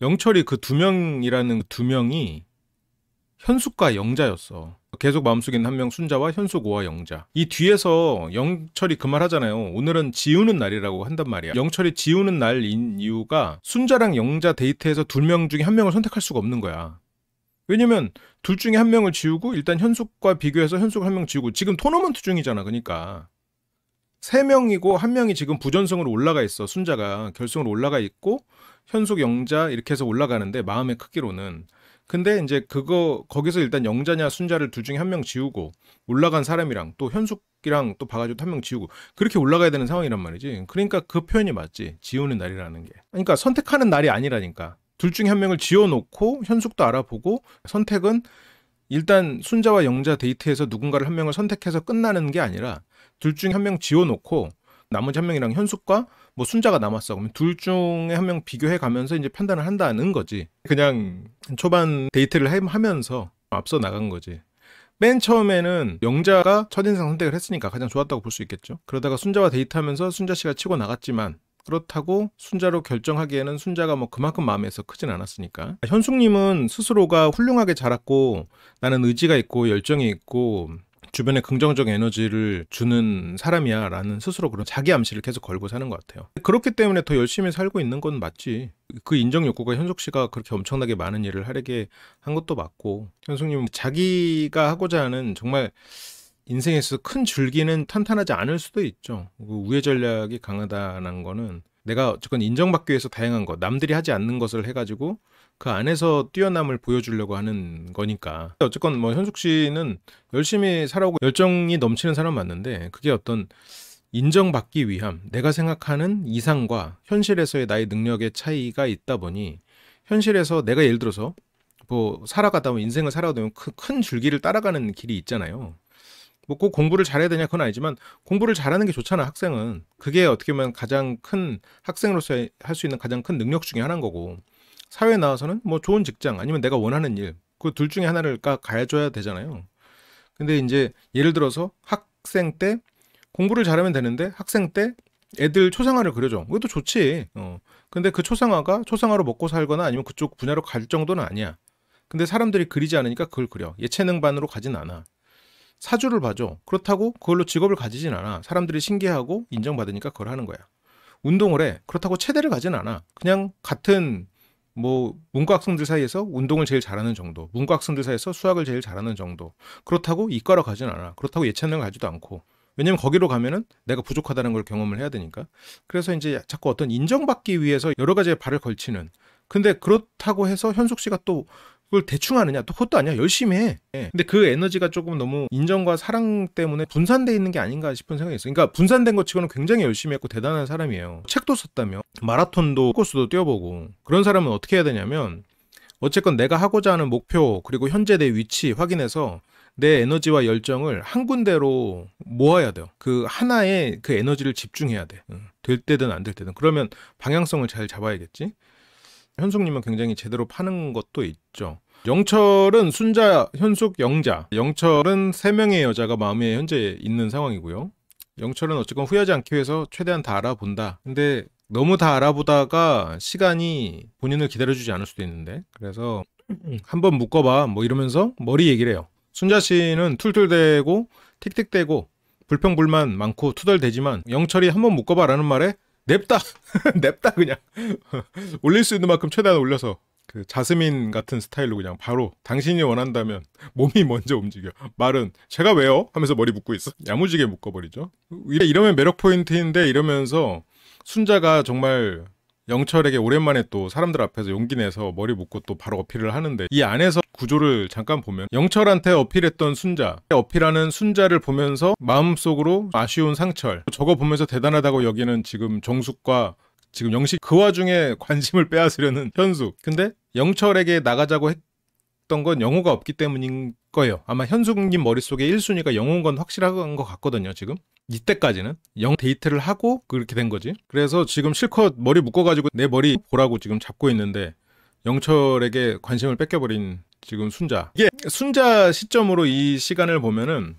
영철이 그 두 명이라는 두 명이 현숙과 영자였어. 계속 마음속에한명 순자와 현숙 오와 영자. 이 뒤에서 영철이 그 말 하잖아요. 오늘은 지우는 날이라고 한단 말이야. 영철이 지우는 날인 이유가 순자랑 영자 데이트에서 둘 명 중에 한 명을 선택할 수가 없는 거야. 왜냐면 둘 중에 한 명을 지우고 일단 현숙과 비교해서 현숙 한 명 지우고 지금 토너먼트 중이잖아. 그러니까 세 명이고 한 명이 지금 부전승으로 올라가 있어 순자가 결승으로 올라가 있고 현숙 영자 이렇게 해서 올라가는데 마음의 크기로는 근데 이제 그거 거기서 일단 영자냐 순자를 둘 중에 한 명 지우고 올라간 사람이랑 또 현숙이랑 또 봐가지고 한 명 지우고 그렇게 올라가야 되는 상황이란 말이지. 그러니까 그 표현이 맞지. 지우는 날이라는 게. 그러니까 선택하는 날이 아니라니까. 둘 중에 한 명을 지워놓고 현숙도 알아보고 선택은 일단 순자와 영자 데이트에서 누군가를 한 명을 선택해서 끝나는 게 아니라 둘 중에 한 명 지워놓고 나머지 한 명이랑 현숙과 뭐 순자가 남았어. 그러면 둘 중에 한 명 비교해 가면서 이제 판단을 한다는 거지. 그냥 초반 데이트를 하면서 앞서 나간 거지. 맨 처음에는 영자가 첫인상 선택을 했으니까 가장 좋았다고 볼 수 있겠죠. 그러다가 순자와 데이트하면서 순자 씨가 치고 나갔지만 그렇다고 순자로 결정하기에는 순자가 뭐 그만큼 마음에서 크진 않았으니까. 현숙님은 스스로가 훌륭하게 자랐고 나는 의지가 있고 열정이 있고 주변에 긍정적 에너지를 주는 사람이야 라는 스스로 그런 자기 암시를 계속 걸고 사는 것 같아요. 그렇기 때문에 더 열심히 살고 있는 건 맞지. 그 인정 욕구가 현숙 씨가 그렇게 엄청나게 많은 일을 하려게 한 것도 맞고 현숙님 자기가 하고자 하는 정말 인생에서 큰 줄기는 탄탄하지 않을 수도 있죠. 그 우회 전략이 강하다는 거는 내가 어쨌건 인정받기 위해서 다양한 것, 남들이 하지 않는 것을 해가지고 그 안에서 뛰어남을 보여주려고 하는 거니까 어쨌건 뭐 현숙 씨는 열심히 살아오고 열정이 넘치는 사람 맞는데 그게 어떤 인정받기 위함 내가 생각하는 이상과 현실에서의 나의 능력의 차이가 있다 보니 현실에서 내가 예를 들어서 뭐 살아가다 보면 인생을 살아가다 보면 큰, 큰 줄기를 따라가는 길이 있잖아요. 뭐 꼭 공부를 잘해야 되냐 그건 아니지만 공부를 잘하는 게 좋잖아 학생은 그게 어떻게 보면 가장 큰 학생으로서 할 수 있는 가장 큰 능력 중에 하나인 거고 사회에 나와서는 뭐 좋은 직장 아니면 내가 원하는 일 그 둘 중에 하나를 가, 가해줘야 되잖아요. 근데 이제 예를 들어서 학생 때 공부를 잘하면 되는데 학생 때 애들 초상화를 그려줘. 그것도 좋지. 어. 근데 그 초상화가 초상화로 먹고 살거나 아니면 그쪽 분야로 갈 정도는 아니야. 근데 사람들이 그리지 않으니까 그걸 그려. 예체능반으로 가진 않아. 사주를 봐줘. 그렇다고 그걸로 직업을 가지진 않아. 사람들이 신기하고 인정받으니까 그걸 하는 거야. 운동을 해. 그렇다고 체대를 가진 않아. 그냥 같은 뭐 문과 학생들 사이에서 운동을 제일 잘하는 정도, 문과 학생들 사이에서 수학을 제일 잘하는 정도. 그렇다고 이과로 가진 않아. 그렇다고 예체능을 가지도 않고. 왜냐면 거기로 가면은 내가 부족하다는 걸 경험을 해야 되니까. 그래서 이제 자꾸 어떤 인정받기 위해서 여러 가지의 발을 걸치는. 근데 그렇다고 해서 현숙 씨가 또 그걸 대충 하느냐? 또 그것도 아니야. 열심히 해. 예. 근데 그 에너지가 조금 너무 인정과 사랑 때문에 분산돼 있는 게 아닌가 싶은 생각이 있어요. 그러니까 분산된 것 치고는 굉장히 열심히 했고 대단한 사람이에요. 책도 썼다며. 마라톤도 코스도 뛰어보고. 그런 사람은 어떻게 해야 되냐면 어쨌건 내가 하고자 하는 목표 그리고 현재 내 위치 확인해서 내 에너지와 열정을 한 군데로 모아야 돼요. 그하나의그 에너지를 집중해야 돼. 될 때든 안 될 때든. 그러면 방향성을 잘 잡아야겠지. 현숙님은 굉장히 제대로 파는 것도 있죠. 영철은 순자, 현숙, 영자. 영철은 세 명의 여자가 마음에 현재 있는 상황이고요. 영철은 어쨌건 후회하지 않기 위해서 최대한 다 알아본다. 근데 너무 다 알아보다가 시간이 본인을 기다려주지 않을 수도 있는데 그래서 한번 묶어봐 뭐 이러면서 머리 얘기를 해요. 순자 씨는 툴툴대고 틱틱대고 불평불만 많고 투덜대지만 영철이 한번 묶어봐라는 말에 냅다 냅다 그냥 올릴 수 있는 만큼 최대한 올려서 그 자스민 같은 스타일로 그냥 바로 당신이 원한다면 몸이 먼저 움직여 말은 제가 왜요 하면서 머리 묶고 있어 야무지게 묶어버리죠 이러면 매력 포인트인데 이러면서 순자가 정말 영철에게 오랜만에 또 사람들 앞에서 용기 내서 머리 묶고 또 바로 어필을 하는데 이 안에서 구조를 잠깐 보면 영철한테 어필했던 순자 어필하는 순자를 보면서 마음속으로 아쉬운 상철 저거 보면서 대단하다고 여기는 지금 정숙과 지금 영식 그 와중에 관심을 빼앗으려는 현수. 근데 영철에게 나가자고 했던 건 영호가 없기 때문인 거예요. 아마 현숙님 머릿속에 1순위가 영호인 건 확실한 것 같거든요, 지금. 이때까지는 영 데이트를 하고 그렇게 된 거지. 그래서 지금 실컷 머리 묶어가지고 내 머리 보라고 지금 잡고 있는데 영철에게 관심을 뺏겨버린 지금 순자. 이게 순자 시점으로 이 시간을 보면은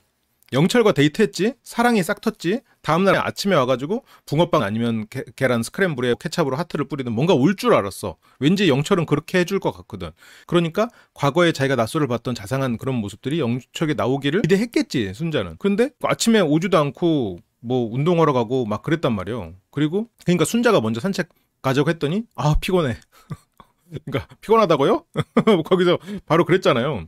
영철과 데이트했지, 사랑이 싹텄지, 다음날 아침에 와가지고 붕어빵 아니면 게, 계란 스크램블에 케찹으로 하트를 뿌리는 뭔가 올 줄 알았어. 왠지 영철은 그렇게 해줄 것 같거든. 그러니까 과거에 자기가 낯설을 봤던 자상한 그런 모습들이 영철에 나오기를 기대했겠지, 순자는. 근데 아침에 오지도 않고 뭐 운동하러 가고 막 그랬단 말이에요. 그리고 그러니까 순자가 먼저 산책 가자고 했더니 아 피곤해. 그러니까 피곤하다고요? 거기서 바로 그랬잖아요.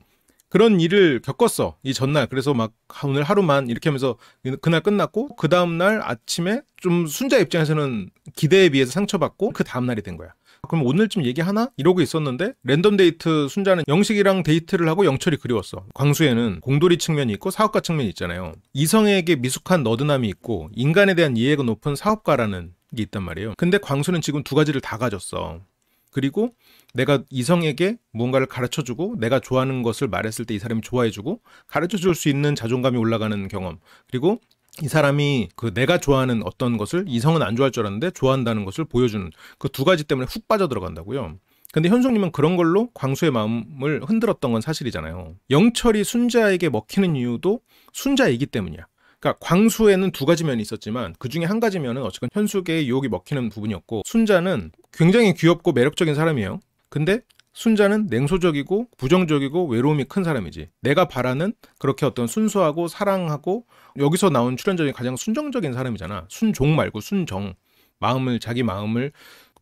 그런 일을 겪었어. 이 전날. 그래서 막 오늘 하루만 이렇게 하면서 그, 그날 끝났고 그 다음 날 아침에 좀 순자 입장에서는 기대에 비해서 상처받고 그 다음 날이 된 거야. 그럼 오늘쯤 얘기하나? 이러고 있었는데 랜덤 데이트 순자는 영식이랑 데이트를 하고 영철이 그리웠어. 광수에는 공돌이 측면이 있고 사업가 측면이 있잖아요. 이성에게 미숙한 너드남이 있고 인간에 대한 이해가 높은 사업가라는 게 있단 말이에요. 근데 광수는 지금 두 가지를 다 가졌어. 그리고 내가 이성에게 무언가를 가르쳐 주고 내가 좋아하는 것을 말했을 때 이 사람이 좋아해 주고 가르쳐 줄 수 있는 자존감이 올라가는 경험. 그리고 이 사람이 그 내가 좋아하는 어떤 것을 이성은 안 좋아할 줄 알았는데 좋아한다는 것을 보여주는 그 두 가지 때문에 훅 빠져 들어간다고요. 근데 현숙님은 그런 걸로 광수의 마음을 흔들었던 건 사실이잖아요. 영철이 순자에게 먹히는 이유도 순자이기 때문이야. 그러니까 광수에는 두 가지 면이 있었지만 그 중에 한 가지 면은 어쨌건 현숙의 유혹이 먹히는 부분이었고 순자는 굉장히 귀엽고 매력적인 사람이에요. 근데 순자는 냉소적이고 부정적이고 외로움이 큰 사람이지. 내가 바라는 그렇게 어떤 순수하고 사랑하고 여기서 나온 출연적인 가장 순정적인 사람이잖아. 순종 말고 순정. 마음을 자기 마음을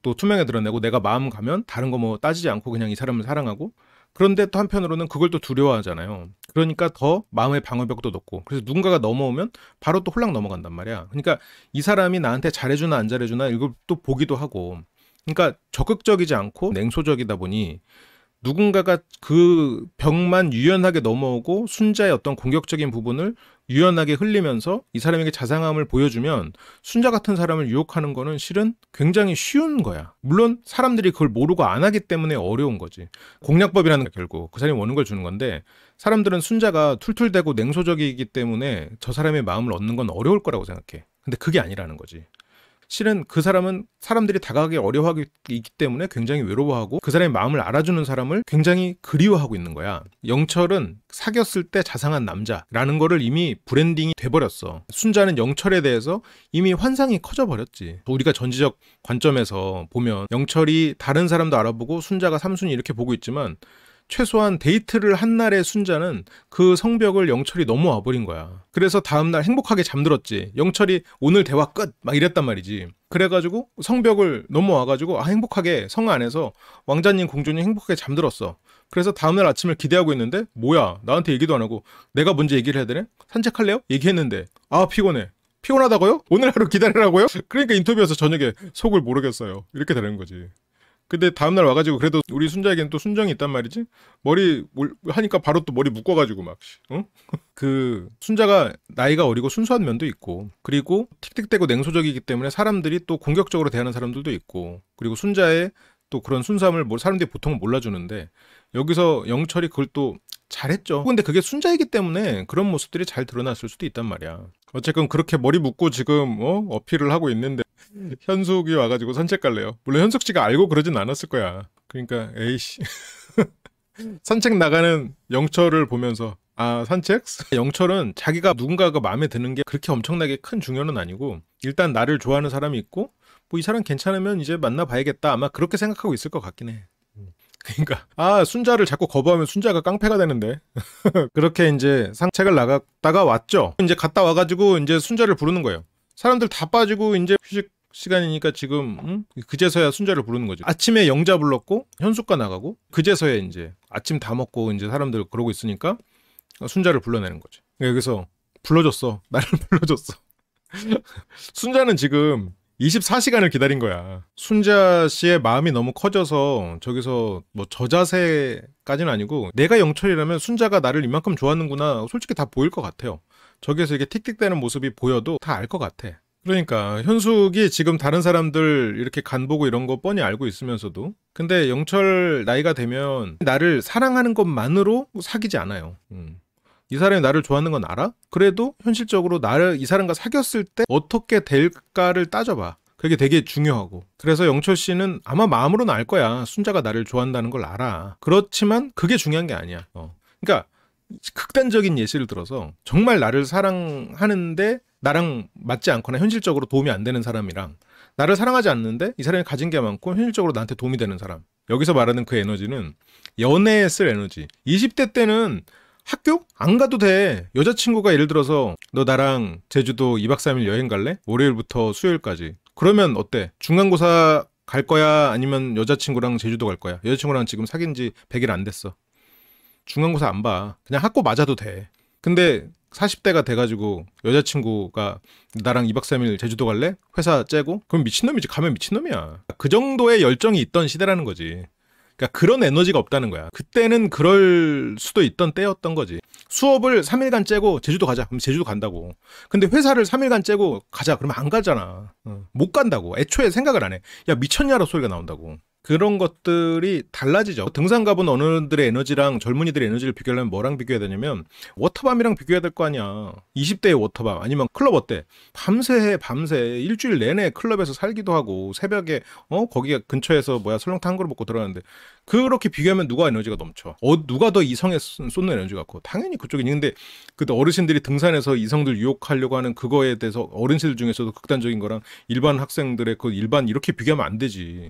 또 투명에 드러내고 내가 마음 가면 다른 거 뭐 따지지 않고 그냥 이 사람을 사랑하고 그런데 또 한편으로는 그걸 또 두려워하잖아요. 그러니까 더 마음의 방어벽도 높고 그래서 누군가가 넘어오면 바로 또 홀랑 넘어간단 말이야. 그러니까 이 사람이 나한테 잘해주나 안 잘해주나 이걸 또 보기도 하고 그러니까 적극적이지 않고 냉소적이다 보니 누군가가 그병만 유연하게 넘어오고 순자의 어떤 공격적인 부분을 유연하게 흘리면서 이 사람에게 자상함을 보여주면 순자 같은 사람을 유혹하는 거는 실은 굉장히 쉬운 거야. 물론 사람들이 그걸 모르고 안 하기 때문에 어려운 거지. 공략법이라는 게 결국 그 사람이 원하는 걸 주는 건데 사람들은 순자가 툴툴대고 냉소적이기 때문에 저 사람의 마음을 얻는 건 어려울 거라고 생각해. 근데 그게 아니라는 거지. 실은 그 사람은 사람들이 다가가기 어려워하기 때문에 굉장히 외로워하고 그 사람의 마음을 알아주는 사람을 굉장히 그리워하고 있는 거야. 영철은 사귀었을 때 자상한 남자라는 거를 이미 브랜딩이 돼버렸어. 순자는 영철에 대해서 이미 환상이 커져버렸지. 우리가 전지적 관점에서 보면 영철이 다른 사람도 알아보고 순자가 삼순이 이렇게 보고 있지만 최소한 데이트를 한 날의 순자는 그 성벽을 영철이 넘어와 버린 거야. 그래서 다음날 행복하게 잠들었지. 영철이 오늘 대화 끝! 막 이랬단 말이지. 그래가지고 성벽을 넘어와가지고 아, 행복하게 성 안에서 왕자님 공주님 행복하게 잠들었어. 그래서 다음날 아침을 기대하고 있는데 뭐야 나한테 얘기도 안 하고 내가 먼저 얘기를 해야 되네? 산책할래요? 얘기했는데 아 피곤해. 피곤하다고요? 오늘 하루 기다리라고요? 그러니까 인터뷰에서 저녁에 속을 모르겠어요. 이렇게 되는 거지. 근데 다음날 와가지고 그래도 우리 순자에겐 또 순정이 있단 말이지 머리 하니까 바로 또 머리 묶어가지고 막 응? 그 순자가 나이가 어리고 순수한 면도 있고 그리고 틱틱대고 냉소적이기 때문에 사람들이 또 공격적으로 대하는 사람들도 있고 그리고 순자의 또 그런 순수함을 사람들이 보통 몰라주는데 여기서 영철이 그걸 또 잘했죠. 근데 그게 순자이기 때문에 그런 모습들이 잘 드러났을 수도 있단 말이야. 어쨌건 그렇게 머리 묶고 지금 어? 어필을 하고 있는데 현숙이 와가지고 산책 갈래요. 물론 현숙 씨가 알고 그러진 않았을 거야. 그러니까 에이씨 산책 나가는 영철을 보면서 아 산책? 영철은 자기가 누군가가 마음에 드는 게 그렇게 엄청나게 큰 중요는 아니고 일단 나를 좋아하는 사람이 있고 뭐 이 사람 괜찮으면 이제 만나봐야겠다 아마 그렇게 생각하고 있을 것 같긴 해. 그러니까 아 순자를 자꾸 거부하면 순자가 깡패가 되는데 그렇게 이제 산책을 나갔다가 왔죠. 이제 갔다 와가지고 이제 순자를 부르는 거예요. 사람들 다 빠지고 이제 휴식 시간이니까 지금 음? 그제서야 순자를 부르는 거죠. 아침에 영자 불렀고 현숙가 나가고 그제서야 이제 아침 다 먹고 이제 사람들 그러고 있으니까 순자를 불러내는 거죠. 여기서 네, 불러줬어. 나를 불러줬어. 순자는 지금 24시간을 기다린 거야. 순자 씨의 마음이 너무 커져서 저기서 뭐 저자세까지는 아니고 내가 영철이라면 순자가 나를 이만큼 좋아하는구나 솔직히 다 보일 것 같아요. 저기에서 이게 렇 틱틱대는 모습이 보여도 다 알 것 같아. 그러니까 현숙이 지금 다른 사람들 이렇게 간 보고 이런 거 뻔히 알고 있으면서도 근데 영철 나이가 되면 나를 사랑하는 것만으로 사귀지 않아요. 음. 이 사람이 나를 좋아하는 건 알아? 그래도 현실적으로 나를 이 사람과 사귀었을 때 어떻게 될까를 따져봐. 그게 되게 중요하고 그래서 영철 씨는 아마 마음으로는 알 거야 순자가 나를 좋아한다는 걸 알아 그렇지만 그게 중요한 게 아니야 어. 그러니까 극단적인 예시를 들어서 정말 나를 사랑하는데 나랑 맞지 않거나 현실적으로 도움이 안 되는 사람이랑 나를 사랑하지 않는데 이 사람이 가진 게 많고 현실적으로 나한테 도움이 되는 사람. 여기서 말하는 그 에너지는 연애에 쓸 에너지. 20대 때는 학교? 안 가도 돼. 여자친구가 예를 들어서 너 나랑 제주도 2박 3일 여행 갈래? 월요일부터 수요일까지. 그러면 어때? 중간고사 갈 거야? 아니면 여자친구랑 제주도 갈 거야? 여자친구랑 지금 사귄 지 100일 안 됐어. 중간고사 안 봐. 그냥 학고 맞아도 돼. 근데 40대가 돼가지고 여자친구가 나랑 2박 3일 제주도 갈래? 회사 째고? 그럼 미친놈이지. 가면 미친놈이야. 그 정도의 열정이 있던 시대라는 거지. 그러니까 그런 에너지가 없다는 거야. 그때는 그럴 수도 있던 때였던 거지. 수업을 3일간 째고 제주도 가자. 그럼 제주도 간다고. 근데 회사를 3일간 째고 가자. 그러면 안 가잖아. 어, 못 간다고. 애초에 생각을 안 해. 야 미쳤냐라고 소리가 나온다고. 그런 것들이 달라지죠. 등산가본 어른들의 에너지랑 젊은이들의 에너지를 비교하려면 뭐랑 비교해야 되냐면 워터밤이랑 비교해야 될 거 아니야. 20대의 워터밤 아니면 클럽 어때? 밤새 해 밤새 일주일 내내 클럽에서 살기도 하고 새벽에 어 거기 근처에서 뭐야 설렁탕 한그 먹고 들어가는데 그렇게 비교하면 누가 에너지가 넘쳐? 어 누가 더 이성에 쏟는 에너지 같고 당연히 그쪽이 니근데그 어르신들이 등산에서 이성들 유혹하려고 하는 그거에 대해서 어른들 중에서도 극단적인 거랑 일반 학생들의 그 일반 이렇게 비교하면 안 되지.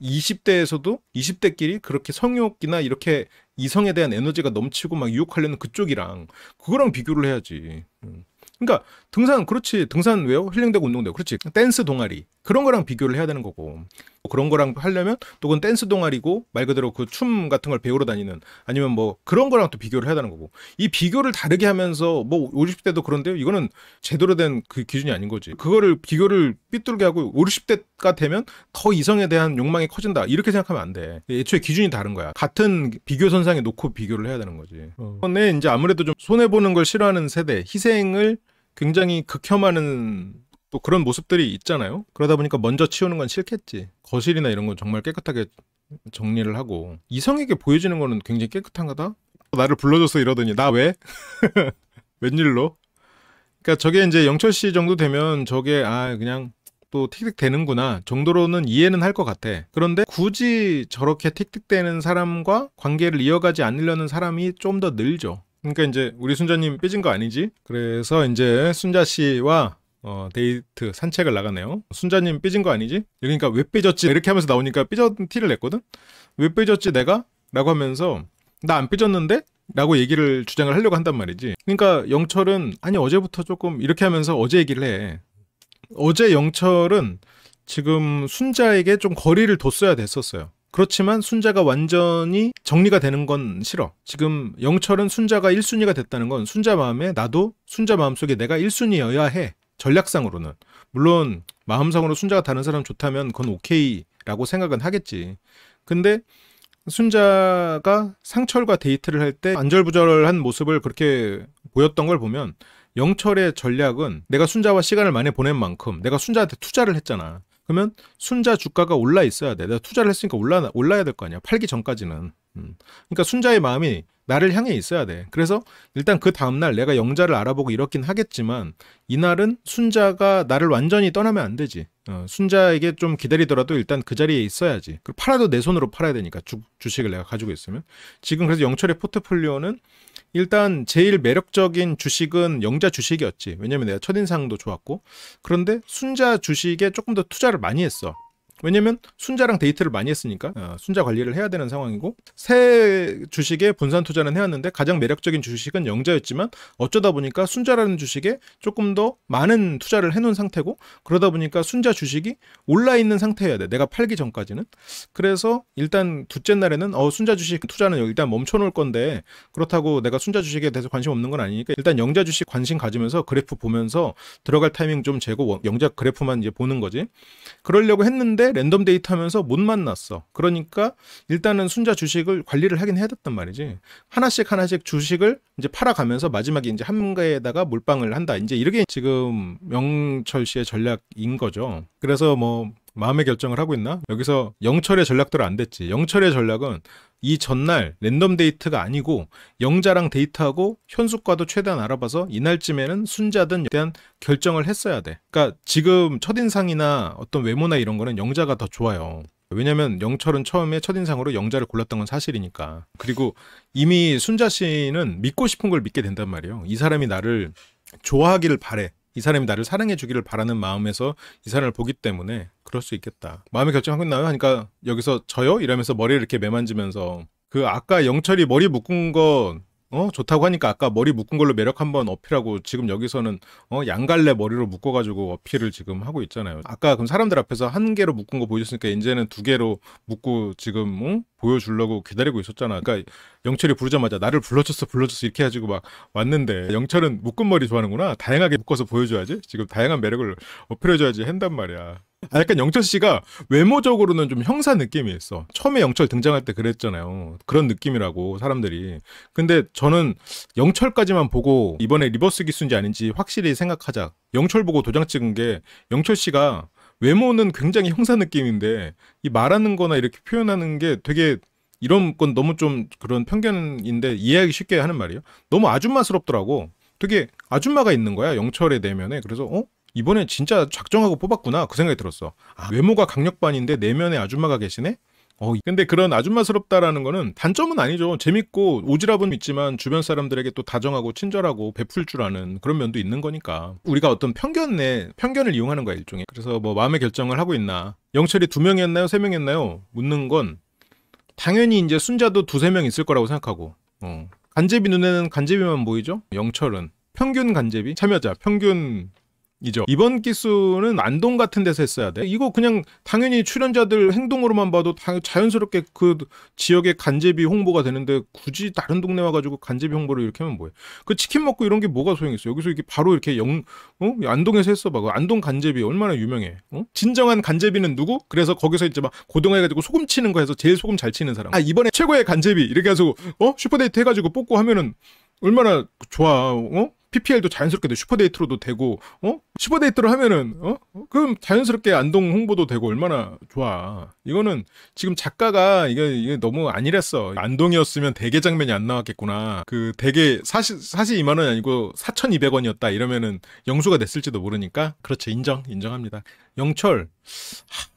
20대에서도 20대끼리 그렇게 성욕이나 이렇게 이성에 대한 에너지가 넘치고 막 유혹하려는 그쪽이랑 그거랑 비교를 해야지. 음. 그러니까 등산 그렇지 등산 왜요? 힐링되고 운동되고 그렇지 댄스 동아리 그런 거랑 비교를 해야 되는 거고 뭐 그런 거랑 하려면 또 그건 댄스 동아리고 말 그대로 그 춤 같은 걸 배우러 다니는 아니면 뭐 그런 거랑 또 비교를 해야 되는 거고 이 비교를 다르게 하면서 뭐 50대도 그런데요 이거는 제대로 된 그 기준이 아닌 거지 그거를 비교를 삐뚤게 하고 50대가 되면 더 이성에 대한 욕망이 커진다 이렇게 생각하면 안 돼 애초에 기준이 다른 거야 같은 비교 선상에 놓고 비교를 해야 되는 거지 어. 근데 이제 아무래도 좀 손해 보는 걸 싫어하는 세대 희생을 굉장히 극혐하는 또 그런 모습들이 있잖아요. 그러다 보니까 먼저 치우는 건 싫겠지. 거실이나 이런 건 정말 깨끗하게 정리를 하고 이성에게 보여지는 거는 굉장히 깨끗한 거다. 나를 불러줘서 이러더니 나 왜? 웬일로? 그러니까 저게 이제 영철 씨 정도 되면 저게 아 그냥 또틱틱되는구나 정도로는 이해는 할 것 같아. 그런데 굳이 저렇게 틱틱대는 사람과 관계를 이어가지 않으려는 사람이 좀 더 늘죠. 그러니까 이제 우리 순자님 삐진 거 아니지? 그래서 이제 순자 씨와 어, 데이트 산책을 나가네요. 순자님 삐진 거 아니지? 그러니까 왜 삐졌지? 이렇게 하면서 나오니까 삐졌 티를 냈거든. 왜 삐졌지 내가? 라고 하면서 나 안 삐졌는데? 라고 얘기를 주장을 하려고 한단 말이지. 그러니까 영철은 아니 어제부터 조금 이렇게 하면서 어제 얘기를 해. 어제 영철은 지금 순자에게 좀 거리를 뒀어야 됐었어요. 그렇지만 순자가 완전히 정리가 되는 건 싫어. 지금 영철은 순자가 1순위가 됐다는 건 순자 마음에 나도 순자 마음속에 내가 1순위여야 해. 전략상으로는 물론 마음상으로 순자가 다른 사람 좋다면 그건 오케이라고 생각은 하겠지. 근데 순자가 상철과 데이트를 할 때 안절부절한 모습을 그렇게 보였던 걸 보면 영철의 전략은 내가 순자와 시간을 많이 보낸 만큼 내가 순자한테 투자를 했잖아. 그러면 순자 주가가 올라 있어야 돼. 내가 투자를 했으니까 올라 올라야 될 거 아니야. 팔기 전까지는. 음. 그러니까 순자의 마음이 나를 향해 있어야 돼. 그래서 일단 그 다음날 내가 영자를 알아보고 이렇긴 하겠지만 이날은 순자가 나를 완전히 떠나면 안 되지. 어, 순자에게 좀 기다리더라도 일단 그 자리에 있어야지. 그리고 팔아도 내 손으로 팔아야 되니까 주, 주식을 내가 가지고 있으면. 지금 그래서 영철의 포트폴리오는 일단 제일 매력적인 주식은 영자 주식이었지. 왜냐면 내가 첫인상도 좋았고. 그런데 순자 주식에 조금 더 투자를 많이 했어. 왜냐면 순자랑 데이트를 많이 했으니까 어, 순자 관리를 해야 되는 상황이고 새 주식에 분산 투자는 해왔는데 가장 매력적인 주식은 영자였지만 어쩌다 보니까 순자라는 주식에 조금 더 많은 투자를 해놓은 상태고 그러다 보니까 순자 주식이 올라 있는 상태여야 돼 내가 팔기 전까지는 그래서 일단 둘째 날에는 어 순자 주식 투자는 일단 멈춰놓을 건데 그렇다고 내가 순자 주식에 대해서 관심 없는 건 아니니까 일단 영자 주식 관심 가지면서 그래프 보면서 들어갈 타이밍 좀 재고 영자 그래프만 이제 보는 거지 그러려고 했는데 랜덤 데이트 하면서 못 만났어. 그러니까 일단은 순자 주식을 관리를 하긴 해야 됐단 말이지. 하나씩 하나씩 주식을 이제 팔아가면서 마지막에 이제 한가에다가 몰빵을 한다. 이제 이렇게 지금 명철 씨의 전략인 거죠. 그래서 뭐 마음의 결정을 하고 있나? 여기서 영철의 전략대로 안 됐지. 영철의 전략은 이 전날 랜덤 데이트가 아니고 영자랑 데이트하고 현숙과도 최대한 알아봐서 이날쯤에는 순자든 대한 결정을 했어야 돼. 그러니까 지금 첫인상이나 어떤 외모나 이런 거는 영자가 더 좋아요. 왜냐면 영철은 처음에 첫인상으로 영자를 골랐던 건 사실이니까. 그리고 이미 순자 씨는 믿고 싶은 걸 믿게 된단 말이에요. 이 사람이 나를 좋아하기를 바래. 이 사람이 나를 사랑해 주기를 바라는 마음에서 이 사람을 보기 때문에 그럴 수 있겠다. 마음의 결정 하겠나요? 하니까 여기서 저요? 이러면서 머리를 이렇게 매만지면서 그 아까 영철이 머리 묶은 건 어, 좋다고 하니까 아까 머리 묶은 걸로 매력 한번 어필하고 지금 여기서는 어, 양갈래 머리로 묶어가지고 어필을 지금 하고 있잖아요. 아까 그럼 사람들 앞에서 한 개로 묶은 거 보여줬으니까 이제는 두 개로 묶고 지금 어? 보여주려고 기다리고 있었잖아. 그러니까 영철이 부르자마자 나를 불러줬어 불러줬어 이렇게 해가지고 막 왔는데 영철은 묶은 머리 좋아하는구나. 다양하게 묶어서 보여줘야지. 지금 다양한 매력을 어필해줘야지 한단 말이야. 아, 약간 영철 씨가 외모적으로는 좀 형사 느낌이 있어. 처음에 영철 등장할 때 그랬잖아요. 그런 느낌이라고 사람들이. 근데 저는 영철까지만 보고 이번에 리버스 기수인지 아닌지 확실히 생각하자. 영철 보고 도장 찍은 게 영철 씨가 외모는 굉장히 형사 느낌인데 이 말하는 거나 이렇게 표현하는 게 되게 이런 건 너무 좀 그런 편견인데 이해하기 쉽게 하는 말이에요. 너무 아줌마스럽더라고. 되게 아줌마가 있는 거야. 영철의 내면에. 그래서 어? 이번에 진짜 작정하고 뽑았구나 그 생각이 들었어. 아, 외모가 강력반인데 내면에 아줌마가 계시네? 어, 근데 그런 아줌마스럽다라는 거는 단점은 아니죠. 재밌고 오지랖은 있지만 주변 사람들에게 또 다정하고 친절하고 베풀 줄 아는 그런 면도 있는 거니까 우리가 어떤 편견에 편견을 이용하는 거야 일종의. 그래서 뭐 마음의 결정을 하고 있나 영철이 두 명이었나요 세 명이었나요 묻는 건 당연히 이제 순자도 두세 명 있을 거라고 생각하고 어. 간제비 눈에는 간제비만 보이죠. 영철은 평균 간제비 참여자 평균 이죠. 이번 기수는 안동 같은 데서 했어야 돼. 이거 그냥 당연히 출연자들 행동으로만 봐도 자연스럽게 그 지역의 간제비 홍보가 되는데 굳이 다른 동네 와가지고 간제비 홍보를 이렇게 하면 뭐해? 그 치킨 먹고 이런 게 뭐가 소용있어? 여기서 이렇게 바로 이렇게 영, 어? 안동에서 했어봐. 그 안동 간제비 얼마나 유명해? 어? 진정한 간제비는 누구? 그래서 거기서 이제 막 고등해가지고 소금 치는 거 해서 제일 소금 잘 치는 사람. 아 이번에 최고의 간제비 이렇게 해서 어 슈퍼데이트 해가지고 뽑고 하면은 얼마나 좋아? 어? PPL도 자연스럽게 슈퍼데이트로도 되고, 어? 슈퍼데이트를 하면은, 어? 그럼 자연스럽게 안동 홍보도 되고 얼마나 좋아. 이거는 지금 작가가 이게, 이게 너무 아니랬어. 안동이었으면 대게 장면이 안 나왔겠구나. 그 대게 사실, 4 2만원이 아니고 4,200원이었다. 이러면은 영수가 됐을지도 모르니까. 그렇죠. 인정, 인정합니다. 영철,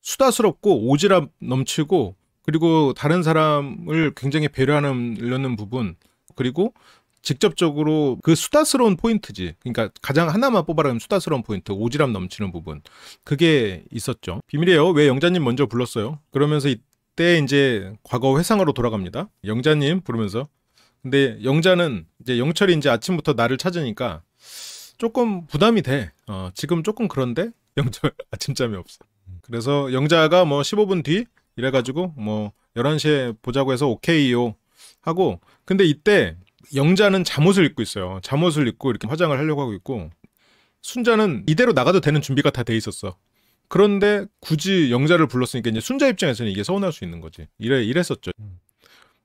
수다스럽고 오지랖 넘치고, 그리고 다른 사람을 굉장히 배려하는 부분, 그리고 직접적으로 그 수다스러운 포인트지. 그러니까 가장 하나만 뽑아라면 수다스러운 포인트, 오지랖 넘치는 부분. 그게 있었죠. 비밀이에요. 왜 영자님 먼저 불렀어요? 그러면서 이때 이제 과거 회상으로 돌아갑니다. 영자님 부르면서. 근데 영자는 이제 영철이 이제 아침부터 나를 찾으니까 조금 부담이 돼. 어, 지금 조금 그런데 영철 아침잠이 없어. 그래서 영자가 뭐 15분 뒤 이래가지고 뭐 11시에 보자고 해서 오케이요 하고 근데 이때 영자는 잠옷을 입고 있어요. 잠옷을 입고 이렇게 화장을 하려고 하고 있고 순자는 이대로 나가도 되는 준비가 다 돼 있었어. 그런데 굳이 영자를 불렀으니까 이제 순자 입장에서는 이게 서운할 수 있는 거지. 이래 이랬었죠. 음.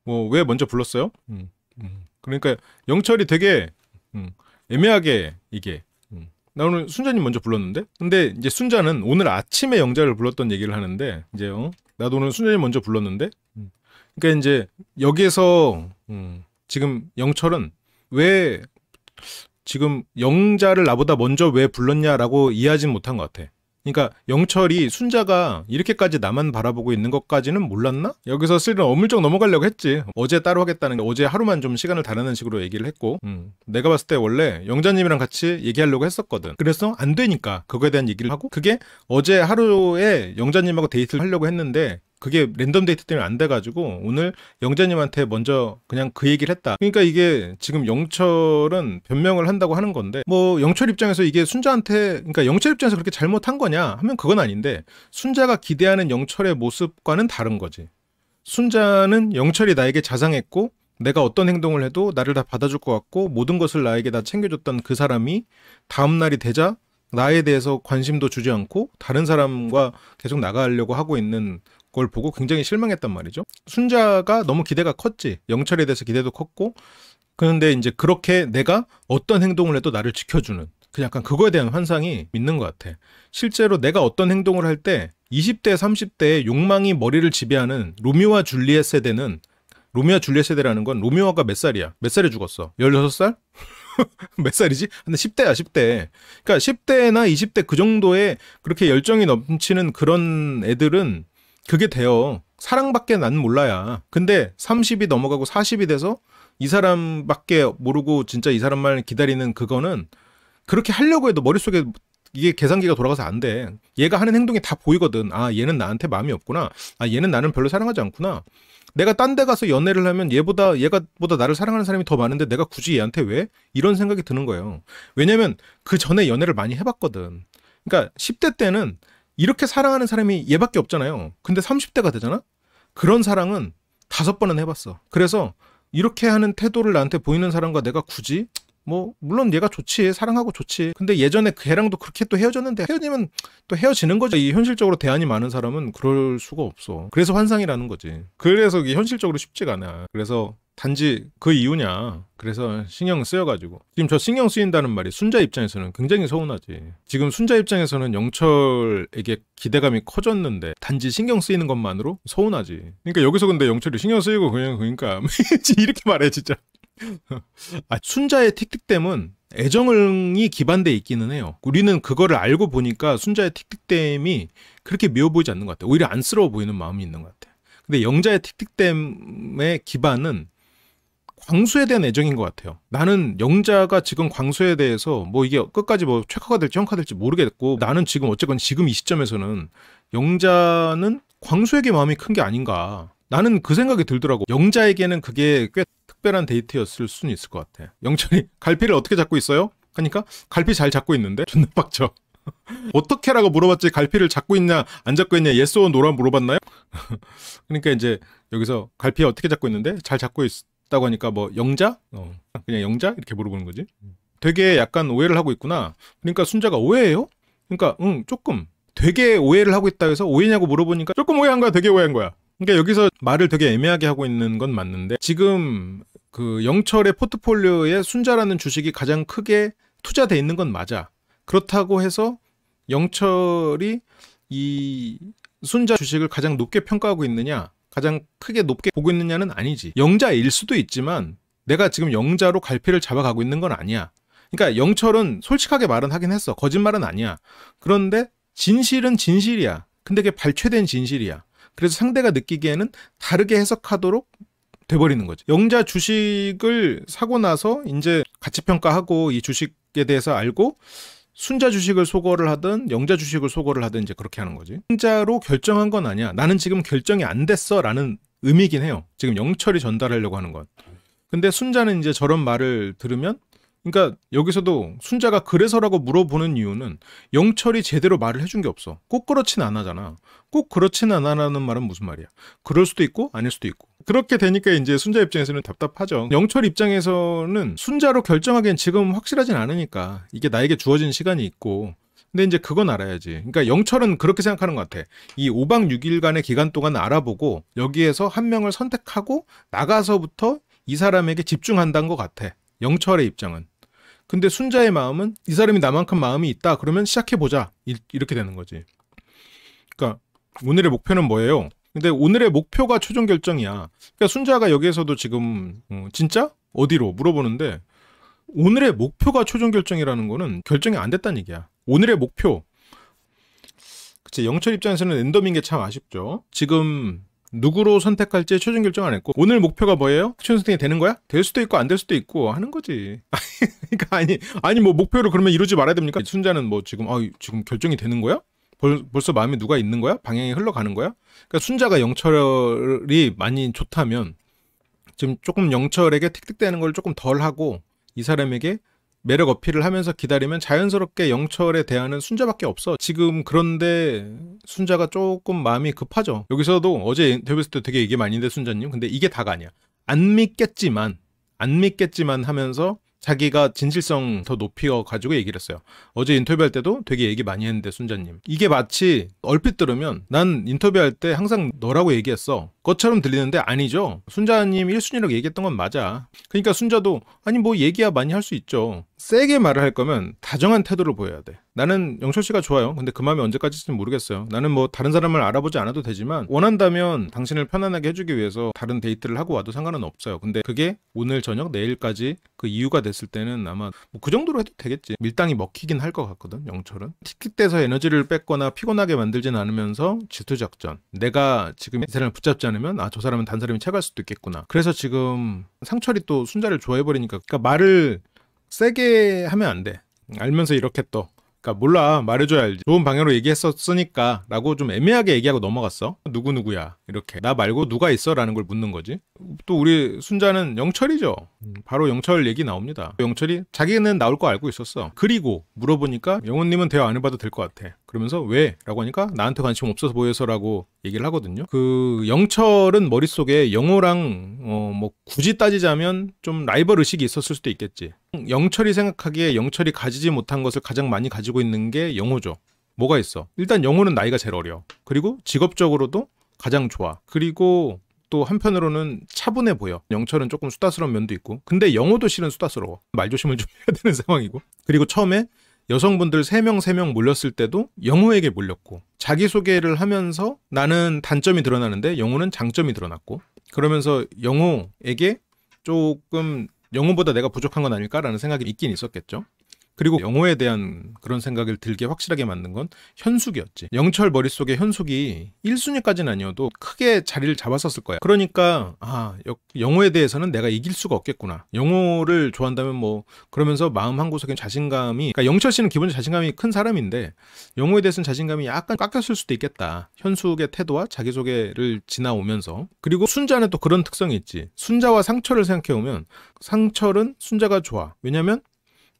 뭐왜 먼저 불렀어요? 음. 음. 그러니까 영철이 되게 애매하게 이게 나 오늘 순자님 먼저 불렀는데 근데 이제 순자는 오늘 아침에 영자를 불렀던 얘기를 하는데 이제 어? 나도 오늘 순자님 먼저 불렀는데 그러니까 이제 여기에서 음, 지금 영철은 왜 지금 영자를 나보다 먼저 왜 불렀냐라고 이해하진 못한 것 같아. 그러니까 영철이 순자가 이렇게까지 나만 바라보고 있는 것까지는 몰랐나? 여기서 슬은 어물쩍 넘어가려고 했지. 어제 따로 하겠다는 게 어제 하루만 좀 시간을 다라는 식으로 얘기를 했고 음. 내가 봤을 때 원래 영자님이랑 같이 얘기하려고 했었거든. 그래서 안 되니까 그거에 대한 얘기를 하고 그게 어제 하루에 영자님하고 데이트를 하려고 했는데 그게 랜덤 데이트 때문에 안 돼가지고 오늘 영자님한테 먼저 그냥 그 얘기를 했다. 그러니까 이게 지금 영철은 변명을 한다고 하는 건데 뭐 영철 입장에서 이게 순자한테 그러니까 영철 입장에서 그렇게 잘못한 거냐 하면 그건 아닌데 순자가 기대하는 영철의 모습과는 다른 거지. 순자는 영철이 나에게 자상했고 내가 어떤 행동을 해도 나를 다 받아줄 것 같고 모든 것을 나에게 다 챙겨줬던 그 사람이 다음 날이 되자 나에 대해서 관심도 주지 않고 다른 사람과 계속 나가려고 하고 있는 그걸 보고 굉장히 실망했단 말이죠. 순자가 너무 기대가 컸지. 영철에 대해서 기대도 컸고. 그런데 이제 그렇게 내가 어떤 행동을 해도 나를 지켜주는 그 약간 그거에 대한 환상이 있는 것 같아. 실제로 내가 어떤 행동을 할 때 20대, 30대의 욕망이 머리를 지배하는 로미오와 줄리엣 세대는 로미오와 줄리엣 세대라는 건 로미오가 몇 살이야? 몇 살에 죽었어? 16살? 몇 살이지? 근데 10대야, 10대. 그러니까 10대나 20대 그 정도에 그렇게 열정이 넘치는 그런 애들은 그게 돼요. 사랑밖에 난 몰라야. 근데 30이 넘어가고 40이 돼서 이 사람밖에 모르고 진짜 이 사람만 기다리는 그거는 그렇게 하려고 해도 머릿속에 이게 계산기가 돌아가서 안 돼. 얘가 하는 행동이 다 보이거든. 아, 얘는 나한테 마음이 없구나. 아, 얘는 나는 별로 사랑하지 않구나. 내가 딴 데 가서 연애를 하면 얘보다 얘가 보다 나를 사랑하는 사람이 더 많은데 내가 굳이 얘한테 왜? 이런 생각이 드는 거예요. 왜냐면 그 전에 연애를 많이 해 봤거든. 그러니까 10대 때는 이렇게 사랑하는 사람이 얘밖에 없잖아요. 근데 30대가 되잖아? 그런 사랑은 다섯 번은 해봤어. 그래서 이렇게 하는 태도를 나한테 보이는 사람과 내가 굳이 뭐 물론 얘가 좋지 사랑하고 좋지 근데 예전에 걔랑도 그 그렇게 또 헤어졌는데 헤어지면 또 헤어지는 거죠 이 현실적으로 대안이 많은 사람은 그럴 수가 없어 그래서 환상이라는 거지 그래서 이게 현실적으로 쉽지가 않아 그래서 단지 그 이유냐. 그래서 신경 쓰여가지고. 지금 저 신경 쓰인다는 말이 순자 입장에서는 굉장히 서운하지. 지금 순자 입장에서는 영철에게 기대감이 커졌는데 단지 신경 쓰이는 것만으로 서운하지. 그러니까 여기서 근데 영철이 신경 쓰이고 그냥 그러니까 이렇게 말해 진짜. 아, 순자의 틱틱댐은 애정이 기반돼 있기는 해요. 우리는 그거를 알고 보니까 순자의 틱틱댐이 그렇게 미워 보이지 않는 것 같아요. 오히려 안쓰러워 보이는 마음이 있는 것 같아요. 근데 영자의 틱틱댐의 기반은 광수에 대한 애정인 것 같아요. 나는 영자가 지금 광수에 대해서 뭐 이게 끝까지 뭐 최카가 될지 형카 될지 모르겠고 나는 지금 어쨌건 지금 이 시점에서는 영자는 광수에게 마음이 큰 게 아닌가. 나는 그 생각이 들더라고. 영자에게는 그게 꽤 특별한 데이트였을 수는 있을 것 같아. 영천이 갈피를 어떻게 잡고 있어요? 하니까 갈피 잘 잡고 있는데 존나 빡쳐. 어떻게라고 물어봤지 갈피를 잡고 있냐 안 잡고 있냐 예스 yes 노라 물어봤나요? 그러니까 이제 여기서 갈피 어떻게 잡고 있는데 잘 잡고 있, 어있 다고 하니까 뭐 영자? 어, 그냥 영자? 이렇게 물어보는 거지. 음. 되게 약간 오해를 하고 있구나. 그러니까 순자가 오해예요? 그러니까 응 조금 되게 오해를 하고 있다 해서 오해냐고 물어보니까 조금 오해한 거야, 되게 오해한 거야. 그러니까 여기서 말을 되게 애매하게 하고 있는 건 맞는데 지금 그 영철의 포트폴리오에 순자라는 주식이 가장 크게 투자돼 있는 건 맞아. 그렇다고 해서 영철이 이 순자 주식을 가장 높게 평가하고 있느냐? 가장 크게 높게 보고 있느냐는 아니지. 영자일 수도 있지만 내가 지금 영자로 갈피를 잡아가고 있는 건 아니야. 그러니까 영철은 솔직하게 말은 하긴 했어. 거짓말은 아니야. 그런데 진실은 진실이야. 근데 그게 발췌된 진실이야. 그래서 상대가 느끼기에는 다르게 해석하도록 돼버리는 거죠. 영자 주식을 사고 나서 이제 가치 평가하고 이 주식에 대해서 알고 순자 주식을 소거를 하든 영자 주식을 소거를 하든 이제 그렇게 하는 거지. 순자로 결정한 건 아니야. 나는 지금 결정이 안 됐어라는 의미긴 해요. 지금 영철이 전달하려고 하는 건. 근데 순자는 이제 저런 말을 들으면 그러니까 여기서도 순자가 그래서라고 물어보는 이유는 영철이 제대로 말을 해준 게 없어. 꼭 그렇진 않아잖아. 꼭 그렇진 않아라는 말은 무슨 말이야? 그럴 수도 있고 아닐 수도 있고. 그렇게 되니까 이제 순자 입장에서는 답답하죠. 영철 입장에서는 순자로 결정하기엔 지금 확실하진 않으니까 이게 나에게 주어진 시간이 있고 근데 이제 그건 알아야지. 그러니까 영철은 그렇게 생각하는 것 같아. 이 5박 6일간의 기간 동안 알아보고 여기에서 한 명을 선택하고 나가서부터 이 사람에게 집중한다는 것 같아. 영철의 입장은. 근데 순자의 마음은 이 사람이 나만큼 마음이 있다. 그러면 시작해보자. 이렇게 되는 거지. 그러니까 오늘의 목표는 뭐예요? 근데 오늘의 목표가 최종 결정이야. 그러니까 순자가 여기에서도 지금 어, 진짜 어디로 물어보는데 오늘의 목표가 최종 결정이라는 거는 결정이 안 됐다는 얘기야. 오늘의 목표. 그치 영철 입장에서는 엔더인 게 참 아쉽죠. 지금 누구로 선택할지 최종 결정 안 했고 오늘 목표가 뭐예요? 최종 선택이 되는 거야? 될 수도 있고 안 될 수도 있고 하는 거지. 그러니까 아니 아니 뭐 목표를 그러면 이루지 말아야 됩니까? 순자는 뭐 지금 어, 지금 결정이 되는 거야? 벌, 벌써 마음에 누가 있는 거야? 방향이 흘러가는 거야? 그러니까 순자가 영철이 많이 좋다면 지금 조금 영철에게 틱틱대는 걸 조금 덜 하고 이 사람에게 매력 어필을 하면서 기다리면 자연스럽게 영철에 대하는 순자밖에 없어. 지금 그런데 순자가 조금 마음이 급하죠. 여기서도 어제 인터뷰했을 때 되게 얘기 많이 했는데 순자님. 근데 이게 다가 아니야. 안 믿겠지만 안 믿겠지만 하면서 자기가 진실성 더높이어 가지고 얘기를 했어요. 어제 인터뷰할 때도 되게 얘기 많이 했는데 순자님 이게 마치 얼핏 들으면 난 인터뷰할 때 항상 너라고 얘기했어. 것처럼 들리는데 아니죠. 순자님 1순위라고 얘기했던 건 맞아. 그러니까 순자도 아니 뭐 얘기야 많이 할 수 있죠. 세게 말을 할 거면 다정한 태도를 보여야 돼. 나는 영철 씨가 좋아요. 근데 그 마음이 언제까지일지는 모르겠어요. 나는 뭐 다른 사람을 알아보지 않아도 되지만 원한다면 당신을 편안하게 해주기 위해서 다른 데이트를 하고 와도 상관은 없어요. 근데 그게 오늘 저녁 내일까지 그 이유가 됐을 때는 아마 뭐그 정도로 해도 되겠지. 밀당이 먹히긴 할 것 같거든. 영철은 티켓대서 에너지를 뺏거나 피곤하게 만들진 않으면서 질투 작전. 내가 지금 이 사람을 붙잡지 않으면 아 저 사람은 단 사람이 채갈 수도 있겠구나. 그래서 지금 상철이 또 순자를 좋아해 버리니까 그러니까 말을 세게 하면 안 돼. 알면서 이렇게 또. 그러니까 몰라 말해줘야 알지. 좋은 방향으로 얘기했었으니까 라고 좀 애매하게 얘기하고 넘어갔어. 누구누구야 이렇게 나 말고 누가 있어 라는 걸 묻는 거지. 또 우리 순자는 영철이죠. 음. 바로 영철 얘기 나옵니다. 영철이 자기는 나올 거 알고 있었어. 그리고 물어보니까 영훈님은 대화 안 해봐도 될 것 같아. 그러면서 왜? 라고 하니까 나한테 관심 없어서 보여서라고 얘기를 하거든요. 그 영철은 머릿속에 영호랑 어뭐 굳이 따지자면 좀 라이벌 의식이 있었을 수도 있겠지. 영철이 생각하기에 영철이 가지지 못한 것을 가장 많이 가지고 있는 게 영호죠. 뭐가 있어? 일단 영호는 나이가 제일 어려. 그리고 직업적으로도 가장 좋아. 그리고 또 한편으로는 차분해 보여. 영철은 조금 수다스러운 면도 있고. 근데 영호도 실은 수다스러워. 말조심을 좀 해야 되는 상황이고. 그리고 처음에 여성분들 3명 3명 몰렸을 때도 영호에게 몰렸고 자기소개를 하면서 나는 단점이 드러나는데 영호는 장점이 드러났고 그러면서 영호에게 조금 영호보다 내가 부족한 건 아닐까라는 생각이 있긴 있었겠죠. 그리고 영어에 대한 그런 생각을 들게 확실하게 만든 건 현숙이었지. 영철 머릿속에 현숙이 1순위까지는 아니어도 크게 자리를 잡았었을 거야. 그러니까 아 영어에 대해서는 내가 이길 수가 없겠구나. 영어를 좋아한다면 뭐 그러면서 마음 한구석에 자신감이 그러니까 영철 씨는 기본적으로 자신감이 큰 사람인데 영어에 대해서는 자신감이 약간 깎였을 수도 있겠다. 현숙의 태도와 자기소개를 지나오면서 그리고 순자는 또 그런 특성이 있지. 순자와 상철을 생각해보면 상철은 순자가 좋아. 왜냐면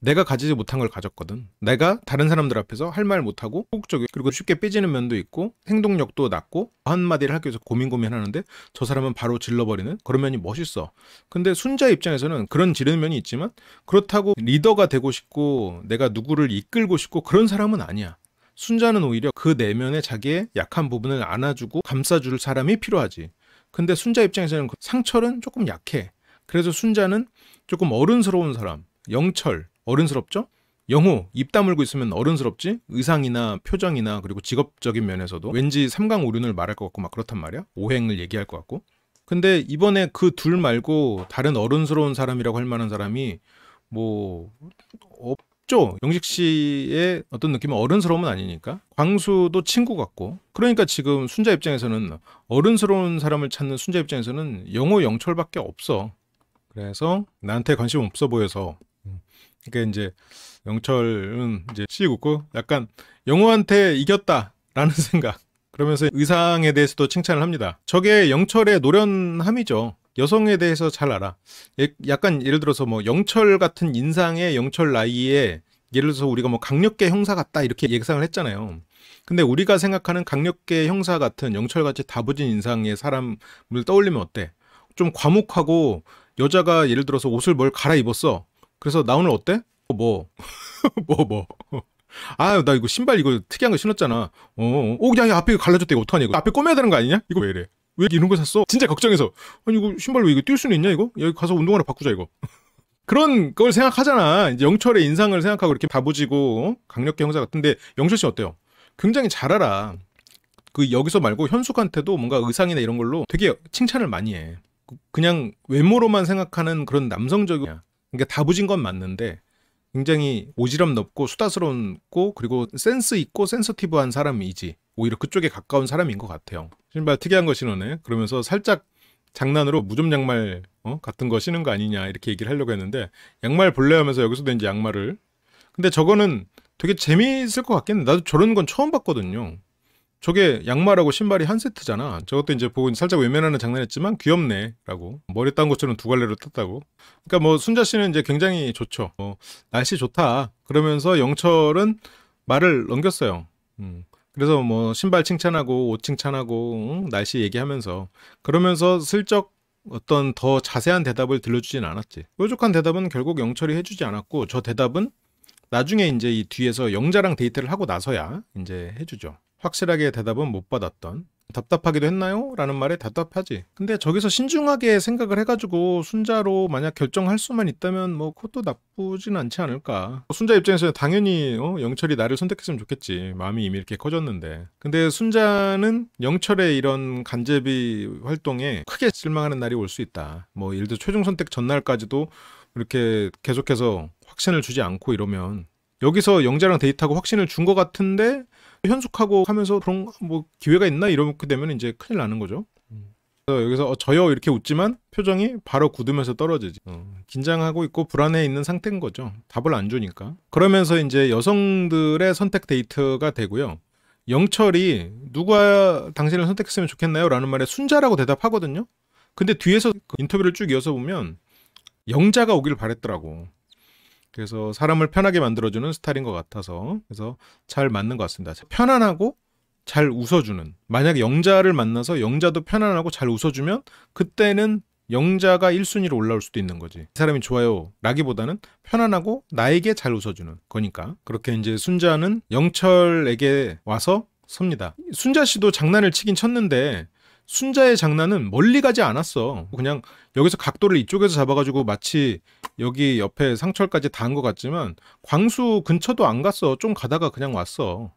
내가 가지지 못한 걸 가졌거든. 내가 다른 사람들 앞에서 할 말 못하고 소극적이 그리고 쉽게 삐지는 면도 있고 행동력도 낮고 한마디를 하기 위해서 고민 고민하는데 저 사람은 바로 질러버리는 그런 면이 멋있어. 근데 순자 입장에서는 그런 지르는 면이 있지만 그렇다고 리더가 되고 싶고 내가 누구를 이끌고 싶고 그런 사람은 아니야. 순자는 오히려 그 내면의 자기의 약한 부분을 안아주고 감싸줄 사람이 필요하지. 근데 순자 입장에서는 그 상철은 조금 약해. 그래서 순자는 조금 어른스러운 사람, 영철, 어른스럽죠? 영호 입 다물고 있으면 어른스럽지 의상이나 표정이나 그리고 직업적인 면에서도 왠지 삼강오륜을 말할 것 같고 막 그렇단 말이야 오행을 얘기할 것 같고 근데 이번에 그 둘 말고 다른 어른스러운 사람이라고 할 만한 사람이 뭐 없죠 영식 씨의 어떤 느낌은 어른스러움은 아니니까 광수도 친구 같고 그러니까 지금 순자 입장에서는 어른스러운 사람을 찾는 순자 입장에서는 영호 영철밖에 없어 그래서 나한테 관심 없어 보여서 그러니까 이제 영철은 이제 씩 웃고 약간 영호한테 이겼다라는 생각. 그러면서 의상에 대해서도 칭찬을 합니다. 저게 영철의 노련함이죠. 여성에 대해서 잘 알아. 예, 약간 예를 들어서 뭐 영철 같은 인상의 영철 나이에 예를 들어서 우리가 뭐 강력계 형사 같다 이렇게 예상을 했잖아요. 근데 우리가 생각하는 강력계 형사 같은 영철같이 다부진 인상의 사람을 떠올리면 어때? 좀 과묵하고 여자가 예를 들어서 옷을 뭘 갈아입었어. 그래서 나 오늘 어때? 어, 뭐, 뭐, 뭐. 아, 나 이거 신발 이거 특이한 거 신었잖아. 어, 어, 어 야, 야, 앞에 갈라졌대 이거 어떡하냐, 이거. 앞에 꼬매야 되는 거 아니냐? 이거 왜 이래? 왜 이런 거 샀어? 진짜 걱정해서. 아니, 이거 신발 왜 이거 뛸 수는 있냐, 이거? 여기 가서 운동화로 바꾸자, 이거. 그런 걸 생각하잖아. 이제 영철의 인상을 생각하고 이렇게 바보지고, 어? 강력계 형사 같은데, 영철 씨 어때요? 굉장히 잘 알아. 그 여기서 말고 현숙한테도 뭔가 의상이나 이런 걸로 되게 칭찬을 많이 해. 그, 그냥 외모로만 생각하는 그런 남성적인 이 그러니까 다부진 건 맞는데 굉장히 오지랖 넓고 수다스러운고 그리고 센스 있고 센서티브한 사람이지 오히려 그쪽에 가까운 사람인 것 같아요. 신발 특이한 거 신어네. 그러면서 살짝 장난으로 무좀 양말 어? 같은 거 신은 거 아니냐 이렇게 얘기를 하려고 했는데 양말 볼래 하면서 여기서도 양말을 근데 저거는 되게 재미있을 것같긴 해. 나도 저런 건 처음 봤거든요. 저게 양말하고 신발이 한 세트잖아. 저것도 이제 보고 살짝 외면하는 장난했지만 귀엽네라고 머리 딴 것처럼 두 갈래로 떴다고 그러니까 뭐 순자 씨는 이제 굉장히 좋죠. 뭐 날씨 좋다 그러면서 영철은 말을 넘겼어요. 음. 그래서 뭐 신발 칭찬하고 옷 칭찬하고 응? 날씨 얘기하면서 그러면서 슬쩍 어떤 더 자세한 대답을 들려주진 않았지. 뾰족한 대답은 결국 영철이 해주지 않았고 저 대답은 나중에 이제 이 뒤에서 영자랑 데이트를 하고 나서야 이제 해주죠. 확실하게 대답은 못 받았던 답답하기도 했나요? 라는 말에 답답하지. 근데 저기서 신중하게 생각을 해가지고 순자로 만약 결정할 수만 있다면 뭐 그것도 나쁘진 않지 않을까. 순자 입장에서는 당연히 어? 영철이 나를 선택했으면 좋겠지. 마음이 이미 이렇게 커졌는데. 근데 순자는 영철의 이런 간제비 활동에 크게 실망하는 날이 올 수 있다. 뭐 예를 들어 최종 선택 전날까지도 이렇게 계속해서 확신을 주지 않고 이러면 여기서 영자랑 데이트하고 확신을 준 것 같은데 현숙하고 하면서 그런 뭐 기회가 있나 이렇게 되면 이제 큰일 나는 거죠. 음. 그래서 여기서 어, 저요 이렇게 웃지만 표정이 바로 굳으면서 떨어지지. 어, 긴장하고 있고 불안해 있는 상태인 거죠. 답을 안 주니까. 그러면서 이제 여성들의 선택 데이트가 되고요. 영철이 누가 당신을 선택했으면 좋겠나요? 라는 말에 순자라고 대답하거든요. 근데 뒤에서 그 인터뷰를 쭉 이어서 보면 영자가 오길 바랬더라고. 그래서 사람을 편하게 만들어주는 스타일인 것 같아서 그래서 잘 맞는 것 같습니다. 편안하고 잘 웃어주는 만약에 영자를 만나서 영자도 편안하고 잘 웃어주면 그때는 영자가 1순위로 올라올 수도 있는 거지. 이 사람이 좋아요 라기보다는 편안하고 나에게 잘 웃어주는 거니까. 그렇게 이제 순자는 영철에게 와서 섭니다. 순자 씨도 장난을 치긴 쳤는데 순자의 장난은 멀리 가지 않았어. 그냥 여기서 각도를 이쪽에서 잡아가지고 마치 여기 옆에 상철까지 닿은 것 같지만 광수 근처도 안 갔어. 좀 가다가 그냥 왔어.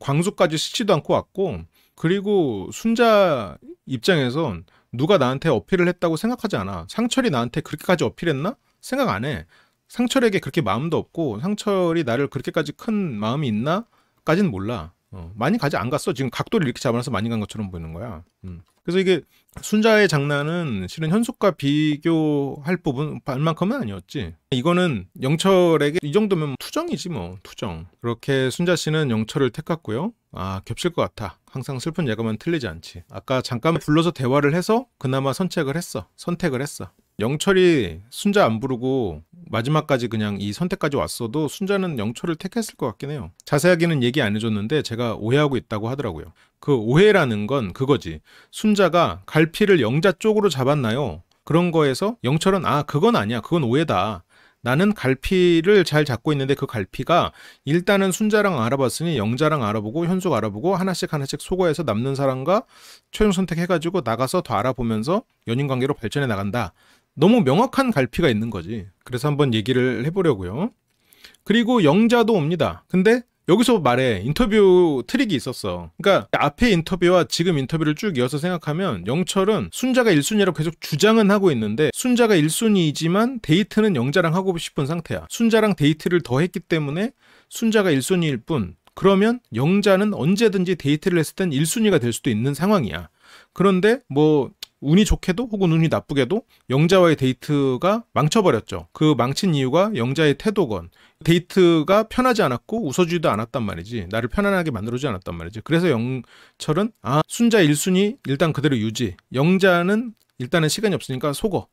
광수까지 스치도 않고 왔고 그리고 순자 입장에선 누가 나한테 어필을 했다고 생각하지 않아. 상철이 나한테 그렇게까지 어필했나? 생각 안 해. 상철에게 그렇게 마음도 없고 상철이 나를 그렇게까지 큰 마음이 있나? 까진 몰라. 어, 많이 가지 안 갔어. 지금 각도를 이렇게 잡아놔서 많이 간 것처럼 보이는 거야. 음. 그래서 이게 순자의 장난은 실은 현숙과 비교할 부분 반만큼은 아니었지. 이거는 영철에게 이 정도면 투정이지 뭐 투정. 그렇게 순자 씨는 영철을 택했고요. 아 겹칠 것 같아. 항상 슬픈 예감은 틀리지 않지. 아까 잠깐 불러서 대화를 해서 그나마 선택을 했어. 선택을 했어. 영철이 순자 안 부르고 마지막까지 그냥 이 선택까지 왔어도 순자는 영철을 택했을 것 같긴 해요. 자세하게는 얘기 안 해줬는데 제가 오해하고 있다고 하더라고요. 그 오해라는 건 그거지. 순자가 갈피를 영자 쪽으로 잡았나요? 그런 거에서 영철은 아 그건 아니야 그건 오해다 나는 갈피를 잘 잡고 있는데 그 갈피가 일단은 순자랑 알아봤으니 영자랑 알아보고 현숙 알아보고 하나씩 하나씩 소거해서 남는 사람과 최종 선택해가지고 나가서 더 알아보면서 연인 관계로 발전해 나간다. 너무 명확한 갈피가 있는 거지. 그래서 한번 얘기를 해보려고요. 그리고 영자도 옵니다. 근데 여기서 말해 인터뷰 트릭이 있었어. 그러니까 앞에 인터뷰와 지금 인터뷰를 쭉 이어서 생각하면 영철은 순자가 1순위라고 계속 주장은 하고 있는데 순자가 1순위이지만 데이트는 영자랑 하고 싶은 상태야. 순자랑 데이트를 더 했기 때문에 순자가 1순위일 뿐 그러면 영자는 언제든지 데이트를 했을 땐 1순위가 될 수도 있는 상황이야. 그런데 뭐 운이 좋게도 혹은 운이 나쁘게도 영자와의 데이트가 망쳐버렸죠. 그 망친 이유가 영자의 태도건 데이트가 편하지 않았고 웃어주지도 않았단 말이지. 나를 편안하게 만들어주지 않았단 말이지. 그래서 영철은 아 순자 1순위 일단 그대로 유지. 영자는 일단은 시간이 없으니까 속어.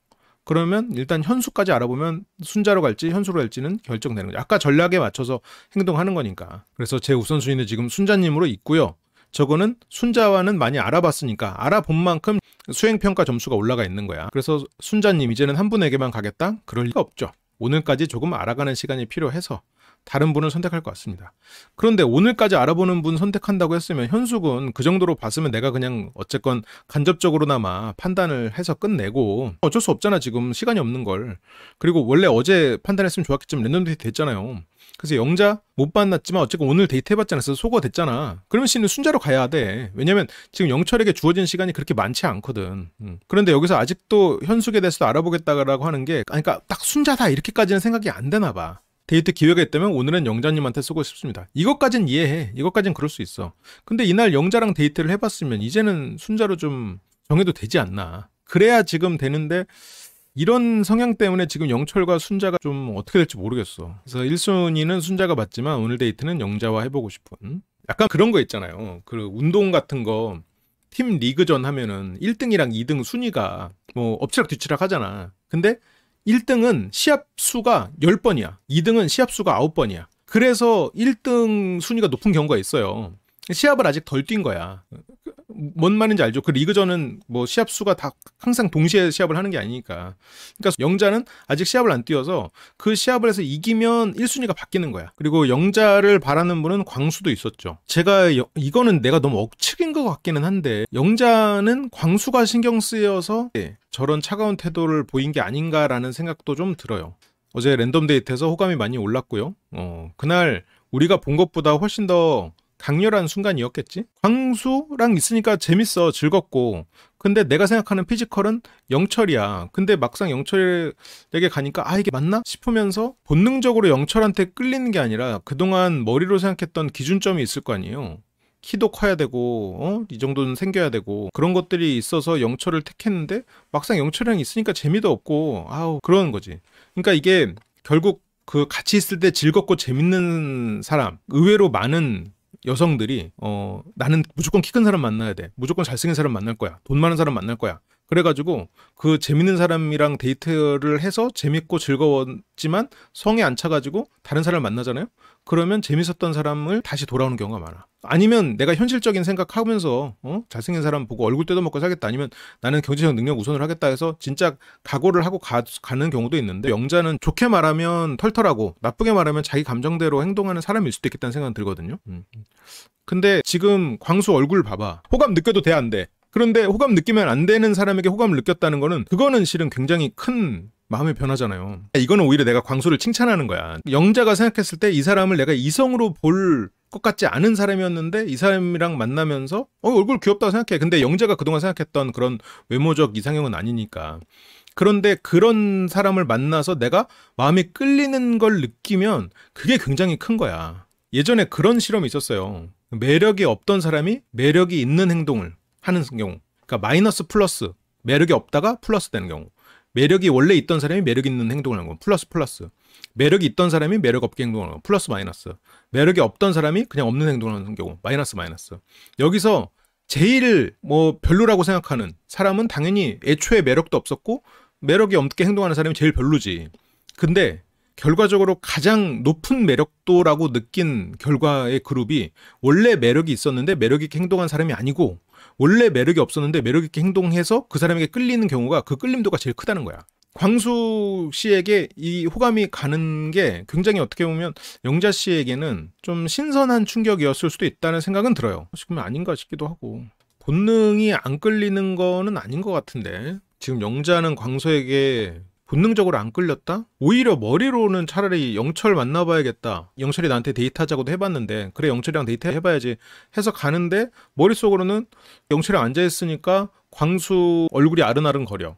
그러면 일단 현수까지 알아보면 순자로 갈지 현수로 갈지는 결정되는 거죠. 아까 전략에 맞춰서 행동하는 거니까. 그래서 제 우선순위는 지금 순자님으로 있고요. 저거는 순자와는 많이 알아봤으니까 알아본 만큼 수행평가 점수가 올라가 있는 거야. 그래서 순자님 이제는 한 분에게만 가겠다? 그럴 리가 없죠. 오늘까지 조금 알아가는 시간이 필요해서 다른 분을 선택할 것 같습니다. 그런데 오늘까지 알아보는 분 선택한다고 했으면 현숙은 그 정도로 봤으면 내가 그냥 어쨌건 간접적으로나마 판단을 해서 끝내고 어쩔 수 없잖아 지금 시간이 없는 걸. 그리고 원래 어제 판단했으면 좋았겠지만 랜덤데이 됐잖아요. 그래서 영자 못 만났지만 어쨌건 오늘 데이트해봤잖아 않았어 속어 됐잖아 그러면 씨는 순자로 가야 돼 왜냐면 지금 영철에게 주어진 시간이 그렇게 많지 않거든 음. 그런데 여기서 아직도 현숙에 대해서 알아보겠다라고 하는 게 그러니까 딱 순자다 이렇게까지는 생각이 안 되나 봐 데이트 기회가 있다면 오늘은 영자님한테 쓰고 싶습니다. 이것까진 이해해. 이것까진 그럴 수 있어. 근데 이날 영자랑 데이트를 해봤으면 이제는 순자로 좀 정해도 되지 않나. 그래야 지금 되는데 이런 성향 때문에 지금 영철과 순자가 좀 어떻게 될지 모르겠어. 그래서 1순위는 순자가 맞지만 오늘 데이트는 영자와 해보고 싶은. 약간 그런 거 있잖아요. 그 운동 같은 거. 팀 리그전 하면은 1등이랑 2등 순위가 뭐 엎치락 뒤치락 하잖아. 근데 1등은 시합 수가 10번이야. 2등은 시합 수가 9번이야. 그래서 1등 순위가 높은 경우가 있어요. 시합을 아직 덜 뛴 거야. 뭔 말인지 알죠. 그 리그전은 뭐 시합 수가 다 항상 동시에 시합을 하는 게 아니니까. 그러니까 영자는 아직 시합을 안 뛰어서 그 시합을 해서 이기면 1순위가 바뀌는 거야. 그리고 영자를 바라는 분은 광수도 있었죠. 제가 여, 이거는 내가 너무 억측인 것 같기는 한데 영자는 광수가 신경 쓰여서 예, 저런 차가운 태도를 보인 게 아닌가라는 생각도 좀 들어요. 어제 랜덤 데이트에서 호감이 많이 올랐고요. 어, 그날 우리가 본 것보다 훨씬 더 강렬한 순간이었겠지? 광수랑 있으니까 재밌어, 즐겁고. 근데 내가 생각하는 피지컬은 영철이야. 근데 막상 영철에게 가니까 아, 이게 맞나? 싶으면서 본능적으로 영철한테 끌리는 게 아니라 그동안 머리로 생각했던 기준점이 있을 거 아니에요. 키도 커야 되고 어? 이 정도는 생겨야 되고 그런 것들이 있어서 영철을 택했는데 막상 영철이랑 있으니까 재미도 없고 아우 그러는 거지 그러니까 이게 결국 그 같이 있을 때 즐겁고 재밌는 사람 의외로 많은 여성들이 어 나는 무조건 키 큰 사람 만나야 돼. 무조건 잘생긴 사람 만날 거야. 돈 많은 사람 만날 거야. 그래가지고 그 재밌는 사람이랑 데이트를 해서 재밌고 즐거웠지만 성에 안 차가지고 다른 사람을 만나잖아요. 그러면 재밌었던 사람을 다시 돌아오는 경우가 많아. 아니면 내가 현실적인 생각하면서 어? 잘생긴 사람 보고 얼굴 때도 먹고 살겠다 아니면 나는 경제적 능력 우선을 하겠다 해서 진짜 각오를 하고 가, 는 경우도 있는데 영자는 좋게 말하면 털털하고 나쁘게 말하면 자기 감정대로 행동하는 사람일 수도 있겠다는 생각은 들거든요 음. 근데 지금 광수 얼굴 봐봐 호감 느껴도 돼 안 돼? 그런데 호감 느끼면 안 되는 사람에게 호감을 느꼈다는 거는 그거는 실은 굉장히 큰 마음이 변하잖아요. 이거는 오히려 내가 광수를 칭찬하는 거야. 영자가 생각했을 때 이 사람을 내가 이성으로 볼 것 같지 않은 사람이었는데 이 사람이랑 만나면서 어 얼굴 귀엽다고 생각해. 근데 영자가 그동안 생각했던 그런 외모적 이상형은 아니니까. 그런데 그런 사람을 만나서 내가 마음이 끌리는 걸 느끼면 그게 굉장히 큰 거야. 예전에 그런 실험이 있었어요. 매력이 없던 사람이 매력이 있는 행동을 하는 경우. 그러니까 마이너스 플러스 매력이 없다가 플러스 되는 경우. 매력이 원래 있던 사람이 매력 있는 행동을 한 건 플러스 플러스. 매력이 있던 사람이 매력 없게 행동하는 거 플러스 마이너스. 매력이 없던 사람이 그냥 없는 행동을 하는 경우 마이너스 마이너스. 여기서 제일 뭐 별로라고 생각하는 사람은 당연히 애초에 매력도 없었고 매력이 없게 행동하는 사람이 제일 별로지. 근데 결과적으로 가장 높은 매력도라고 느낀 결과의 그룹이 원래 매력이 있었는데 매력 있게 행동한 사람이 아니고 원래 매력이 없었는데 매력 있게 행동해서 그 사람에게 끌리는 경우가 그 끌림도가 제일 크다는 거야. 광수 씨에게 이 호감이 가는 게 굉장히 어떻게 보면 영자 씨에게는 좀 신선한 충격이었을 수도 있다는 생각은 들어요. 지금 아닌가 싶기도 하고 본능이 안 끌리는 거는 아닌 것 같은데 지금 영자는 광수에게 본능적으로 안 끌렸다? 오히려 머리로는 차라리 영철 만나봐야겠다. 영철이 나한테 데이트하자고도 해봤는데 그래 영철이랑 데이트해봐야지 해서 가는데 머릿속으로는 영철이랑 앉아있으니까 광수 얼굴이 아른아른 거려.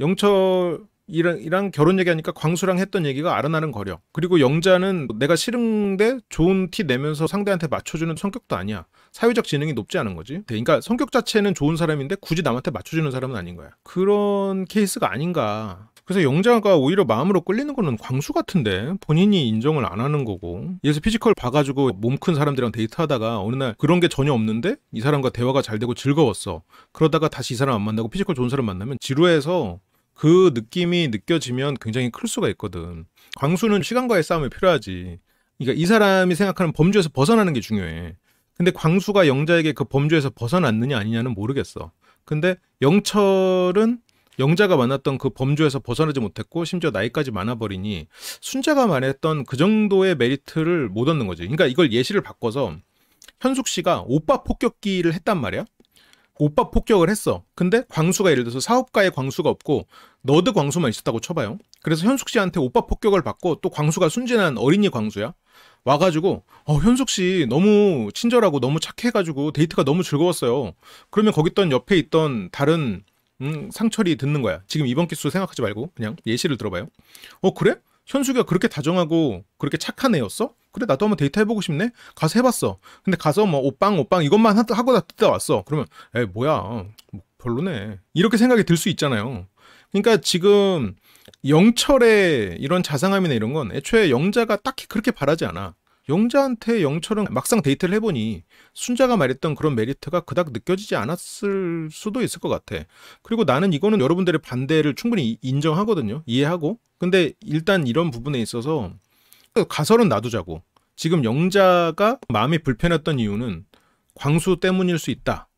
영철 이랑, 이랑 결혼 얘기하니까 광수랑 했던 얘기가 아른아른 거려. 그리고 영자는 내가 싫은데 좋은 티 내면서 상대한테 맞춰주는 성격도 아니야. 사회적 지능이 높지 않은 거지. 그러니까 성격 자체는 좋은 사람인데 굳이 남한테 맞춰주는 사람은 아닌 거야. 그런 케이스가 아닌가. 그래서 영자가 오히려 마음으로 끌리는 거는 광수 같은데 본인이 인정을 안 하는 거고 래서 피지컬 봐가지고 몸 큰 사람들이랑 데이트하다가 어느 날 그런 게 전혀 없는데 이 사람과 대화가 잘 되고 즐거웠어 그러다가 다시 이 사람 안 만나고 피지컬 좋은 사람 만나면 지루해서 그 느낌이 느껴지면 굉장히 클 수가 있거든 광수는 시간과의 싸움이 필요하지 그러니까 이 사람이 생각하는 범주에서 벗어나는 게 중요해 근데 광수가 영자에게 그 범주에서 벗어났느냐 아니냐는 모르겠어 근데 영철은 영자가 만났던 그 범주에서 벗어나지 못했고 심지어 나이까지 많아버리니 순자가 말했던 그 정도의 메리트를 못 얻는 거지. 그러니까 이걸 예시를 바꿔서 현숙 씨가 오빠 폭격기를 했단 말이야. 오빠 폭격을 했어. 근데 광수가 예를 들어서 사업가에 광수가 없고 너드 광수만 있었다고 쳐봐요. 그래서 현숙 씨한테 오빠 폭격을 받고 또 광수가 순진한 어린이 광수야. 와가지고 어 현숙 씨 너무 친절하고 너무 착해가지고 데이트가 너무 즐거웠어요. 그러면 거기 있던 옆에 있던 다른 음, 상철이 듣는 거야. 지금 이번 기수 생각하지 말고 그냥 예시를 들어봐요. 어 그래? 현숙이가 그렇게 다정하고 그렇게 착한 애였어? 그래 나도 한번 데이트 해보고 싶네. 가서 해봤어. 근데 가서 뭐 오빵 오빵 이것만 하고 다뜯다 왔어. 그러면 에 뭐야 뭐 별로네. 이렇게 생각이 들 수 있잖아요. 그러니까 지금 영철의 이런 자상함이나 이런 건 애초에 영자가 딱히 그렇게 바라지 않아. 영자한테 영철은 막상 데이트를 해보니 순자가 말했던 그런 메리트가 그닥 느껴지지 않았을 수도 있을 것 같아. 그리고 나는 이거는 여러분들의 반대를 충분히 인정하거든요. 이해하고. 근데 일단 이런 부분에 있어서 가설은 놔두자고. 지금 영자가 마음이 불편했던 이유는 광수 때문일 수 있다.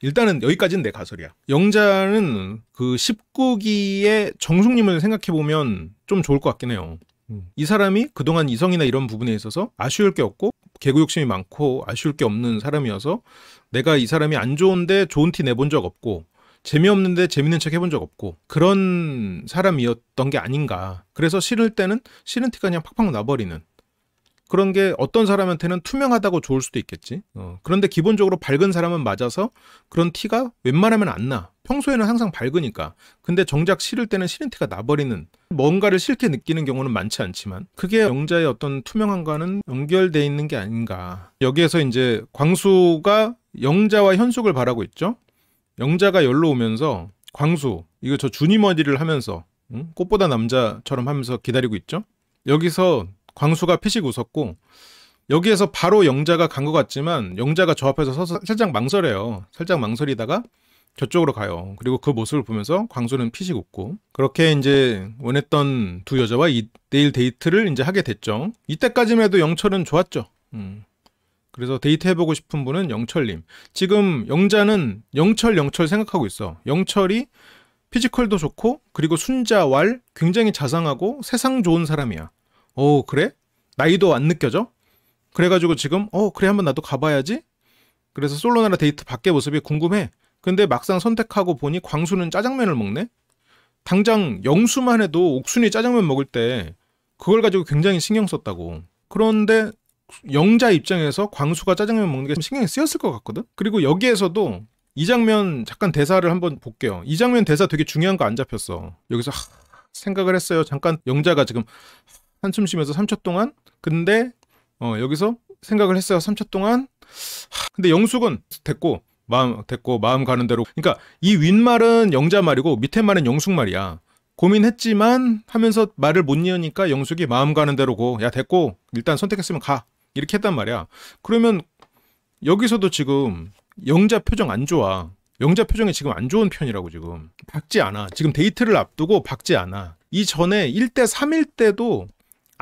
일단은 여기까지는 내 가설이야. 영자는 그 19기의 정숙님을 생각해 보면 좀 좋을 것 같긴 해요. 이 사람이 그동안 이성이나 이런 부분에 있어서 아쉬울 게 없고 개그 욕심이 많고 아쉬울 게 없는 사람이어서 내가 이 사람이 안 좋은데 좋은 티 내본 적 없고 재미없는데 재밌는 척 해본 적 없고 그런 사람이었던 게 아닌가. 그래서 싫을 때는 싫은 티가 그냥 팍팍 나버리는 그런 게 어떤 사람한테는 투명하다고 좋을 수도 있겠지. 어. 그런데 기본적으로 밝은 사람은 맞아서 그런 티가 웬만하면 안 나. 평소에는 항상 밝으니까. 근데 정작 싫을 때는 싫은 티가 나버리는 뭔가를 싫게 느끼는 경우는 많지 않지만 그게 영자의 어떤 투명함과는 연결되어 있는 게 아닌가. 여기에서 이제 광수가 영자와 현숙을 바라고 있죠. 영자가 열로 오면서 광수 이거 저 주니머리를 하면서 응? 꽃보다 남자처럼 하면서 기다리고 있죠. 여기서 광수가 피식 웃었고 여기에서 바로 영자가 간 것 같지만 영자가 저 앞에서 서서 살짝 망설여요. 살짝 망설이다가 저쪽으로 가요. 그리고 그 모습을 보면서 광수는 피식 웃고 그렇게 이제 원했던 두 여자와 이 내일 데이트를 이제 하게 됐죠. 이때까지만 해도 영철은 좋았죠. 음. 그래서 데이트해보고 싶은 분은 영철님. 지금 영자는 영철 영철 생각하고 있어. 영철이 피지컬도 좋고 그리고 순자왈 굉장히 자상하고 세상 좋은 사람이야. 어, 그래? 나이도 안 느껴져? 그래가지고 지금, 어, 그래, 한번 나도 가봐야지? 그래서 솔로나라 데이트 밖의 모습이 궁금해. 근데 막상 선택하고 보니 광수는 짜장면을 먹네? 당장 영수만 해도 옥순이 짜장면 먹을 때 그걸 가지고 굉장히 신경 썼다고. 그런데 영자 입장에서 광수가 짜장면 먹는 게 신경이 쓰였을 것 같거든? 그리고 여기에서도 이 장면 잠깐 대사를 한번 볼게요. 이 장면 대사 되게 중요한 거 안 잡혔어. 여기서 하, 생각을 했어요. 잠깐 영자가 지금 하, 한숨 쉬면서 3초 동안 근데 어, 여기서 생각을 했어요. 3초 동안 하, 근데 영숙은 됐고 마음 됐고 마음 가는 대로 그러니까 이 윗말은 영자 말이고 밑에 말은 영숙 말이야. 고민했지만 하면서 말을 못 이으니까 영숙이 마음 가는 대로고 야 됐고 일단 선택했으면 가 이렇게 했단 말이야. 그러면 여기서도 지금 영자 표정 안 좋아. 영자 표정이 지금 안 좋은 편이라고 지금. 박지 않아. 지금 데이트를 앞두고 박지 않아. 이전에 1대 3일 때도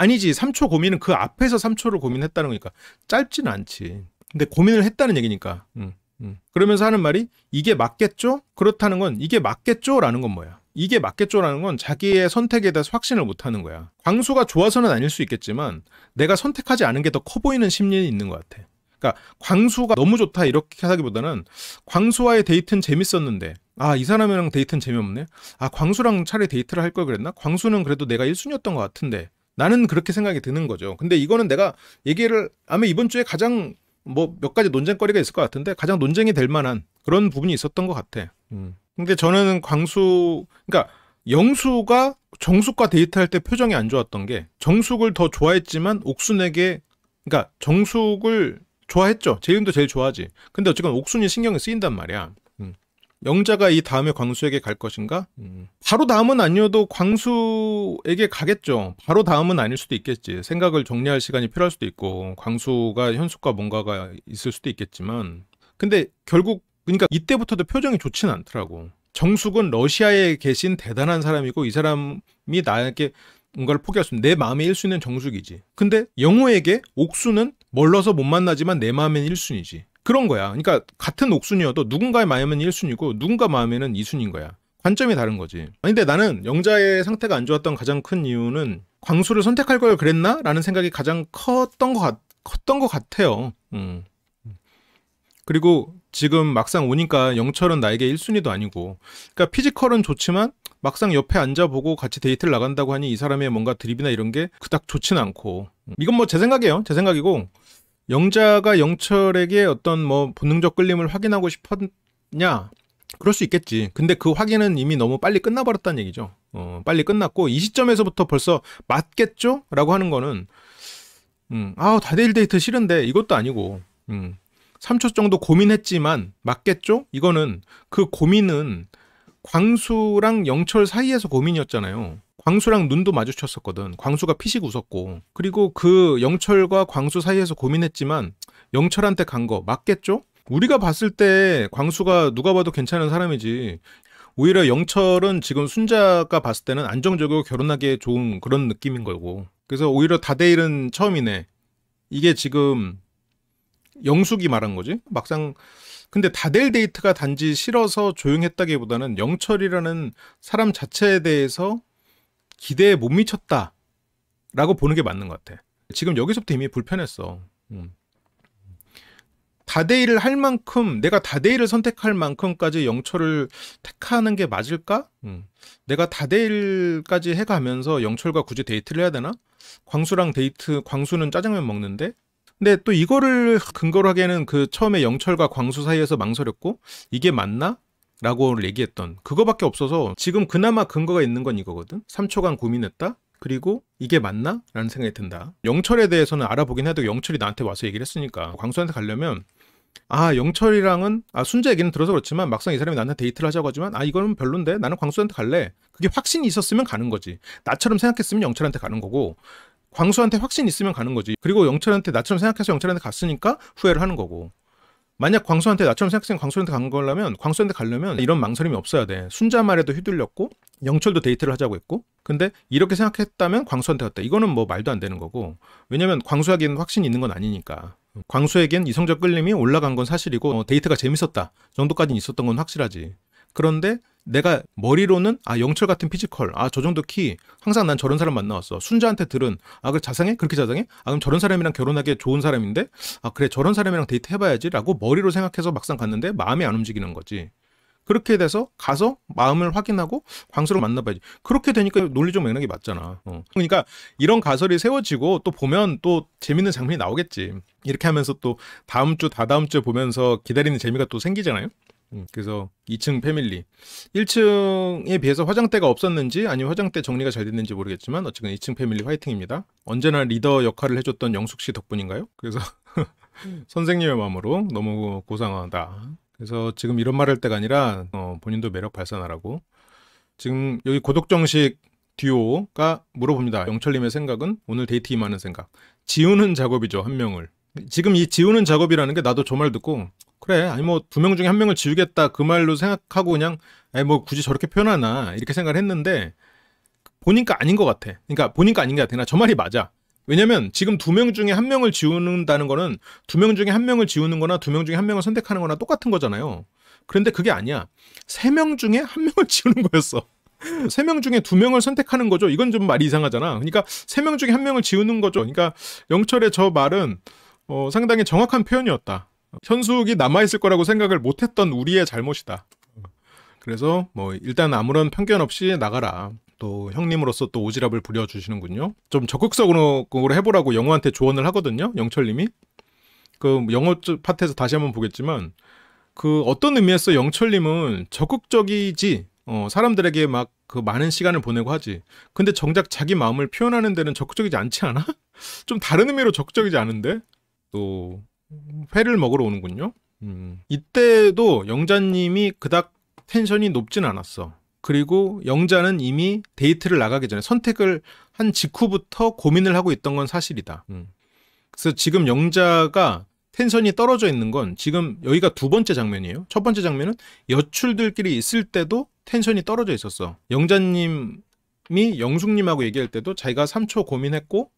아니지 3초 고민은 그 앞에서 3초를 고민했다는 거니까 짧지는 않지. 근데 고민을 했다는 얘기니까. 음, 음. 그러면서 하는 말이 이게 맞겠죠? 그렇다는 건 이게 맞겠죠라는 건 뭐야? 이게 맞겠죠라는 건 자기의 선택에 대해서 확신을 못 하는 거야. 광수가 좋아서는 아닐 수 있겠지만 내가 선택하지 않은 게 더 커 보이는 심리는 있는 것 같아. 그러니까 광수가 너무 좋다 이렇게 하기보다는 광수와의 데이트는 재밌었는데 아, 이 사람이랑 데이트는 재미없네. 아, 광수랑 차라리 데이트를 할 걸 그랬나? 광수는 그래도 내가 1순위였던 것 같은데. 나는 그렇게 생각이 드는 거죠. 근데 이거는 내가 얘기를 아마 이번 주에 가장 뭐 몇 가지 논쟁거리가 있을 것 같은데 가장 논쟁이 될 만한 그런 부분이 있었던 것 같아. 음. 근데 저는 광수 그러니까 영수가 정숙과 데이트할 때 표정이 안 좋았던 게 정숙을 더 좋아했지만 옥순에게 그러니까 정숙을 좋아했죠. 재윤도 제일 좋아하지. 근데 어쨌든 옥순이 신경이 쓰인단 말이야. 영자가 이 다음에 광수에게 갈 것인가? 음. 바로 다음은 아니어도 광수에게 가겠죠. 바로 다음은 아닐 수도 있겠지. 생각을 정리할 시간이 필요할 수도 있고 광수가 현숙과 뭔가가 있을 수도 있겠지만 근데 결국 그러니까 이때부터도 표정이 좋지는 않더라고. 정숙은 러시아에 계신 대단한 사람이고 이 사람이 나에게 뭔가를 포기할수 있는 내 마음의 1순위는 정숙이지. 근데 영호에게 옥수는 멀러서 못 만나지만 내 마음엔 1순위지. 그런 거야. 그러니까 같은 옥순이어도 누군가의 마음은 1순위고 누군가 마음에는 2순위인 거야. 관점이 다른 거지. 근데 나는 영자의 상태가 안 좋았던 가장 큰 이유는 광수를 선택할 걸 그랬나? 라는 생각이 가장 컸던 것, 같, 컸던 것 같아요. 음. 그리고 지금 막상 오니까 영철은 나에게 1순위도 아니고. 그러니까 피지컬은 좋지만 막상 옆에 앉아보고 같이 데이트를 나간다고 하니 이 사람의 뭔가 드립이나 이런 게 그닥 좋진 않고. 음. 이건 뭐 제 생각이에요. 제 생각이고. 영자가 영철에게 어떤 뭐 본능적 끌림을 확인하고 싶었냐? 그럴 수 있겠지. 근데 그 확인은 이미 너무 빨리 끝나버렸다는 얘기죠. 어, 빨리 끝났고 이 시점에서부터 벌써 맞겠죠? 라고 하는 거는 음, 아, 다대일 데이트 싫은데 이것도 아니고 음, 3초 정도 고민했지만 맞겠죠? 이거는 그 고민은 광수랑 영철 사이에서 고민이었잖아요. 광수랑 눈도 마주쳤었거든. 광수가 피식 웃었고. 그리고 그 영철과 광수 사이에서 고민했지만 영철한테 간 거 맞겠죠? 우리가 봤을 때 광수가 누가 봐도 괜찮은 사람이지. 오히려 영철은 지금 순자가 봤을 때는 안정적으로 결혼하기에 좋은 그런 느낌인 거고. 그래서 오히려 다데일은 처음이네. 이게 지금 영숙이 말한 거지? 막상 근데 다델 데이트가 단지 싫어서 조용했다기보다는 영철이라는 사람 자체에 대해서 기대에 못 미쳤다라고 보는 게 맞는 것 같아. 지금 여기서부터 이미 불편했어. 음. 다데이를할 만큼 내가 다데이를 선택할 만큼까지 영철을 택하는 게 맞을까? 음. 내가 다데이까지 해가면서 영철과 굳이 데이트를 해야 되나? 광수랑 데이트 광수는 짜장면 먹는데 근데 또 이거를 근거로 하기에는 그 처음에 영철과 광수 사이에서 망설였고 이게 맞나? 라고 얘기했던 그거밖에 없어서 지금 그나마 근거가 있는 건 이거거든 3초간 고민했다 그리고 이게 맞나? 라는 생각이 든다 영철에 대해서는 알아보긴 해도 영철이 나한테 와서 얘기를 했으니까 광수한테 가려면 아 영철이랑은 아순자 얘기는 들어서 그렇지만 막상 이 사람이 나한테 데이트를 하자고 하지만 아 이거는 별론데 나는 광수한테 갈래 그게 확신이 있었으면 가는 거지 나처럼 생각했으면 영철한테 가는 거고 광수한테 확신 있으면 가는 거지 그리고 영철한테 나처럼 생각해서 영철한테 갔으니까 후회를 하는 거고 만약 광수한테 나처럼 생각생 광수한테 간 거라면 광수한테 가려면 이런 망설임이 없어야 돼. 순자 말에도 휘둘렸고 영철도 데이트를 하자고 했고 근데 이렇게 생각했다면 광수한테 갔다. 이거는 뭐 말도 안 되는 거고 왜냐면 광수에게는 확신이 있는 건 아니니까. 광수에겐 이성적 끌림이 올라간 건 사실이고 어, 데이트가 재밌었다 정도까지는 있었던 건 확실하지. 그런데 내가 머리로는 아 영철 같은 피지컬 아 저 정도 키 항상 난 저런 사람 만나왔어 순자한테 들은 아 그 자상해 그렇게 자상해 아 그럼 저런 사람이랑 결혼하기 좋은 사람인데 아 그래 저런 사람이랑 데이트 해봐야지라고 머리로 생각해서 막상 갔는데 마음이 안 움직이는 거지 그렇게 돼서 가서 마음을 확인하고 광수를 만나봐야지 그렇게 되니까 논리좀 맥락이 맞잖아 어. 그러니까 이런 가설이 세워지고 또 보면 또 재밌는 장면이 나오겠지 이렇게 하면서 또 다음 주 다다음 주에 보면서 기다리는 재미가 또 생기잖아요 음, 그래서 2층 패밀리. 1층에 비해서 화장대가 없었는지 아니면 화장대 정리가 잘 됐는지 모르겠지만 어쨌든 2층 패밀리 화이팅입니다. 언제나 리더 역할을 해줬던 영숙 씨 덕분인가요? 그래서 음. 선생님의 마음으로 너무 고상하다. 그래서 지금 이런 말 할 때가 아니라 어, 본인도 매력 발산하라고. 지금 여기 고독정식 듀오가 물어봅니다. 영철님의 생각은 오늘 데이트 임하는 생각. 지우는 작업이죠 한 명을. 지금 이 지우는 작업이라는 게 나도 저말 듣고 그래 아니 뭐 두 명 중에 한 명을 지우겠다 그 말로 생각하고 그냥 아니 뭐 굳이 저렇게 표현하나 이렇게 생각을 했는데 보니까 아닌 것 같아. 그러니까 보니까 아닌 것 같아. 나저 말이 맞아. 왜냐면 지금 두 명 중에 한 명을 지우는다는 거는 두 명 중에 한 명을 지우는 거나 두 명 중에 한 명을 선택하는 거나 똑같은 거잖아요. 그런데 그게 아니야. 세 명 중에 한 명을 지우는 거였어. 세 명 중에 두 명을 선택하는 거죠. 이건 좀 말이 이상하잖아. 그러니까 세 명 중에 한 명을 지우는 거죠. 그러니까 영철의 저 말은 어, 상당히 정확한 표현이었다. 현숙이 남아있을 거라고 생각을 못했던 우리의 잘못이다. 그래서 뭐 일단 아무런 편견 없이 나가라. 또 형님으로서 또 오지랖을 부려주시는군요. 좀 적극적으로 해보라고 영호한테 조언을 하거든요. 영철님이. 그영호 파트에서 다시 한번 보겠지만 그 어떤 의미에서 영철님은 적극적이지 어, 사람들에게 막 그 많은 시간을 보내고 하지. 근데 정작 자기 마음을 표현하는 데는 적극적이지 않지 않아? 좀 다른 의미로 적극적이지 않은데? 또 회를 먹으러 오는군요. 음. 이때도 영자님이 그닥 텐션이 높진 않았어. 그리고 영자는 이미 데이트를 나가기 전에 선택을 한 직후부터 고민을 하고 있던 건 사실이다. 음. 그래서 지금 영자가 텐션이 떨어져 있는 건 지금 여기가 두 번째 장면이에요. 첫 번째 장면은 여출들끼리 있을 때도 텐션이 떨어져 있었어. 영자님이 영숙님하고 얘기할 때도 자기가 3초 고민했고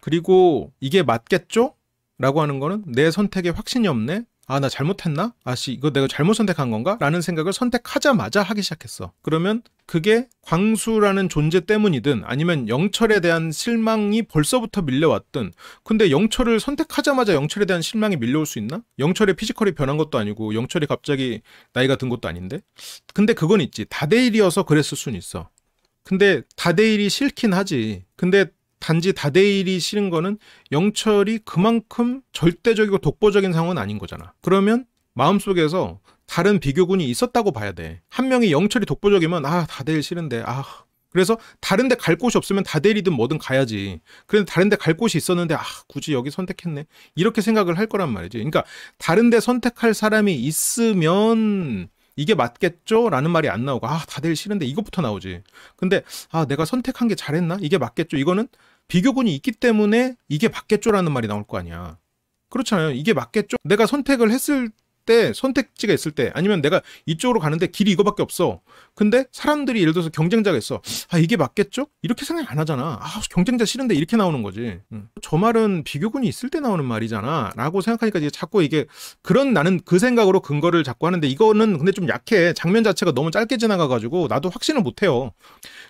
그리고 이게 맞겠죠? 라고 하는 거는 내 선택에 확신이 없네? 아, 나 잘못했나? 아씨, 이거 내가 잘못 선택한 건가? 라는 생각을 선택하자마자 하기 시작했어. 그러면 그게 광수라는 존재 때문이든 아니면 영철에 대한 실망이 벌써부터 밀려왔든 근데 영철을 선택하자마자 영철에 대한 실망이 밀려올 수 있나? 영철의 피지컬이 변한 것도 아니고 영철이 갑자기 나이가 든 것도 아닌데? 근데 그건 있지. 다대일이어서 그랬을 순 있어. 근데 다대일이 싫긴 하지. 근데 단지 다데일이 싫은 거는 영철이 그만큼 절대적이고 독보적인 상황은 아닌 거잖아. 그러면 마음속에서 다른 비교군이 있었다고 봐야 돼. 한 명이 영철이 독보적이면 아 다데일 싫은데 아 그래서 다른데 갈 곳이 없으면 다데일이든 뭐든 가야지. 그런데 다른데 갈 곳이 있었는데 아 굳이 여기 선택했네 이렇게 생각을 할 거란 말이지. 그러니까 다른데 선택할 사람이 있으면 이게 맞겠죠라는 말이 안 나오고 아다데일 싫은데 이것부터 나오지. 근데 아 내가 선택한 게 잘했나? 이게 맞겠죠. 이거는 비교군이 있기 때문에 이게 맞겠죠라는 말이 나올 거 아니야. 그렇잖아요. 이게 맞겠죠. 내가 선택을 했을 때 선택지가 있을 때 아니면 내가 이쪽으로 가는데 길이 이거밖에 없어. 근데 사람들이 예를 들어서 경쟁자가 있어. 아 이게 맞겠죠? 이렇게 생각 안 하잖아. 아 경쟁자 싫은데 이렇게 나오는 거지. 응. 음. 저 말은 비교군이 있을 때 나오는 말이잖아.라고 생각하니까 이제 자꾸 이게 그런 나는 그 생각으로 근거를 자꾸 하는데 이거는 근데 좀 약해. 장면 자체가 너무 짧게 지나가가지고 나도 확신을 못해요.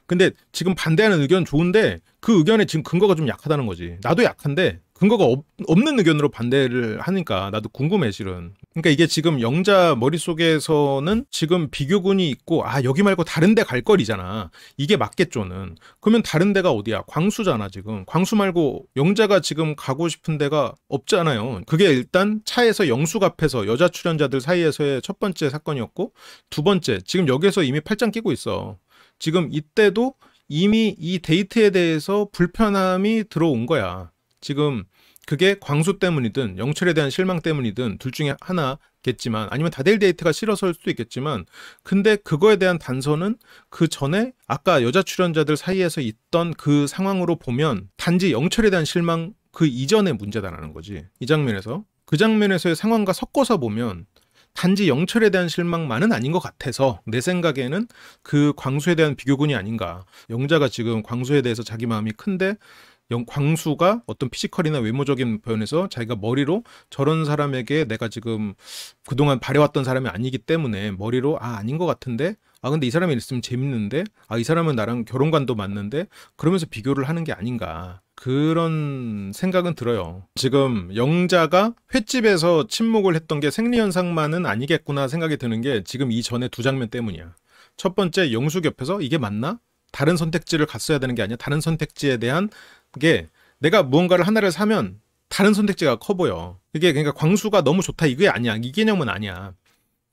근데 지금 반대하는 의견 좋은데 그 의견에 지금 근거가 좀 약하다는 거지. 나도 약한데 근거가 없, 는 의견으로 반대를 하니까 나도 궁금해 실은. 그러니까 이게 지금 영자 머릿속에서는 지금 비교군이 있고 아 여기 말고 다른 데 갈 거리잖아. 이게 맞겠죠는. 그러면 다른 데가 어디야? 광수잖아 지금. 광수 말고 영자가 지금 가고 싶은 데가 없잖아요. 그게 일단 차에서 영숙 앞에서 여자 출연자들 사이에서의 첫 번째 사건이었고 두 번째 지금 여기에서 이미 팔짱 끼고 있어. 지금 이때도 이미 이 데이트에 대해서 불편함이 들어온 거야. 지금 그게 광수 때문이든 영철에 대한 실망 때문이든 둘 중에 하나겠지만 아니면 다델 데이트가 싫어서일 수도 있겠지만 근데 그거에 대한 단서는 그 전에 아까 여자 출연자들 사이에서 있던 그 상황으로 보면 단지 영철에 대한 실망 그 이전의 문제다라는 거지 이 장면에서 그 장면에서의 상황과 섞어서 보면 단지 영철에 대한 실망만은 아닌 것 같아서 내 생각에는 그 광수에 대한 비교군이 아닌가 영자가 지금 광수에 대해서 자기 마음이 큰데 영, 광수가 어떤 피지컬이나 외모적인 표현에서 자기가 머리로 저런 사람에게 내가 지금 그동안 바래왔던 사람이 아니기 때문에 머리로 아 아닌 것 같은데 아 근데 이 사람이 있으면 재밌는데 아 이 사람은 나랑 결혼관도 맞는데 그러면서 비교를 하는 게 아닌가 그런 생각은 들어요. 지금 영자가 횟집에서 침묵을 했던 게 생리현상만은 아니겠구나 생각이 드는 게 지금 이전에 두 장면 때문이야. 첫 번째 영숙 옆에서 이게 맞나? 다른 선택지를 갔어야 되는 게 아니야. 다른 선택지에 대한 게 내가 무언가를 하나를 사면 다른 선택지가 커 보여. 그게 그러니까 광수가 너무 좋다 이게 아니야. 이 개념은 아니야.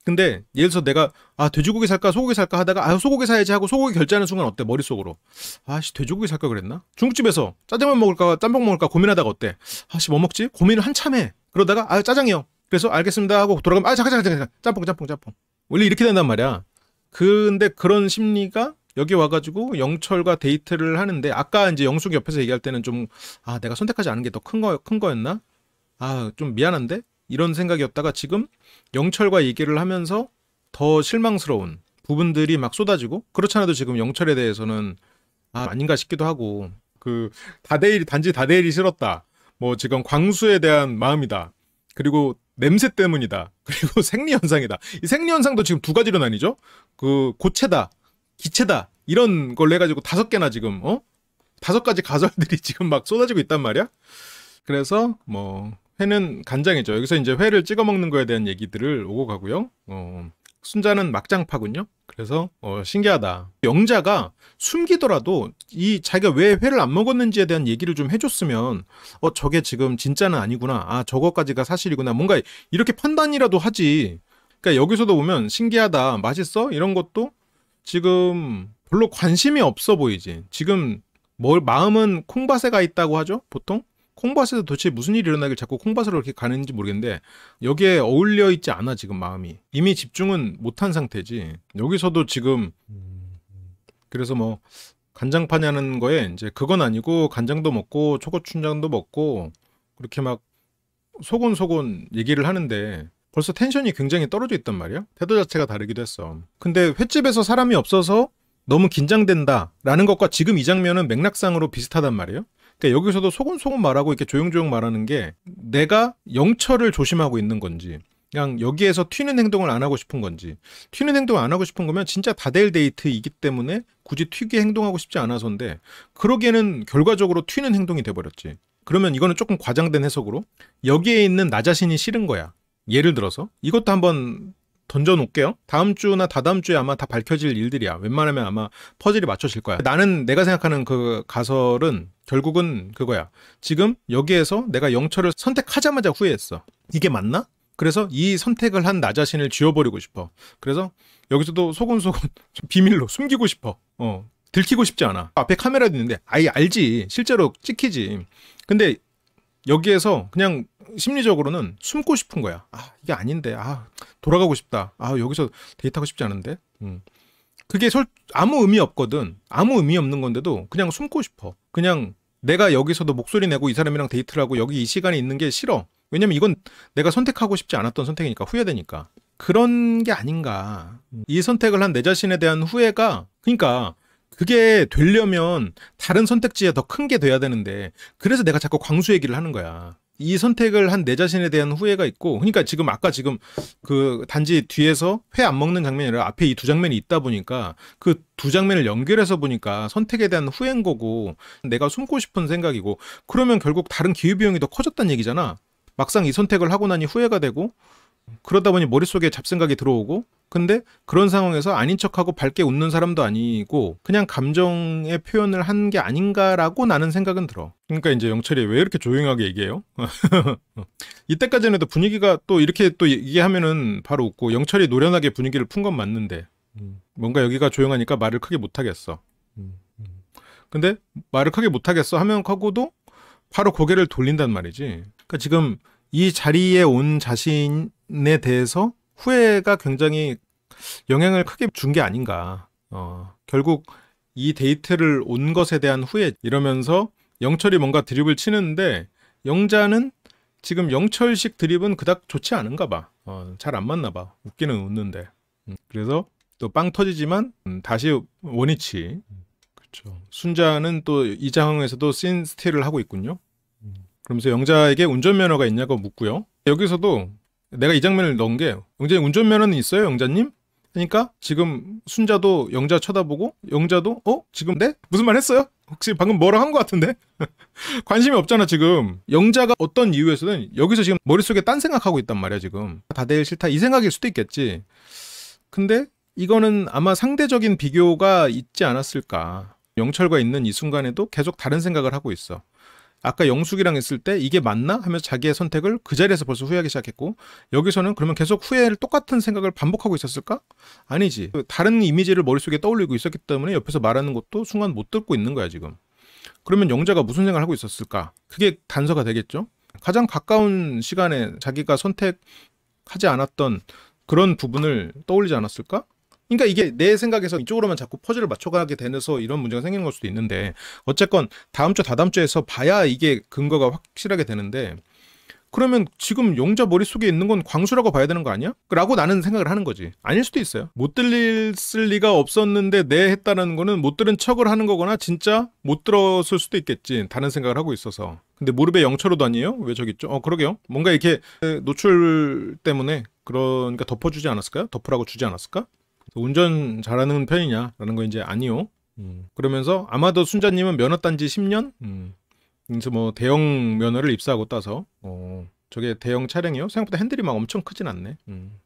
근데 예를 들어서 내가 아 돼지고기 살까 소고기 살까 하다가 아 소고기 사야지 하고 소고기 결제하는 순간 어때 머릿속으로 아씨 돼지고기 살까 그랬나 중국집에서 짜장면 먹을까 짬뽕 먹을까 고민하다가 어때 아씨 뭐 먹지 고민을 한참 해 그러다가 아 짜장이요 그래서 알겠습니다 하고 돌아가면 아 잠깐 잠깐 잠깐 짬뽕 짬뽕 짬뽕 원래 이렇게 된단 말이야 근데 그런 심리가 여기 와가지고 영철과 데이트를 하는데 아까 이제 영숙 옆에서 얘기할 때는 좀 아 내가 선택하지 않은 게 더 큰 거 큰 거였나 아 좀 미안한데 이런 생각이었다가 지금 영철과 얘기를 하면서 더 실망스러운 부분들이 막 쏟아지고 그렇잖아도 지금 영철에 대해서는 아 아닌가 싶기도 하고 그 다대일이 단지 다대일이 싫었다 뭐 지금 광수에 대한 마음이다 그리고 냄새 때문이다. 그리고 생리현상이다. 이 생리현상도 지금 두 가지로 나뉘죠. 그 고체다. 기체다 이런 걸로 해가지고 다섯 개나 지금 어 다섯 가지 가설들이 지금 막 쏟아지고 있단 말이야. 그래서 뭐 회는 간장이죠. 여기서 이제 회를 찍어 먹는 거에 대한 얘기들을 오고 가고요. 어, 순자는 막장파군요. 그래서 어, 신기하다. 영자가 숨기더라도 이 자기가 왜 회를 안 먹었는지에 대한 얘기를 좀 해줬으면 어 저게 지금 진짜는 아니구나. 아 저거까지가 사실이구나. 뭔가 이렇게 판단이라도 하지. 그러니까 여기서도 보면 신기하다, 맛있어 이런 것도 지금 별로 관심이 없어 보이지. 지금 뭘 마음은 콩밭에 가 있다고 하죠. 보통 콩밭에서 도대체 무슨 일이 일어나길 자꾸 콩밭으로 이렇게 가는지 모르겠는데 여기에 어울려 있지 않아 지금 마음이 이미 집중은 못한 상태지. 여기서도 지금 그래서 뭐 간장파냐는 거에 이제 그건 아니고 간장도 먹고 초고춘장도 먹고 그렇게 막 소곤소곤 얘기를 하는데 벌써 텐션이 굉장히 떨어져 있단 말이야. 태도 자체가 다르기도 했어. 근데 횟집에서 사람이 없어서 너무 긴장된다 라는 것과 지금 이 장면은 맥락상으로 비슷하단 말이에요. 그러니까 여기서도 소곤소곤 말하고 이렇게 조용조용 말하는 게 내가 영철을 조심하고 있는 건지 그냥 여기에서 튀는 행동을 안 하고 싶은 건지 튀는 행동을 안 하고 싶은 거면 진짜 다델 데이트이기 때문에 굳이 튀게 행동하고 싶지 않아서인데 그러기에는 결과적으로 튀는 행동이 돼버렸지 그러면 이거는 조금 과장된 해석으로 여기에 있는 나 자신이 싫은 거야 예를 들어서 이것도 한번 던져놓을게요. 다음 주나 다다음 주에 아마 다 밝혀질 일들이야. 웬만하면 아마 퍼즐이 맞춰질 거야. 나는 내가 생각하는 그 가설은 결국은 그거야. 지금 여기에서 내가 영철을 선택하자마자 후회했어. 이게 맞나? 그래서 이 선택을 한 나 자신을 지워버리고 싶어. 그래서 여기서도 소곤소곤 비밀로 숨기고 싶어. 어. 들키고 싶지 않아. 앞에 카메라도 있는데 아예 알지. 실제로 찍히지. 근데 여기에서 그냥 심리적으로는 숨고 싶은 거야. 아, 이게 아닌데. 아, 돌아가고 싶다. 아, 여기서 데이트하고 싶지 않은데. 음. 그게 설, 아무 의미 없거든. 아무 의미 없는 건데도 그냥 숨고 싶어. 그냥 내가 여기서도 목소리 내고 이 사람이랑 데이트를 하고 여기 이 시간에 있는 게 싫어. 왜냐면 이건 내가 선택하고 싶지 않았던 선택이니까 후회되니까. 그런 게 아닌가. 이 선택을 한 내 자신에 대한 후회가 그러니까 그게 되려면 다른 선택지에 더 큰 게 돼야 되는데 그래서 내가 자꾸 광수 얘기를 하는 거야. 이 선택을 한 내 자신에 대한 후회가 있고 그러니까 지금 아까 지금 그 단지 뒤에서 회 안 먹는 장면이 아니라 앞에 이 두 장면이 있다 보니까 그 두 장면을 연결해서 보니까 선택에 대한 후회인 거고 내가 숨고 싶은 생각이고 그러면 결국 다른 기회 비용이 더 커졌다는 얘기잖아 막상 이 선택을 하고 나니 후회가 되고 그러다 보니 머릿속에 잡생각이 들어오고 근데 그런 상황에서 아닌 척하고 밝게 웃는 사람도 아니고 그냥 감정의 표현을 한 게 아닌가라고 나는 생각은 들어. 그러니까 이제 영철이 왜 이렇게 조용하게 얘기해요? 이때까지는 해도 분위기가 또 이렇게 또 얘기하면은 바로 웃고 영철이 노련하게 분위기를 푼 건 맞는데 음, 뭔가 여기가 조용하니까 말을 크게 못하겠어. 음, 음. 근데 말을 크게 못하겠어 하면 하고도 바로 고개를 돌린단 말이지. 그러니까 지금 이 자리에 온 자신에 대해서 후회가 굉장히 영향을 크게 준 게 아닌가. 어, 결국 이 데이트를 온 것에 대한 후회 이러면서 영철이 뭔가 드립을 치는데 영자는 지금 영철식 드립은 그닥 좋지 않은가 봐. 어, 잘 안 맞나 봐. 웃기는 웃는데. 음, 그래서 또 빵 터지지만 음, 다시 원위치. 그렇죠. 순자는 또 이 장에서도 씬스틸을 하고 있군요. 음. 그러면서 영자에게 운전면허가 있냐고 묻고요. 여기서도 내가 이 장면을 넣은 게 영자님 운전면허는 있어요, 영자님? 그러니까 지금 순자도 영자 쳐다보고 영자도 어 지금 네 무슨 말 했어요? 혹시 방금 뭐라 한 것 같은데 관심이 없잖아 지금 영자가 어떤 이유에서는 여기서 지금 머릿속에 딴 생각하고 있단 말이야 지금 다들 싫다 이 생각일 수도 있겠지 근데 이거는 아마 상대적인 비교가 있지 않았을까 영철과 있는 이 순간에도 계속 다른 생각을 하고 있어 아까 영숙이랑 했을때 이게 맞나 하면서 자기의 선택을 그 자리에서 벌써 후회하기 시작했고 여기서는 그러면 계속 후회를 똑같은 생각을 반복하고 있었을까? 아니지. 다른 이미지를 머릿속에 떠올리고 있었기 때문에 옆에서 말하는 것도 순간 못 듣고 있는 거야 지금. 그러면 영자가 무슨 생각을 하고 있었을까? 그게 단서가 되겠죠. 가장 가까운 시간에 자기가 선택하지 않았던 그런 부분을 떠올리지 않았을까? 그러니까 이게 내 생각에서 이쪽으로만 자꾸 퍼즐을 맞춰가게 되면서 이런 문제가 생기는 걸 수도 있는데 어쨌건 다음 주 다다음 주에서 봐야 이게 근거가 확실하게 되는데 그러면 지금 용자 머릿속에 있는 건 광수라고 봐야 되는 거 아니야? 라고 나는 생각을 하는 거지. 아닐 수도 있어요. 못들릴 리가 없었는데 내네 했다는 거는 못 들은 척을 하는 거거나 진짜 못 들었을 수도 있겠지. 다른 생각을 하고 있어서. 근데 무릎에 영철로도 아니에요? 왜 저기 있죠? 어, 그러게요. 뭔가 이렇게 노출 때문에 그러니까 덮어주지 않았을까요? 덮으라고 주지 않았을까? 운전 잘하는 편이냐라는 거 이제 아니요. 음. 그러면서 아마도 순자님은 면허 딴 지 10년. 음. 그래서 뭐 대형 면허를 입사하고 따서 어. 저게 대형 차량이요. 생각보다 핸들이 막 엄청 크진 않네. 음.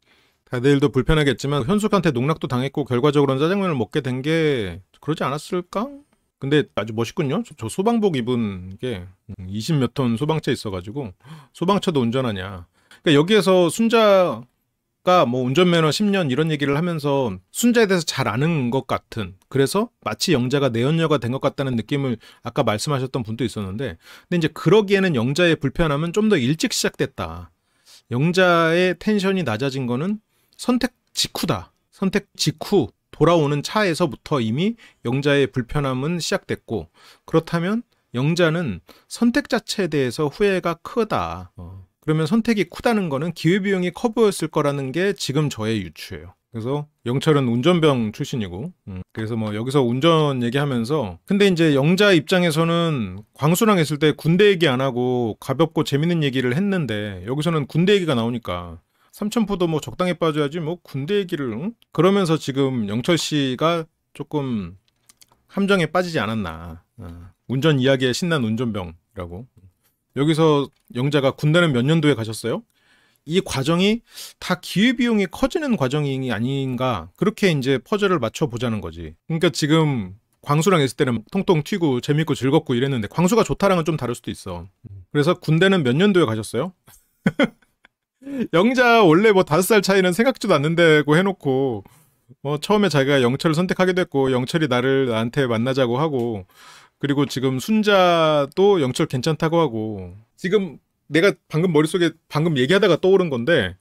다들도 불편하겠지만 현숙한테 농락도 당했고 결과적으로는 짜장면을 먹게 된 게 그러지 않았을까? 근데 아주 멋있군요. 저, 저 소방복 입은 게 20몇톤 음, 소방차 있어가지고 소방차도 운전하냐. 그러니까 여기에서 순자 뭐 운전면허 10년 이런 얘기를 하면서 순자에 대해서 잘 아는 것 같은 그래서 마치 영자가 내연녀가 된 것 같다는 느낌을 아까 말씀하셨던 분도 있었는데 근데 이제 그러기에는 영자의 불편함은 좀 더 일찍 시작됐다. 영자의 텐션이 낮아진 거는 선택 직후다. 선택 직후 돌아오는 차에서부터 이미 영자의 불편함은 시작됐고 그렇다면 영자는 선택 자체에 대해서 후회가 크다. 어. 그러면 선택이 크다는 거는 기회비용이 커 보였을 거라는 게 지금 저의 유추예요. 그래서 영철은 운전병 출신이고 음. 그래서 뭐 여기서 운전 얘기하면서 근데 이제 영자 입장에서는 광수랑 했을 때 군대 얘기 안 하고 가볍고 재밌는 얘기를 했는데 여기서는 군대 얘기가 나오니까 삼천포도 뭐 적당히 빠져야지 뭐 군대 얘기를 응? 그러면서 지금 영철 씨가 조금 함정에 빠지지 않았나 어. 운전 이야기에 신난 운전병이라고 여기서 영자가 군대는 몇 년도에 가셨어요? 이 과정이 다 기회비용이 커지는 과정이 아닌가 그렇게 이제 퍼즐을 맞춰보자는 거지 그러니까 지금 광수랑 있을 때는 통통 튀고 재밌고 즐겁고 이랬는데 광수가 좋다랑은 좀 다를 수도 있어 그래서 군대는 몇 년도에 가셨어요? 영자 원래 뭐 다섯 살 차이는 생각지도 않는데고 해놓고 뭐 처음에 자기가 영철을 선택하게 됐고 영철이 나를 나한테 만나자고 하고 그리고 지금 순자도 영철 괜찮다고 하고 지금 내가 방금 머릿속에 방금 얘기하다가 떠오른 건데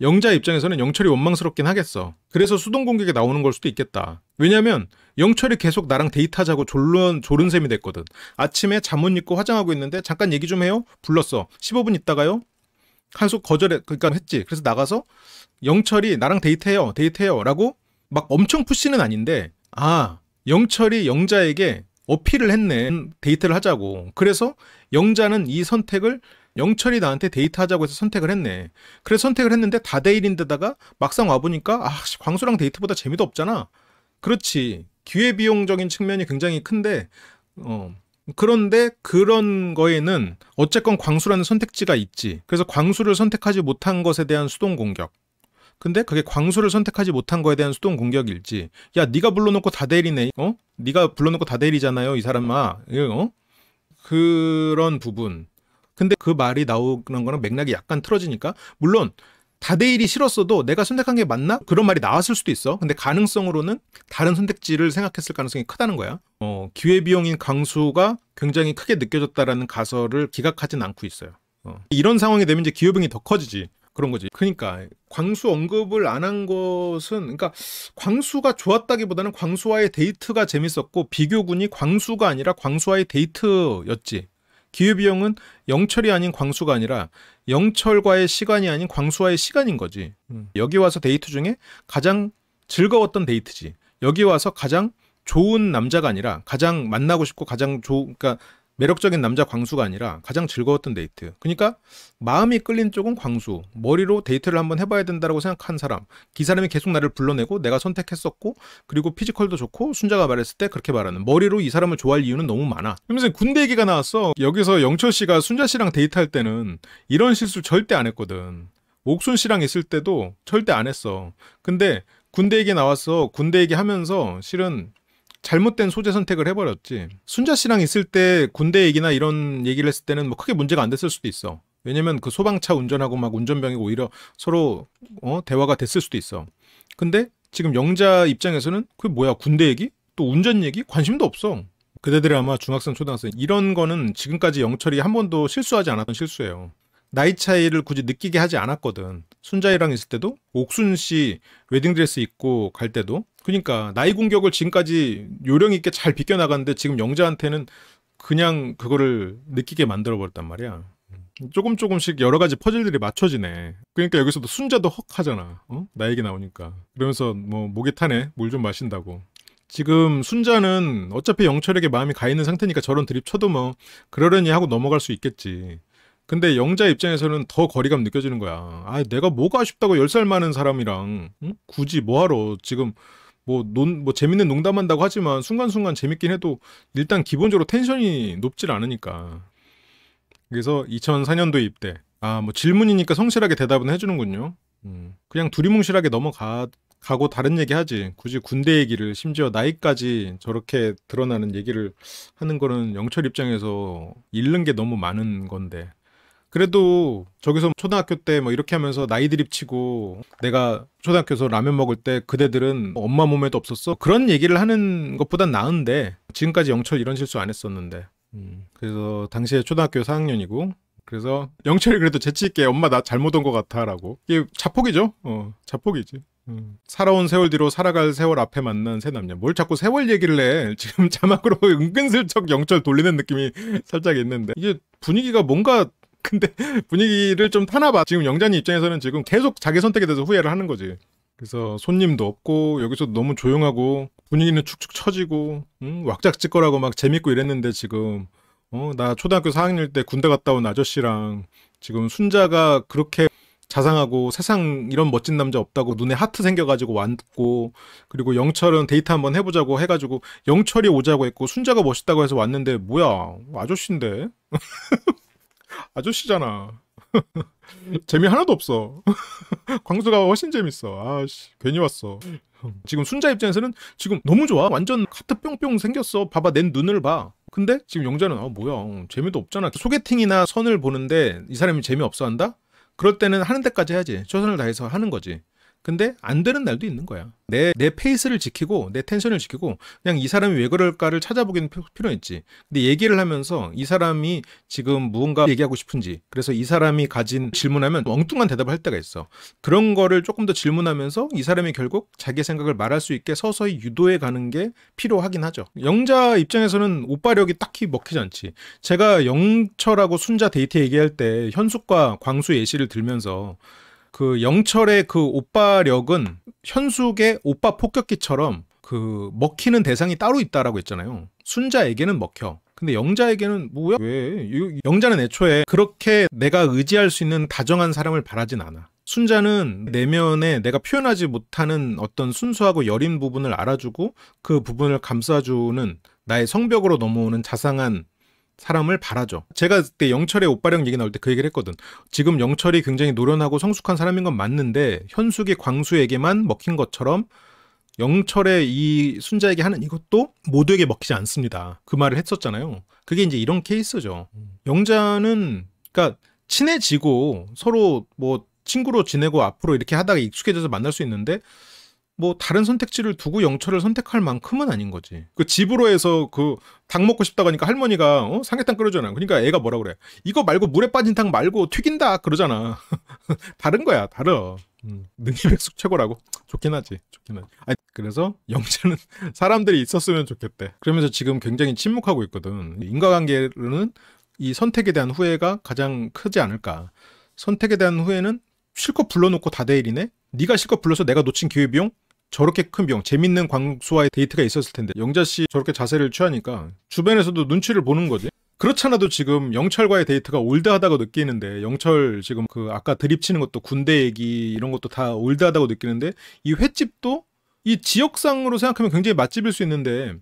영자 입장에서는 영철이 원망스럽긴 하겠어. 그래서 수동 공격에 나오는 걸 수도 있겠다. 왜냐면 영철이 계속 나랑 데이트하자고 졸른 졸은 셈이 됐거든. 아침에 잠옷 입고 화장하고 있는데 잠깐 얘기 좀 해요. 불렀어. 15분 있다가요. 한 속 거절해 그러니까 했지. 그래서 나가서 영철이 나랑 데이트해요. 데이트해요라고 막 엄청 푸시는 아닌데 아 영철이 영자에게 어필을 했네. 데이트를 하자고. 그래서 영자는 이 선택을 영철이 나한테 데이트하자고 해서 선택을 했네. 그래서 선택을 했는데 다데일인데다가 막상 와보니까 아, 광수랑 데이트보다 재미도 없잖아. 그렇지. 기회비용적인 측면이 굉장히 큰데, 어, 그런데 그런 거에는 어쨌건 광수라는 선택지가 있지. 그래서 광수를 선택하지 못한 것에 대한 수동 공격. 근데 그게 광수를 선택하지 못한 거에 대한 수동 공격일지 야 네가 불러놓고 다 때리네 어 네가 불러놓고 다 때리잖아요 이 사람아 어 그런 부분 근데 그 말이 나오는 거는 맥락이 약간 틀어지니까 물론 다대일이 싫었어도 내가 선택한 게 맞나? 그런 말이 나왔을 수도 있어. 근데 가능성으로는 다른 선택지를 생각했을 가능성이 크다는 거야. 어, 기회비용인 강수가 굉장히 크게 느껴졌다라는 가설을 기각하진 않고 있어요. 어. 이런 상황이 되면 이제 기회비용이 더 커지지. 그런 거지. 그러니까 광수 언급을 안 한 것은 그러니까 광수가 좋았다기보다는 광수와의 데이트가 재밌었고 비교군이 광수가 아니라 광수와의 데이트였지. 기회비용은 영철이 아닌 광수가 아니라 영철과의 시간이 아닌 광수와의 시간인 거지. 음. 여기 와서 데이트 중에 가장 즐거웠던 데이트지. 여기 와서 가장 좋은 남자가 아니라 가장 만나고 싶고 가장 좋은 그러니까 매력적인 남자 광수가 아니라 가장 즐거웠던 데이트. 그러니까 마음이 끌린 쪽은 광수, 머리로 데이트를 한번 해봐야 된다고 생각한 사람. 그 사람이 계속 나를 불러내고 내가 선택했었고 그리고 피지컬도 좋고 순자가 말했을 때 그렇게 말하는 머리로 이 사람을 좋아할 이유는 너무 많아. 그러면서 군대 얘기가 나왔어. 여기서 영철 씨가 순자 씨랑 데이트할 때는 이런 실수 절대 안 했거든. 옥순 씨랑 있을 때도 절대 안 했어. 근데 군대 얘기 나왔어. 군대 얘기 하면서 실은 잘못된 소재 선택을 해버렸지. 순자 씨랑 있을 때 군대 얘기나 이런 얘기를 했을 때는 뭐 크게 문제가 안 됐을 수도 있어. 왜냐면 그 소방차 운전하고 막 운전병이 오히려 서로 어, 대화가 됐을 수도 있어. 근데 지금 영자 입장에서는 그 뭐야 군대 얘기? 또 운전 얘기? 관심도 없어. 그대들이 아마 중학생, 초등학생 이런 거는 지금까지 영철이 한 번도 실수하지 않았던 실수예요. 나이 차이를 굳이 느끼게 하지 않았거든. 순자이랑 있을 때도 옥순 씨 웨딩드레스 입고 갈 때도 그러니까 나이 공격을 지금까지 요령 있게 잘 비껴나갔는데 지금 영자한테는 그냥 그거를 느끼게 만들어버렸단 말이야. 조금 조금씩 여러 가지 퍼즐들이 맞춰지네. 그러니까 여기서도 순자도 헉 하잖아. 어? 나에게 나오니까. 그러면서 뭐 목이 타네. 물 좀 마신다고. 지금 순자는 어차피 영철에게 마음이 가 있는 상태니까 저런 드립 쳐도 뭐 그러려니 하고 넘어갈 수 있겠지. 근데 영자 입장에서는 더 거리감 느껴지는 거야. 아, 내가 뭐가 아쉽다고 1 0살 많은 사람이랑 응? 굳이 뭐하러 지금 뭐논뭐 뭐 재밌는 농담한다고 하지만 순간순간 재밌긴 해도 일단 기본적으로 텐션이 높질 않으니까. 그래서 2004년도에 입대. 아, 뭐 질문이니까 성실하게 대답은 해주는군요. 음, 그냥 두리뭉실하게 넘어가 가고 다른 얘기 하지. 굳이 군대 얘기를 심지어 나이까지 저렇게 드러나는 얘기를 하는 거는 영철 입장에서 잃는 게 너무 많은 건데 그래도 저기서 초등학교 때 뭐 이렇게 하면서 나이 드립치고 내가 초등학교에서 라면 먹을 때 그대들은 엄마 몸에도 없었어 그런 얘기를 하는 것보단 나은데 지금까지 영철 이런 실수 안 했었는데 음. 그래서 당시에 초등학교 4학년이고 그래서 영철이 그래도 재치 있게 엄마 나 잘못 온 것 같아라고 이게 자폭이죠 어 자폭이지 음. 살아온 세월 뒤로 살아갈 세월 앞에 만난 새 남녀. 뭘 자꾸 세월 얘기를 해. 지금 자막으로 은근슬쩍 영철 돌리는 느낌이 살짝 있는데. 이게 분위기가 뭔가 근데 분위기를 좀 타나봐. 지금 영자님 입장에서는 지금 계속 자기 선택에 대해서 후회를 하는 거지. 그래서 손님도 없고 여기서 너무 조용하고 분위기는 축축 처지고 음, 왁작지껄라고막 재밌고 이랬는데 지금 어, 나 초등학교 4학년 때 군대 갔다 온 아저씨랑 지금 순자가 그렇게 자상하고 세상 이런 멋진 남자 없다고 눈에 하트 생겨가지고 왔고 그리고 영철은 데이트 한번 해보자고 해가지고 영철이 오자고 했고 순자가 멋있다고 해서 왔는데 뭐야 아저씨인데 아저씨잖아. 재미 하나도 없어. 광수가 훨씬 재밌어. 아씨, 괜히 왔어. 지금 순자 입장에서는 지금 너무 좋아. 완전 카트 뿅뿅 생겼어. 봐봐, 낸 눈을 봐. 근데 지금 영자는 아 뭐야 어, 재미도 없잖아 소개팅이나 선을 보는데 이 사람이 재미없어 한다 그럴 때는 하는 데까지 해야지 최선을 다해서 하는 거지 근데 안 되는 날도 있는 거야. 내, 내 페이스를 지키고, 내 텐션을 지키고, 그냥 이 사람이 왜 그럴까를 찾아보기는 필요 했지 근데 얘기를 하면서 이 사람이 지금 무언가 얘기하고 싶은지, 그래서 이 사람이 가진 질문하면 엉뚱한 대답을 할 때가 있어. 그런 거를 조금 더 질문하면서 이 사람이 결국 자기 생각을 말할 수 있게 서서히 유도해 가는 게 필요하긴 하죠. 영자 입장에서는 오빠력이 딱히 먹히지 않지. 제가 영철하고 순자 데이트 얘기할 때 현숙과 광수 예시를 들면서 그 영철의 그 오빠력은 현숙의 오빠 폭격기처럼 그 먹히는 대상이 따로 있다라고 했잖아요. 순자에게는 먹혀. 근데 영자에게는 뭐야? 왜? 영자는 애초에 그렇게 내가 의지할 수 있는 다정한 사람을 바라진 않아. 순자는 내면에 내가 표현하지 못하는 어떤 순수하고 여린 부분을 알아주고 그 부분을 감싸주는 나의 성벽으로 넘어오는 자상한 사람을 바라죠. 제가 그때 영철의 오빠령 얘기 나올 때 그 얘기를 했거든. 지금 영철이 굉장히 노련하고 성숙한 사람인 건 맞는데 현숙이 광수에게만 먹힌 것처럼 영철의 이 순자에게 하는 이것도 모두에게 먹히지 않습니다. 그 말을 했었잖아요. 그게 이제 이런 케이스죠. 영자는 그러니까 친해지고 서로 뭐 친구로 지내고 앞으로 이렇게 하다가 익숙해져서 만날 수 있는데 뭐 다른 선택지를 두고 영철을 선택할 만큼은 아닌 거지. 그 집으로 해서 그 닭 먹고 싶다고 하니까 할머니가 어? 삼계탕 끓여주잖아. 그러니까 애가 뭐라 그래. 이거 말고 물에 빠진 닭 말고 튀긴다 그러잖아. 다른 거야. 다른. 음, 능이백숙 최고라고 좋긴 하지 좋긴 하지 아니, 그래서 영철은 사람들이 있었으면 좋겠대 그러면서 지금 굉장히 침묵하고 있거든 인과관계는 이 선택에 대한 후회가 가장 크지 않을까 선택에 대한 후회는 실컷 불러놓고 다대일이네 네가 실컷 불러서 내가 놓친 기회비용 저렇게 큰 병, 재밌는 광수와의 데이트가 있었을 텐데 영자 씨 저렇게 자세를 취하니까 주변에서도 눈치를 보는 거지. 그렇잖아도 지금 영철과의 데이트가 올드하다고 느끼는데 영철 지금 그 아까 드립치는 것도 군대 얘기 이런 것도 다 올드하다고 느끼는데 이 횟집도 이 지역상으로 생각하면 굉장히 맛집일 수 있는데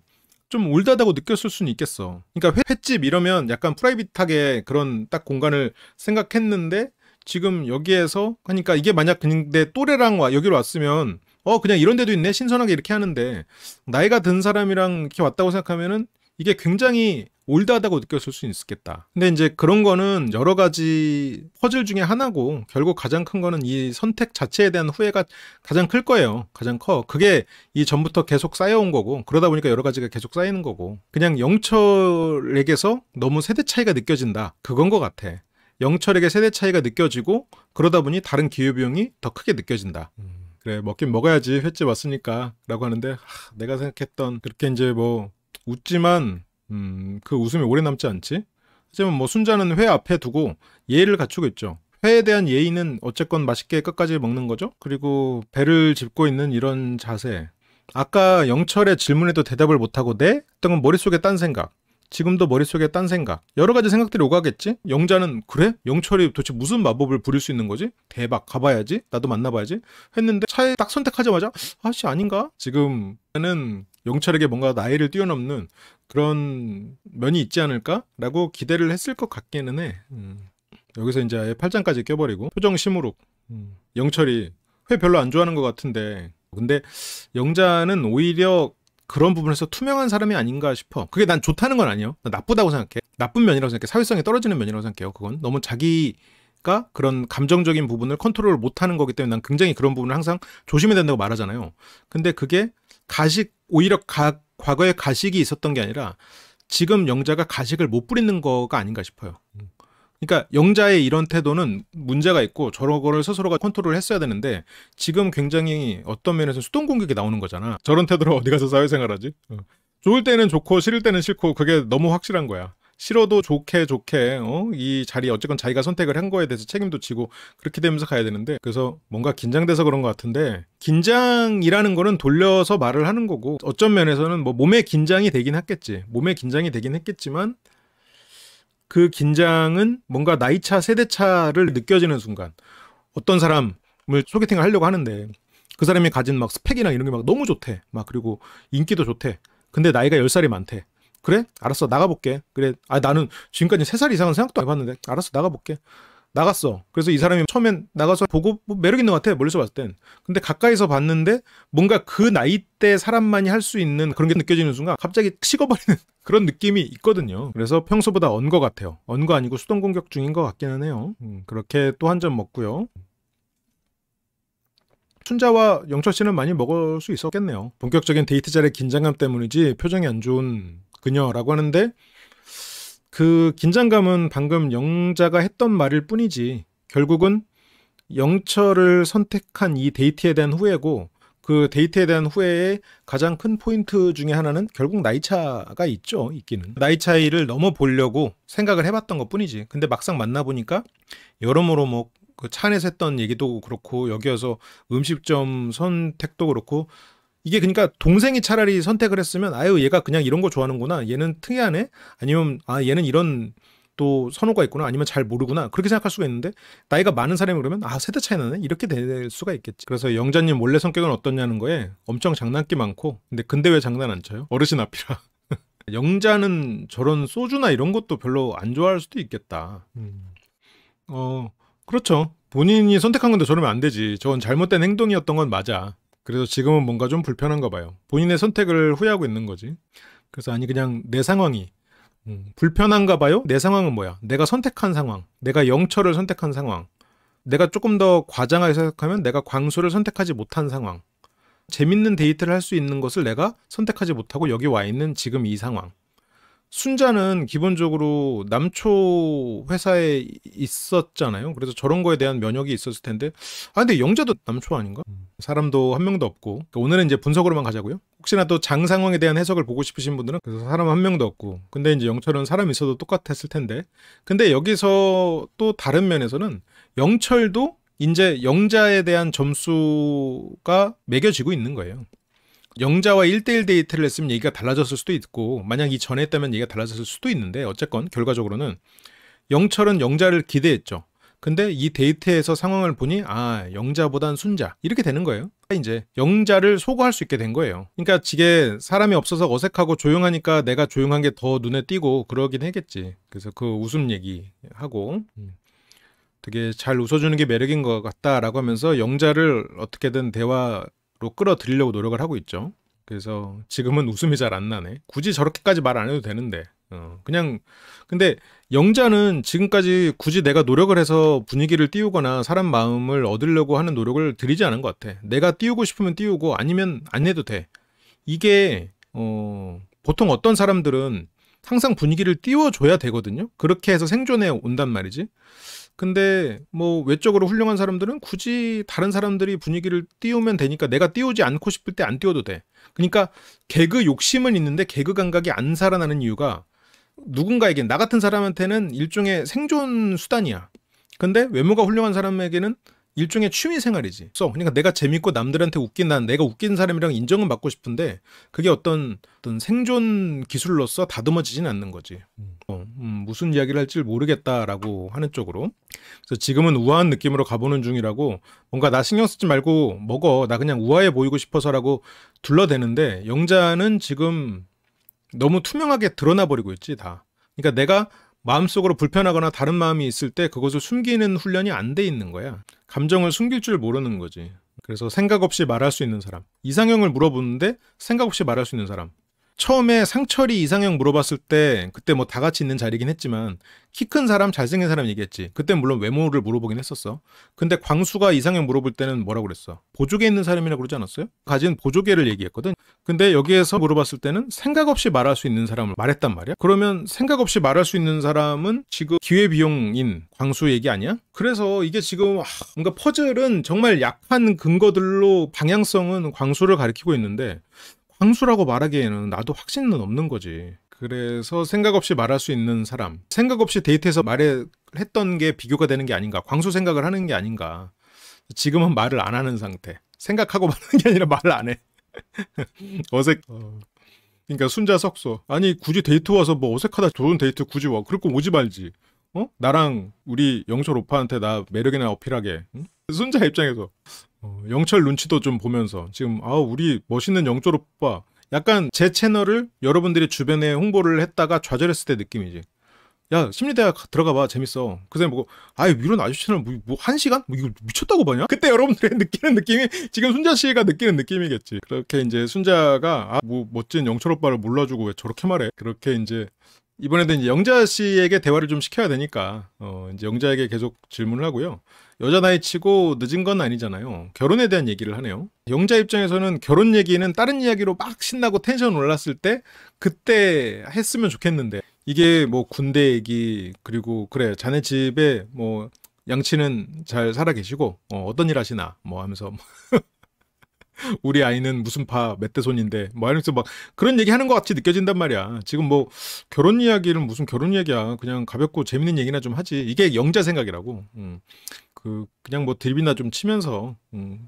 좀 올드하다고 느꼈을 수는 있겠어. 그러니까 횟집 이러면 약간 프라이빗하게 그런 딱 공간을 생각했는데 지금 여기에서 하니까 이게 만약 근데 또래랑 와 여기로 왔으면 어 그냥 이런 데도 있네 신선하게 이렇게 하는데 나이가 든 사람이랑 이렇게 왔다고 생각하면은 이게 굉장히 올드하다고 느꼈을 수 있겠다. 근데 이제 그런 거는 여러 가지 퍼즐 중에 하나고 결국 가장 큰 거는 이 선택 자체에 대한 후회가 가장 클 거예요. 가장 커. 그게 이 전부터 계속 쌓여온 거고 그러다 보니까 여러 가지가 계속 쌓이는 거고 그냥 영철에게서 너무 세대 차이가 느껴진다. 그건 거 같아. 영철에게 세대 차이가 느껴지고 그러다 보니 다른 기회비용이 더 크게 느껴진다. 음. 그래 먹긴 먹어야지 횟집 왔으니까 라고 하는데 하, 내가 생각했던 그렇게 이제 뭐 웃지만 음, 그 웃음이 오래 남지 않지 하지만 뭐 순자는 회 앞에 두고 예의를 갖추고 있죠 회에 대한 예의는 어쨌건 맛있게 끝까지 먹는 거죠 그리고 배를 짚고 있는 이런 자세 아까 영철의 질문에도 대답을 못하고 네? 했던 건 머릿속에 딴 생각 지금도 머릿속에 딴 생각 여러 가지 생각들이 오가겠지 영자는 그래 영철이 도대체 무슨 마법을 부릴 수 있는 거지 대박 가봐야지 나도 만나봐야지 했는데 차에 딱 선택하자마자 아씨 아닌가 지금은 영철에게 뭔가 나이를 뛰어넘는 그런 면이 있지 않을까라고 기대를 했을 것 같기는 해 음. 여기서 이제 아예 8장까지 껴버리고 표정 심으룩 음. 영철이 회 별로 안 좋아하는 것 같은데 근데 영자는 오히려 그런 부분에서 투명한 사람이 아닌가 싶어. 그게 난 좋다는 건 아니에요. 나쁘다고 생각해. 나쁜 면이라고 생각해. 사회성이 떨어지는 면이라고 생각해요. 그건 너무 자기가 그런 감정적인 부분을 컨트롤 을 못하는 거기 때문에 난 굉장히 그런 부분을 항상 조심해야 된다고 말하잖아요. 근데 그게 가식 오히려 가, 과거에 가식이 있었던 게 아니라 지금 영자가 가식을 못 부리는 거가 아닌가 싶어요. 음. 그러니까 영자의 이런 태도는 문제가 있고 저런 거를 스스로가 컨트롤을 했어야 되는데 지금 굉장히 어떤 면에서 수동 공격이 나오는 거잖아. 저런 태도로 어디 가서 사회생활하지? 어. 좋을 때는 좋고 싫을 때는 싫고 그게 너무 확실한 거야. 싫어도 좋게 좋게 어? 이 자리 어쨌건 자기가 선택을 한 거에 대해서 책임도 지고 그렇게 되면서 가야 되는데 그래서 뭔가 긴장돼서 그런 것 같은데 긴장이라는 거는 돌려서 말을 하는 거고 어쩐 면에서는 뭐몸에 긴장이 되긴 했겠지 몸에 긴장이 되긴 했겠지만 그 긴장은 뭔가 나이차 세대차를 느껴지는 순간 어떤 사람을 소개팅을 하려고 하는데 그 사람이 가진 막 스펙이나 이런 게 막 너무 좋대. 막 그리고 인기도 좋대. 근데 나이가 열살이 많대. 그래? 알았어. 나가볼게. 그래. 아, 나는 지금까지 세 살 이상은 생각도 안 해봤는데. 알았어. 나가볼게. 나갔어. 그래서 이 사람이 처음엔 나가서 보고 뭐 매력 있는 것 같아. 멀리서 봤을 땐. 근데 가까이서 봤는데 뭔가 그 나이 때 사람만이 할 수 있는 그런 게 느껴지는 순간 갑자기 식어버리는 그런 느낌이 있거든요. 그래서 평소보다 언것 같아요. 언 거 아니고 수동 공격 중인 것같긴하네요 음, 그렇게 또 한 점 먹고요. 춘자와 영철 씨는 많이 먹을 수 있었겠네요. 본격적인 데이트 자리 긴장감 때문이지 표정이 안 좋은 그녀라고 하는데 그 긴장감은 방금 영자가 했던 말일 뿐이지 결국은 영철을 선택한 이 데이트에 대한 후회고 그 데이트에 대한 후회의 가장 큰 포인트 중에 하나는 결국 나이차가 있죠 있기는 나이 차이를 넘어 보려고 생각을 해봤던 것 뿐이지 근데 막상 만나보니까 여러모로 뭐그차 안에서 했던 얘기도 그렇고 여기와서 음식점 선택도 그렇고 이게 그러니까 동생이 차라리 선택을 했으면 아유 얘가 그냥 이런 거 좋아하는구나 얘는 특이하네 아니면 아 얘는 이런 또 선호가 있구나 아니면 잘 모르구나 그렇게 생각할 수가 있는데 나이가 많은 사람이 그러면 아 세대 차이 나네 이렇게 될 수가 있겠지 그래서 영자님 원래 성격은 어떻냐는 거에 엄청 장난기 많고 근데 근데 왜 장난 안 쳐요 어르신 앞이라 영자는 저런 소주나 이런 것도 별로 안 좋아할 수도 있겠다 음. 어 그렇죠 본인이 선택한 건데 저러면 안 되지 저건 잘못된 행동이었던 건 맞아 그래서 지금은 뭔가 좀 불편한가 봐요. 본인의 선택을 후회하고 있는 거지. 그래서 아니 그냥 내 상황이 음, 불편한가 봐요? 내 상황은 뭐야? 내가 선택한 상황, 내가 영철을 선택한 상황, 내가 조금 더 과장하게 생각하면 내가 광수를 선택하지 못한 상황, 재밌는 데이트를 할 수 있는 것을 내가 선택하지 못하고 여기 와 있는 지금 이 상황. 순자는 기본적으로 남초 회사에 있었잖아요. 그래서 저런 거에 대한 면역이 있었을 텐데, 아 근데 영자도 남초 아닌가? 음. 사람도 한 명도 없고 그러니까 오늘은 이제 분석으로만 가자고요. 혹시나 또 장 상황에 대한 해석을 보고 싶으신 분들은 그래서 사람 한 명도 없고, 근데 이제 영철은 사람 있어도 똑같았을 텐데, 근데 여기서 또 다른 면에서는 영철도 이제 영자에 대한 점수가 매겨지고 있는 거예요. 영자와 일대일 데이트를 했으면 얘기가 달라졌을 수도 있고 만약 이 전에 했다면 얘기가 달라졌을 수도 있는데 어쨌건 결과적으로는 영철은 영자를 기대했죠. 근데 이 데이트에서 상황을 보니 아 영자보단 순자 이렇게 되는 거예요. 아, 이제 영자를 소거할 수 있게 된 거예요. 그러니까 지게 사람이 없어서 어색하고 조용하니까 내가 조용한 게 더 눈에 띄고 그러긴 했겠지. 그래서 그 웃음 얘기 하고 음, 되게 잘 웃어주는 게 매력인 것 같다라고 하면서 영자를 어떻게든 대화 끌어들이려고 노력을 하고 있죠. 그래서 지금은 웃음이 잘 안 나네. 굳이 저렇게까지 말 안 해도 되는데. 어, 그냥 근데 영자는 지금까지 굳이 내가 노력을 해서 분위기를 띄우거나 사람 마음을 얻으려고 하는 노력을 들이지 않은 것 같아. 내가 띄우고 싶으면 띄우고 아니면 안 해도 돼. 이게 어, 보통 어떤 사람들은 항상 분위기를 띄워줘야 되거든요. 그렇게 해서 생존해 온단 말이지. 근데 뭐 외적으로 훌륭한 사람들은 굳이 다른 사람들이 분위기를 띄우면 되니까 내가 띄우지 않고 싶을 때 안 띄워도 돼. 그러니까 개그 욕심은 있는데 개그 감각이 안 살아나는 이유가 누군가에게나 같은 사람한테는 일종의 생존 수단이야. 근데 외모가 훌륭한 사람에게는 일종의 취미 생활이지. 써. 그러니까 내가 재밌고 남들한테 웃긴 난 내가 웃긴 사람이랑 인정은 받고 싶은데 그게 어떤 어떤 생존 기술로서 다듬어지진 않는 거지. 음. 어, 음, 무슨 이야기를 할지 모르겠다라고 하는 쪽으로. 그래서 지금은 우아한 느낌으로 가보는 중이라고 뭔가 나 신경 쓰지 말고 먹어. 나 그냥 우아해 보이고 싶어서라고 둘러대는데 영자는 지금 너무 투명하게 드러나 버리고 있지 다. 그러니까 내가 마음속으로 불편하거나 다른 마음이 있을 때 그것을 숨기는 훈련이 안 돼 있는 거야. 감정을 숨길 줄 모르는 거지. 그래서 생각 없이 말할 수 있는 사람. 이상형을 물어보는데 생각 없이 말할 수 있는 사람. 처음에 상철이 이상형 물어봤을 때 그때 뭐 다 같이 있는 자리긴 했지만 키 큰 사람 잘생긴 사람 얘기했지. 그때 물론 외모를 물어보긴 했었어. 근데 광수가 이상형 물어볼 때는 뭐라고 그랬어? 보조개 있는 사람이라고 그러지 않았어요? 가진 보조개를 얘기했거든. 근데 여기에서 물어봤을 때는 생각 없이 말할 수 있는 사람을 말했단 말이야. 그러면 생각 없이 말할 수 있는 사람은 지금 기회비용인 광수 얘기 아니야? 그래서 이게 지금 아, 뭔가 퍼즐은 정말 약한 근거들로 방향성은 광수를 가리키고 있는데 황수라고 말하기에는 나도 확신은 없는 거지. 그래서 생각 없이 말할 수 있는 사람, 생각 없이 데이트해서 말했던 게 비교가 되는 게 아닌가, 광수 생각을 하는 게 아닌가. 지금은 말을 안 하는 상태. 생각하고 말하는 게 아니라 말을 안 해. 어색. 어. 그러니까 순자 석소. 아니 굳이 데이트 와서 뭐 어색하다 좋은 데이트 굳이 와. 그럴 거면 오지 말지. 어? 나랑 우리 영철 오빠한테 나 매력이나 어필하게. 응? 순자 입장에서 어, 영철 눈치도 좀 보면서 지금 아 우리 멋있는 영철 오빠 약간 제 채널을 여러분들이 주변에 홍보를 했다가 좌절했을 때 느낌이지. 야 심리대학 들어가봐 재밌어. 그다음 보고 아유 이런 아저씨 채널 뭐한 뭐, 시간 뭐 이거 미쳤다고 봐냐? 그때 여러분들이 느끼는 느낌이 지금 순자 씨가 느끼는 느낌이겠지. 그렇게 이제 순자가 아 뭐 멋진 영철 오빠를 몰라주고 왜 저렇게 말해? 그렇게 이제 이번에도 이제 영자 씨에게 대화를 좀 시켜야 되니까 어 이제 영자에게 계속 질문을 하고요. 여자 나이 치고 늦은 건 아니잖아요. 결혼에 대한 얘기를 하네요. 영자 입장에서는 결혼 얘기는 다른 이야기로 막 신나고 텐션 올랐을 때 그때 했으면 좋겠는데 이게 뭐 군대 얘기 그리고 그래 자네 집에 뭐 양치는 잘 살아 계시고 어, 떤일 하시나 뭐 하면서 뭐 우리 아이는 무슨 파 멧돼손인데 뭐 하면서 막 그런 얘기 하는 것 같이 느껴진단 말이야. 지금 뭐 결혼 이야기를 무슨 결혼 이야기야. 그냥 가볍고 재밌는 얘기나 좀 하지. 이게 영자 생각이라고. 음. 그 그냥 뭐 드립이나 좀 치면서 음,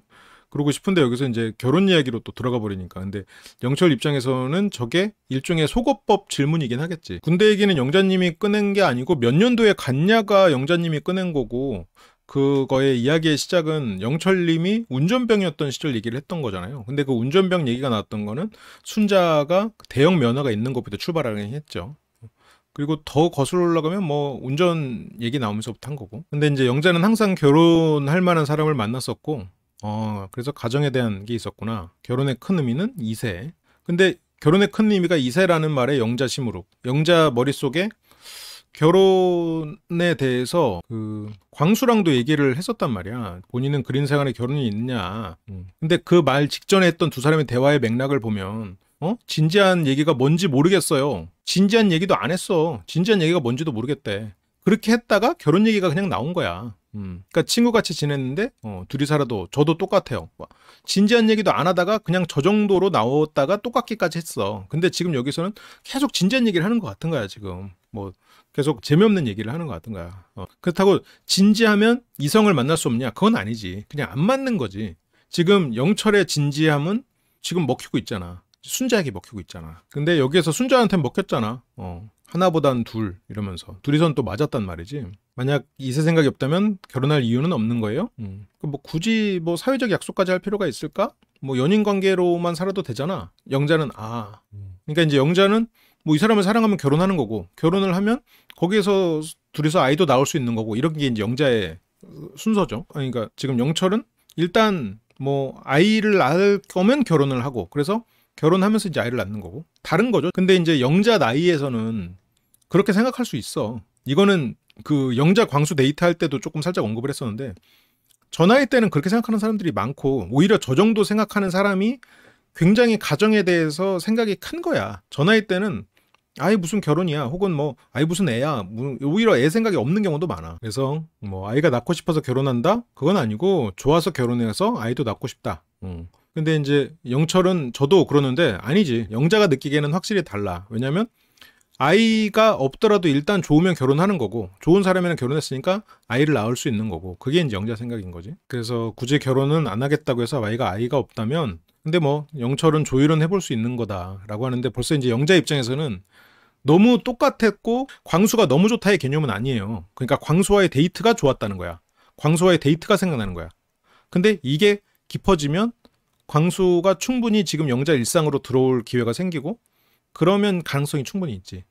그러고 싶은데 여기서 이제 결혼 이야기로 또 들어가 버리니까 근데 영철 입장에서는 저게 일종의 속어법 질문이긴 하겠지 군대 얘기는 영자님이 꺼낸 게 아니고 몇 년도에 갔냐가 영자님이 꺼낸 거고 그거의 이야기의 시작은 영철님이 운전병이었던 시절 얘기를 했던 거잖아요. 근데 그 운전병 얘기가 나왔던 거는 순자가 대형 면허가 있는 것부터 출발하긴 했죠. 그리고 더 거슬러 올라가면 뭐 운전 얘기 나오면서부터 한 거고. 근데 이제 영자는 항상 결혼할 만한 사람을 만났었고, 어, 그래서 가정에 대한 게 있었구나. 결혼의 큰 의미는 이세. 근데 결혼의 큰 의미가 이세라는 말에 영자 심으로. 영자 머릿속에 결혼에 대해서 그 광수랑도 얘기를 했었단 말이야. 본인은 그린 생활에 결혼이 있냐 음. 근데 그 말 직전에 했던 두 사람의 대화의 맥락을 보면 어? 진지한 얘기가 뭔지 모르겠어요. 진지한 얘기도 안 했어. 진지한 얘기가 뭔지도 모르겠대. 그렇게 했다가 결혼 얘기가 그냥 나온 거야. 음, 그러니까 친구같이 지냈는데 어, 둘이 살아도 저도 똑같아요. 뭐, 진지한 얘기도 안 하다가 그냥 저 정도로 나왔다가 똑같기까지 했어. 근데 지금 여기서는 계속 진지한 얘기를 하는 것 같은 거야 지금. 뭐 계속 재미없는 얘기를 하는 것 같은 거야. 어. 그렇다고 진지하면 이성을 만날 수 없냐? 그건 아니지. 그냥 안 맞는 거지. 지금 영철의 진지함은 지금 먹히고 있잖아. 순자에게 먹히고 있잖아. 근데 여기에서 순자한테 먹혔잖아. 어. 하나보단 둘 이러면서 둘이선 또 맞았단 말이지. 만약 이세 생각이 없다면 결혼할 이유는 없는 거예요. 음. 뭐 굳이 뭐 사회적 약속까지 할 필요가 있을까? 뭐 연인 관계로만 살아도 되잖아. 영자는 아. 그러니까 이제 영자는 뭐 이 사람을 사랑하면 결혼하는 거고 결혼을 하면 거기에서 둘이서 아이도 낳을 수 있는 거고 이런 게 이제 영자의 순서죠. 그러니까 지금 영철은 일단 뭐 아이를 낳을 거면 결혼을 하고 그래서 결혼하면서 이제 아이를 낳는 거고 다른 거죠. 근데 이제 영자 나이에서는 그렇게 생각할 수 있어. 이거는 그 영자 광수 데이트 할 때도 조금 살짝 언급을 했었는데 저 나이 때는 그렇게 생각하는 사람들이 많고 오히려 저 정도 생각하는 사람이 굉장히 가정에 대해서 생각이 큰 거야. 저 나이 때는 아이 무슨 결혼이야 혹은 뭐 아이 무슨 애야 뭐 오히려 애 생각이 없는 경우도 많아 그래서 뭐 아이가 낳고 싶어서 결혼한다 그건 아니고 좋아서 결혼해서 아이도 낳고 싶다 음. 근데 이제 영철은 저도 그러는데 아니지. 영자가 느끼기에는 확실히 달라. 왜냐면 아이가 없더라도 일단 좋으면 결혼하는 거고 좋은 사람이랑 결혼했으니까 아이를 낳을 수 있는 거고 그게 이제 영자 생각인 거지. 그래서 굳이 결혼은 안 하겠다고 해서 아이가 아이가 없다면 근데 뭐 영철은 조율은 해볼 수 있는 거다라고 하는데 벌써 이제 영자 입장에서는 너무 똑같았고 광수가 너무 좋다의 개념은 아니에요. 그러니까 광수와의 데이트가 좋았다는 거야. 광수와의 데이트가 생각나는 거야. 근데 이게 깊어지면 광수가 충분히 지금 영자 일상으로 들어올 기회가 생기고 그러면 가능성이 충분히 있지.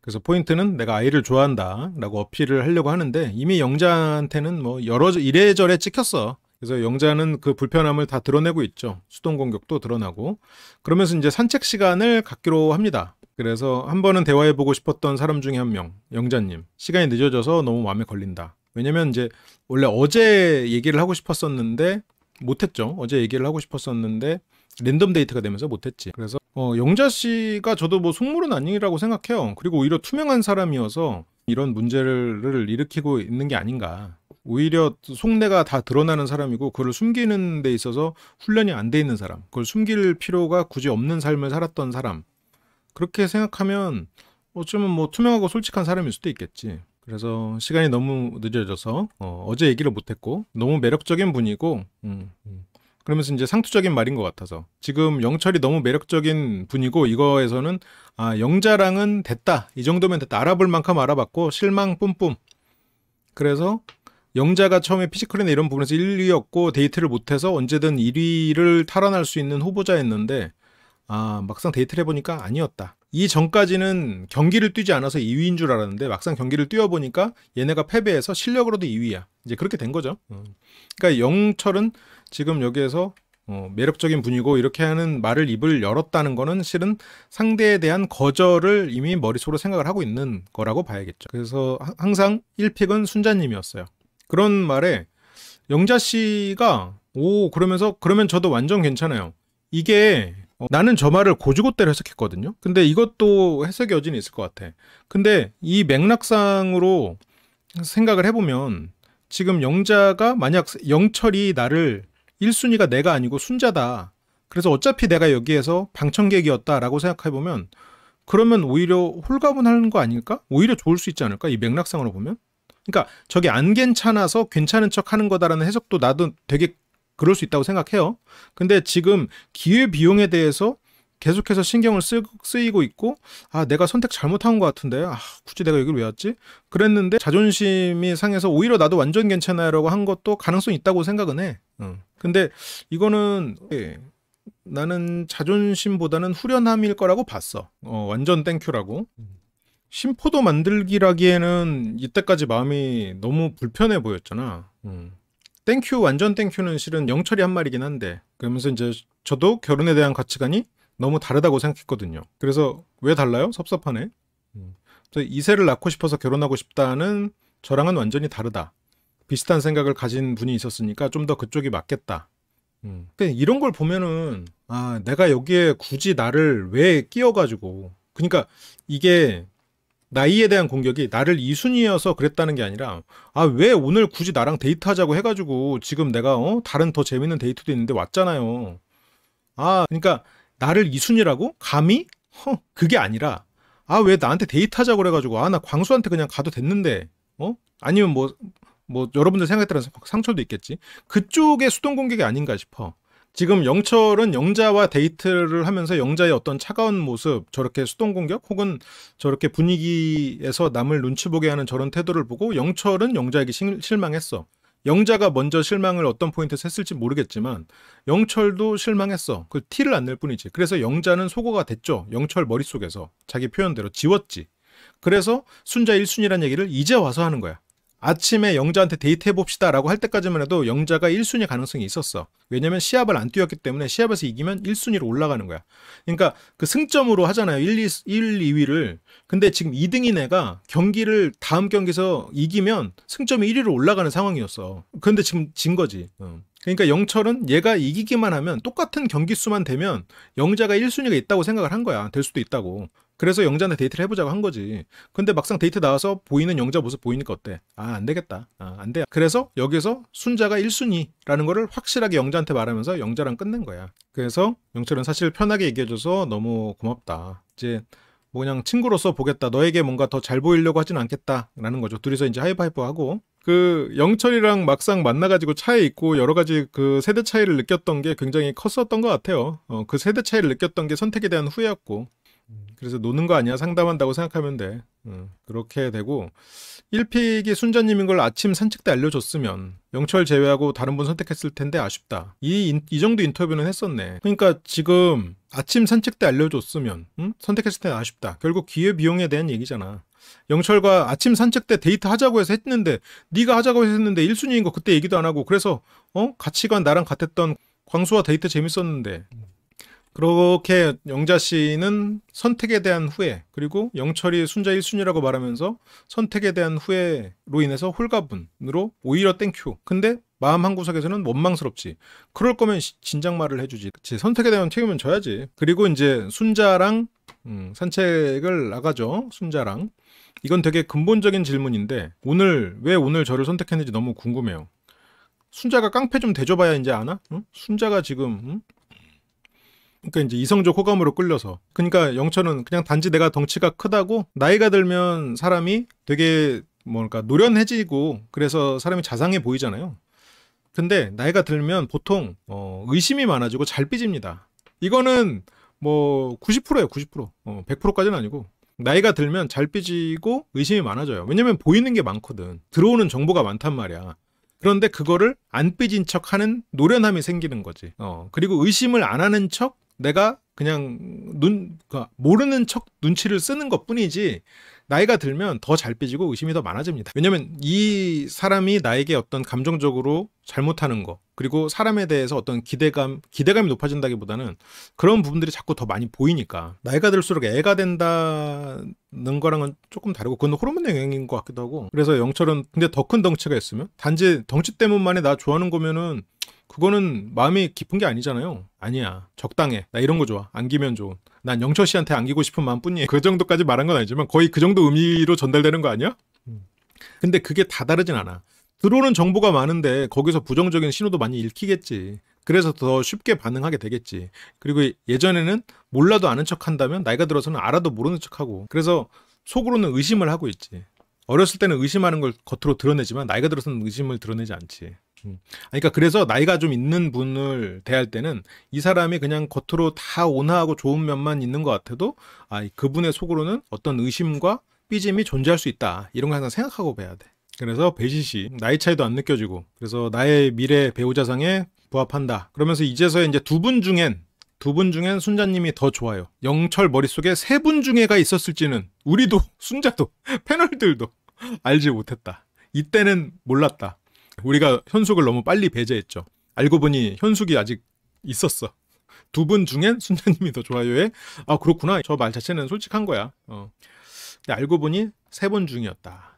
그래서 포인트는 내가 아이를 좋아한다라고 어필을 하려고 하는데 이미 영자한테는 뭐 여러 이래저래 찍혔어. 그래서 영자는 그 불편함을 다 드러내고 있죠. 수동 공격도 드러나고 그러면서 이제 산책 시간을 갖기로 합니다. 그래서 한 번은 대화해 보고 싶었던 사람 중에 한 명, 영자님. 시간이 늦어져서 너무 마음에 걸린다. 왜냐면 이제 원래 어제 얘기를 하고 싶었었는데 못했죠. 어제 얘기를 하고 싶었었는데 랜덤 데이트가 되면서 못했지. 그래서 어, 영자 씨가 저도 뭐 속물은 아니라고 생각해요. 그리고 오히려 투명한 사람이어서 이런 문제를 일으키고 있는 게 아닌가. 오히려 속내가 다 드러나는 사람이고 그걸 숨기는 데 있어서 훈련이 안 돼 있는 사람, 그걸 숨길 필요가 굳이 없는 삶을 살았던 사람. 그렇게 생각하면 어쩌면 뭐 투명하고 솔직한 사람일 수도 있겠지. 그래서 시간이 너무 늦어져서 어, 제 얘기를 못했고 너무 매력적인 분이고 음, 음. 그러면서 이제 상투적인 말인 것 같아서 지금 영철이 너무 매력적인 분이고 이거에서는 아 영자랑은 됐다 이 정도면 됐다 알아볼 만큼 알아봤고 실망 뿜뿜 그래서 영자가 처음에 피지컬이나 이런 부분에서 1위였고 데이트를 못해서 언제든 1위를 탈환할 수 있는 후보자였는데 아 막상 데이트를 해보니까 아니었다 이 전까지는 경기를 뛰지 않아서 2위인 줄 알았는데 막상 경기를 뛰어보니까 얘네가 패배해서 실력으로도 2위야. 이제 그렇게 된 거죠. 음. 그러니까 영철은 지금 여기에서 어, 매력적인 분이고 이렇게 하는 말을 입을 열었다는 거는 실은 상대에 대한 거절을 이미 머릿속으로 생각을 하고 있는 거라고 봐야겠죠. 그래서 항상 1픽은 순자님이었어요. 그런 말에 영자 씨가 오 그러면서 그러면 저도 완전 괜찮아요. 이게 어, 나는 저 말을 고지고대로 해석했거든요. 근데 이것도 해석의 여지는 있을 것 같아. 근데 이 맥락상으로 생각을 해보면 지금 영자가 만약 영철이 나를 1순위가 내가 아니고 순자다. 그래서 어차피 내가 여기에서 방청객이었다라고 생각해보면 그러면 오히려 홀가분하는 거 아닐까? 오히려 좋을 수 있지 않을까? 이 맥락상으로 보면. 그러니까 저게 안 괜찮아서 괜찮은 척 하는 거다라는 해석도 나도 되게 그럴 수 있다고 생각해요. 근데 지금 기회 비용에 대해서 계속해서 신경을 쓰, 이고 있고 아 내가 선택 잘못한 것 같은데 아 굳이 내가 여기를 왜 왔지 그랬는데 자존심이 상해서 오히려 나도 완전 괜찮아라고 요한 것도 가능성이 있다고 생각은 해 응. 어. 근데 이거는 예, 나는 자존심보다는 후련함일 거라고 봤어 어, 완전 땡큐라고 심포도 만들기라기에는 이때까지 마음이 너무 불편해 보였잖아 응. 음. 땡큐 완전 땡큐는 실은 영철이 한 말이긴 한데 그러면서 이제 저도 결혼에 대한 가치관이 너무 다르다고 생각했거든요. 그래서 왜 달라요? 섭섭하네. 음. 그 이세를 낳고 싶어서 결혼하고 싶다는 저랑은 완전히 다르다. 비슷한 생각을 가진 분이 있었으니까 좀 더 그쪽이 맞겠다. 음. 그러니까 이런 걸 보면은 아 내가 여기에 굳이 나를 왜 끼어가지고 그러니까 이게 나이에 대한 공격이 나를 이순이어서 그랬다는 게 아니라 아 왜 오늘 굳이 나랑 데이트하자고 해가지고 지금 내가 어 다른 더 재밌는 데이트도 있는데 왔잖아요. 아 그러니까 나를 이순이라고 감히 허 그게 아니라 아 왜 나한테 데이트하자고 그래가지고 아 나 광수한테 그냥 가도 됐는데 어 아니면 뭐뭐 뭐 여러분들 생각에 따라 상처도 있겠지 그쪽의 수동 공격이 아닌가 싶어. 지금 영철은 영자와 데이트를 하면서 영자의 어떤 차가운 모습, 저렇게 수동 공격 혹은 저렇게 분위기에서 남을 눈치 보게 하는 저런 태도를 보고 영철은 영자에게 실망했어. 영자가 먼저 실망을 어떤 포인트에서 했을지 모르겠지만 영철도 실망했어. 그 티를 안 낼 뿐이지. 그래서 영자는 소고가 됐죠. 영철 머릿속에서 자기 표현대로 지웠지. 그래서 순자 1순위란 얘기를 이제 와서 하는 거야. 아침에 영자한테 데이트해봅시다 라고 할 때까지만 해도 영자가 1순위 가능성이 있었어. 왜냐면 시합을 안 뛰었기 때문에 시합에서 이기면 1순위로 올라가는 거야. 그러니까 그 승점으로 하잖아요. 1, 2, 1, 2위를. 근데 지금 2등인 애가 경기를 다음 경기에서 이기면 승점이 1위로 올라가는 상황이었어. 근데 지금 진 거지. 응. 어. 그러니까 영철은 얘가 이기기만 하면 똑같은 경기 수만 되면 영자가 1순위가 있다고 생각을 한 거야. 될 수도 있다고. 그래서 영자한테 데이트를 해보자고 한 거지. 근데 막상 데이트 나와서 보이는 영자 모습 보이니까 어때? 아, 안 되겠다. 아, 안 돼. 그래서 여기서 순자가 1순위라는 거를 확실하게 영자한테 말하면서 영자랑 끝낸 거야. 그래서 영철은 사실 편하게 얘기해줘서 너무 고맙다. 이제 뭐 그냥 친구로서 보겠다. 너에게 뭔가 더 잘 보이려고 하진 않겠다라는 거죠. 둘이서 이제 하이파이브 하고 그 영철이랑 막상 만나가지고 차에 있고 여러 가지 그 세대 차이를 느꼈던 게 굉장히 컸었던 것 같아요. 어, 그 세대 차이를 느꼈던 게 선택에 대한 후회였고. 그래서 노는 거 아니야 상담한다고 생각하면 돼 음, 그렇게 되고 1픽이 순자님인 걸 아침 산책 때 알려줬으면 영철 제외하고 다른 분 선택했을 텐데 아쉽다 이, 이 정도 인터뷰는 했었네 그러니까 지금 아침 산책 때 알려줬으면 음? 선택했을 텐데 아쉽다 결국 기회 비용에 대한 얘기잖아 영철과 아침 산책 때 데이트 하자고 해서 했는데 네가 하자고 했는데 1순위인 거 그때 얘기도 안 하고 그래서 어 가치관 나랑 같았던 광수와 데이트 재밌었는데 그렇게 영자 씨는 선택에 대한 후회 그리고 영철이 순자 1순위라고 말하면서 선택에 대한 후회로 인해서 홀가분으로 오히려 땡큐 근데 마음 한구석에서는 원망스럽지 그럴 거면 진작 말을 해주지 제 선택에 대한 책임은 져야지 그리고 이제 순자랑 음, 산책을 나가죠. 순자랑. 이건 되게 근본적인 질문인데 오늘 왜 오늘 저를 선택했는지 너무 궁금해요. 순자가 깡패 좀 대줘봐야 이제 아나? 응? 순자가 지금 응? 그러니까 이제 이성적 호감으로 끌려서 그러니까 영철은 그냥 단지 내가 덩치가 크다고 나이가 들면 사람이 되게 뭐랄까 노련해지고 그래서 사람이 자상해 보이잖아요. 근데 나이가 들면 보통 어, 의심이 많아지고 잘 삐집니다. 이거는 뭐 90%예요. 90%. 어, 100%까지는 아니고 나이가 들면 잘 삐지고 의심이 많아져요. 왜냐면 보이는 게 많거든. 들어오는 정보가 많단 말이야. 그런데 그거를 안 삐진 척 하는 노련함이 생기는 거지. 어, 그리고 의심을 안 하는 척 내가 그냥 눈, 그러니까 모르는 척 눈치를 쓰는 것 뿐이지 나이가 들면 더 잘 삐지고 의심이 더 많아집니다. 왜냐면 이 사람이 나에게 어떤 감정적으로 잘못하는 거 그리고 사람에 대해서 어떤 기대감, 기대감이 높아진다기보다는 그런 부분들이 자꾸 더 많이 보이니까 나이가 들수록 애가 된다는 거랑은 조금 다르고 그건 호르몬 영향인 것 같기도 하고 그래서 영철은 근데 더 큰 덩치가 있으면 단지 덩치 때문만에 나 좋아하는 거면은 그거는 마음이 깊은 게 아니잖아요. 아니야. 적당해. 나 이런 거 좋아. 안기면 좋은. 난 영철 씨한테 안기고 싶은 마음뿐이에요. 그 정도까지 말한 건 아니지만 거의 그 정도 의미로 전달되는 거 아니야? 음. 근데 그게 다 다르진 않아. 들어오는 정보가 많은데 거기서 부정적인 신호도 많이 읽히겠지. 그래서 더 쉽게 반응하게 되겠지. 그리고 예전에는 몰라도 아는 척 한다면 나이가 들어서는 알아도 모르는 척하고 그래서 속으로는 의심을 하고 있지. 어렸을 때는 의심하는 걸 겉으로 드러내지만 나이가 들어서는 의심을 드러내지 않지. 음. 그러니까 그래서 나이가 좀 있는 분을 대할 때는 이 사람이 그냥 겉으로 다 온화하고 좋은 면만 있는 것 같아도 아, 그분의 속으로는 어떤 의심과 삐짐이 존재할 수 있다. 이런 걸 항상 생각하고 봐야 돼. 그래서 배시씨 나이 차이도 안 느껴지고 그래서 나의 미래 배우자상에 부합한다. 그러면서 이제서야 이제 두 분 중엔 두 분 중엔 순자님이 더 좋아요. 영철 머릿속에 세 분 중에가 있었을지는 우리도 순자도 패널들도 알지 못했다. 이때는 몰랐다. 우리가 현숙을 너무 빨리 배제했죠. 알고 보니 현숙이 아직 있었어. 두 분 중엔 순자님이 더 좋아요에 아 그렇구나. 저 말 자체는 솔직한 거야. 어. 근데 알고 보니 세 분 중이었다.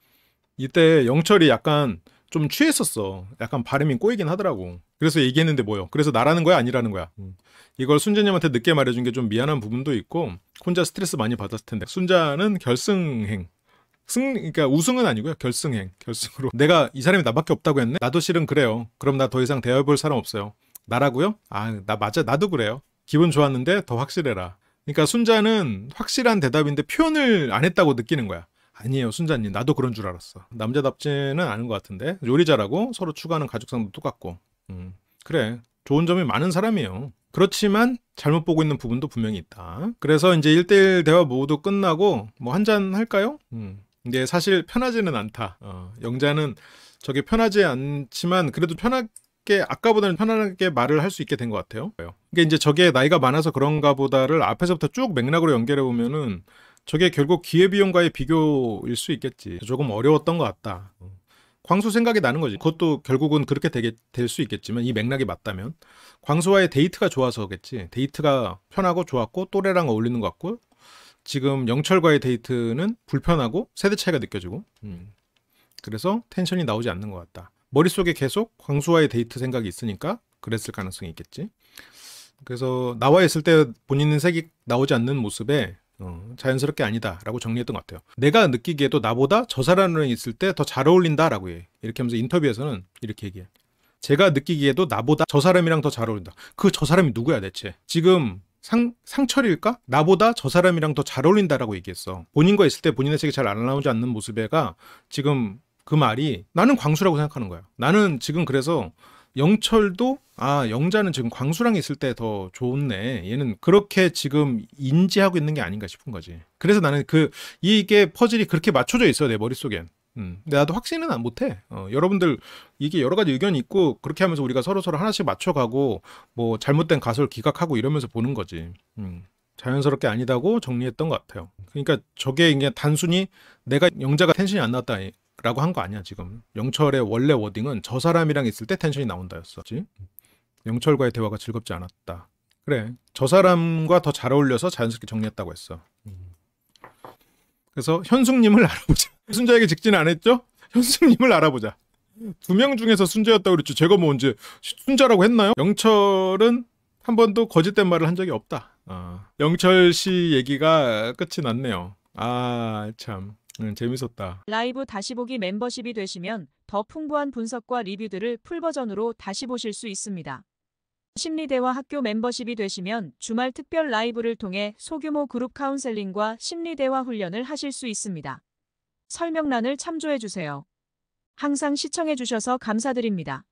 이때 영철이 약간 좀 취했었어. 약간 발음이 꼬이긴 하더라고. 그래서 얘기했는데 뭐요? 그래서 나라는 거야 아니라는 거야. 음. 이걸 순자님한테 늦게 말해준 게 좀 미안한 부분도 있고 혼자 스트레스 많이 받았을 텐데 순자는 결승행. 승, 그러니까 우승은 아니고요. 결승행. 결승으로. 내가 이 사람이 나밖에 없다고 했네? 나도 실은 그래요. 그럼 나 더 이상 대화해볼 사람 없어요. 나라고요? 아, 나 맞아. 나도 그래요. 기분 좋았는데 더 확실해라. 그러니까 순자는 확실한 대답인데 표현을 안 했다고 느끼는 거야. 아니에요, 순자님. 나도 그런 줄 알았어. 남자답지는 않은 것 같은데 요리 자라고 서로 추구하는 가족상도 똑같고. 음, 그래. 좋은 점이 많은 사람이에요. 그렇지만 잘못 보고 있는 부분도 분명히 있다. 그래서 이제 일대일 대화 모두 끝나고 뭐 한잔 할까요? 음. 근데 사실 편하지는 않다. 어, 영자는 저게 편하지 않지만 그래도 편하게 아까보다는 편하게 말을 할 수 있게 된 것 같아요. 그게 이제 저게 나이가 많아서 그런가 보다를 앞에서부터 쭉 맥락으로 연결해 보면은 저게 결국 기회비용과의 비교일 수 있겠지. 조금 어려웠던 것 같다. 음. 광수 생각이 나는 거지. 그것도 결국은 그렇게 되게 될 수 있겠지만 이 맥락이 맞다면 광수와의 데이트가 좋아서겠지. 데이트가 편하고 좋았고 또래랑 어울리는 것 같고 지금 영철과의 데이트는 불편하고 세대 차이가 느껴지고 음. 그래서 텐션이 나오지 않는 것 같다. 머릿속에 계속 광수와의 데이트 생각이 있으니까 그랬을 가능성이 있겠지. 그래서 나와 있을 때 본인은 색이 나오지 않는 모습에 어, 자연스럽게 아니다라고 정리했던 것 같아요. 내가 느끼기에도 나보다 저 사람이랑 있을 때 더 잘 어울린다라고 해. 이렇게 하면서 인터뷰에서는 이렇게 얘기해. 제가 느끼기에도 나보다 저 사람이랑 더 잘 어울린다. 그 저 사람이 누구야 대체? 지금 상, 상철일까? 나보다 저 사람이랑 더 잘 어울린다라고 얘기했어. 본인과 있을 때 본인의 세계 잘 안 나오지 않는 모습에가 지금 그 말이 나는 광수라고 생각하는 거야. 나는 지금 그래서 영철도 아 영자는 지금 광수랑 있을 때 더 좋네 얘는 그렇게 지금 인지하고 있는 게 아닌가 싶은 거지 그래서 나는 그 이게 퍼즐이 그렇게 맞춰져 있어 내 머릿속엔 음, 나도 확신은 안 못해. 어, 여러분들 이게 여러 가지 의견이 있고 그렇게 하면서 우리가 서로 서로 하나씩 맞춰가고 뭐 잘못된 가설을 기각하고 이러면서 보는 거지. 음, 자연스럽게 아니다고 정리했던 것 같아요. 그러니까 저게 그냥 단순히 내가 영자가 텐션이 안나왔다 라고 한 거 아니야 지금 영철의 원래 워딩은 저 사람이랑 있을 때 텐션이 나온다였었지 영철과의 대화가 즐겁지 않았다 그래 저 사람과 더 잘 어울려서 자연스럽게 정리했다고 했어 그래서 현숙님을 알아보자 순자에게 직진 안 했죠 현숙님을 알아보자 두 명 중에서 순자였다고 그랬죠 제가 뭐 언제 순자라고 했나요 영철은 한 번도 거짓된 말을 한 적이 없다 어. 영철 씨 얘기가 끝이 났네요 아참 음, 재밌었다. 라이브 다시 보기 멤버십이 되시면 더 풍부한 분석과 리뷰들을 풀버전으로 다시 보실 수 있습니다. 심리대와 학교 멤버십이 되시면 주말 특별 라이브를 통해 소규모 그룹 카운셀링과 심리대화 훈련을 하실 수 있습니다. 설명란을 참조해주세요. 항상 시청해주셔서 감사드립니다.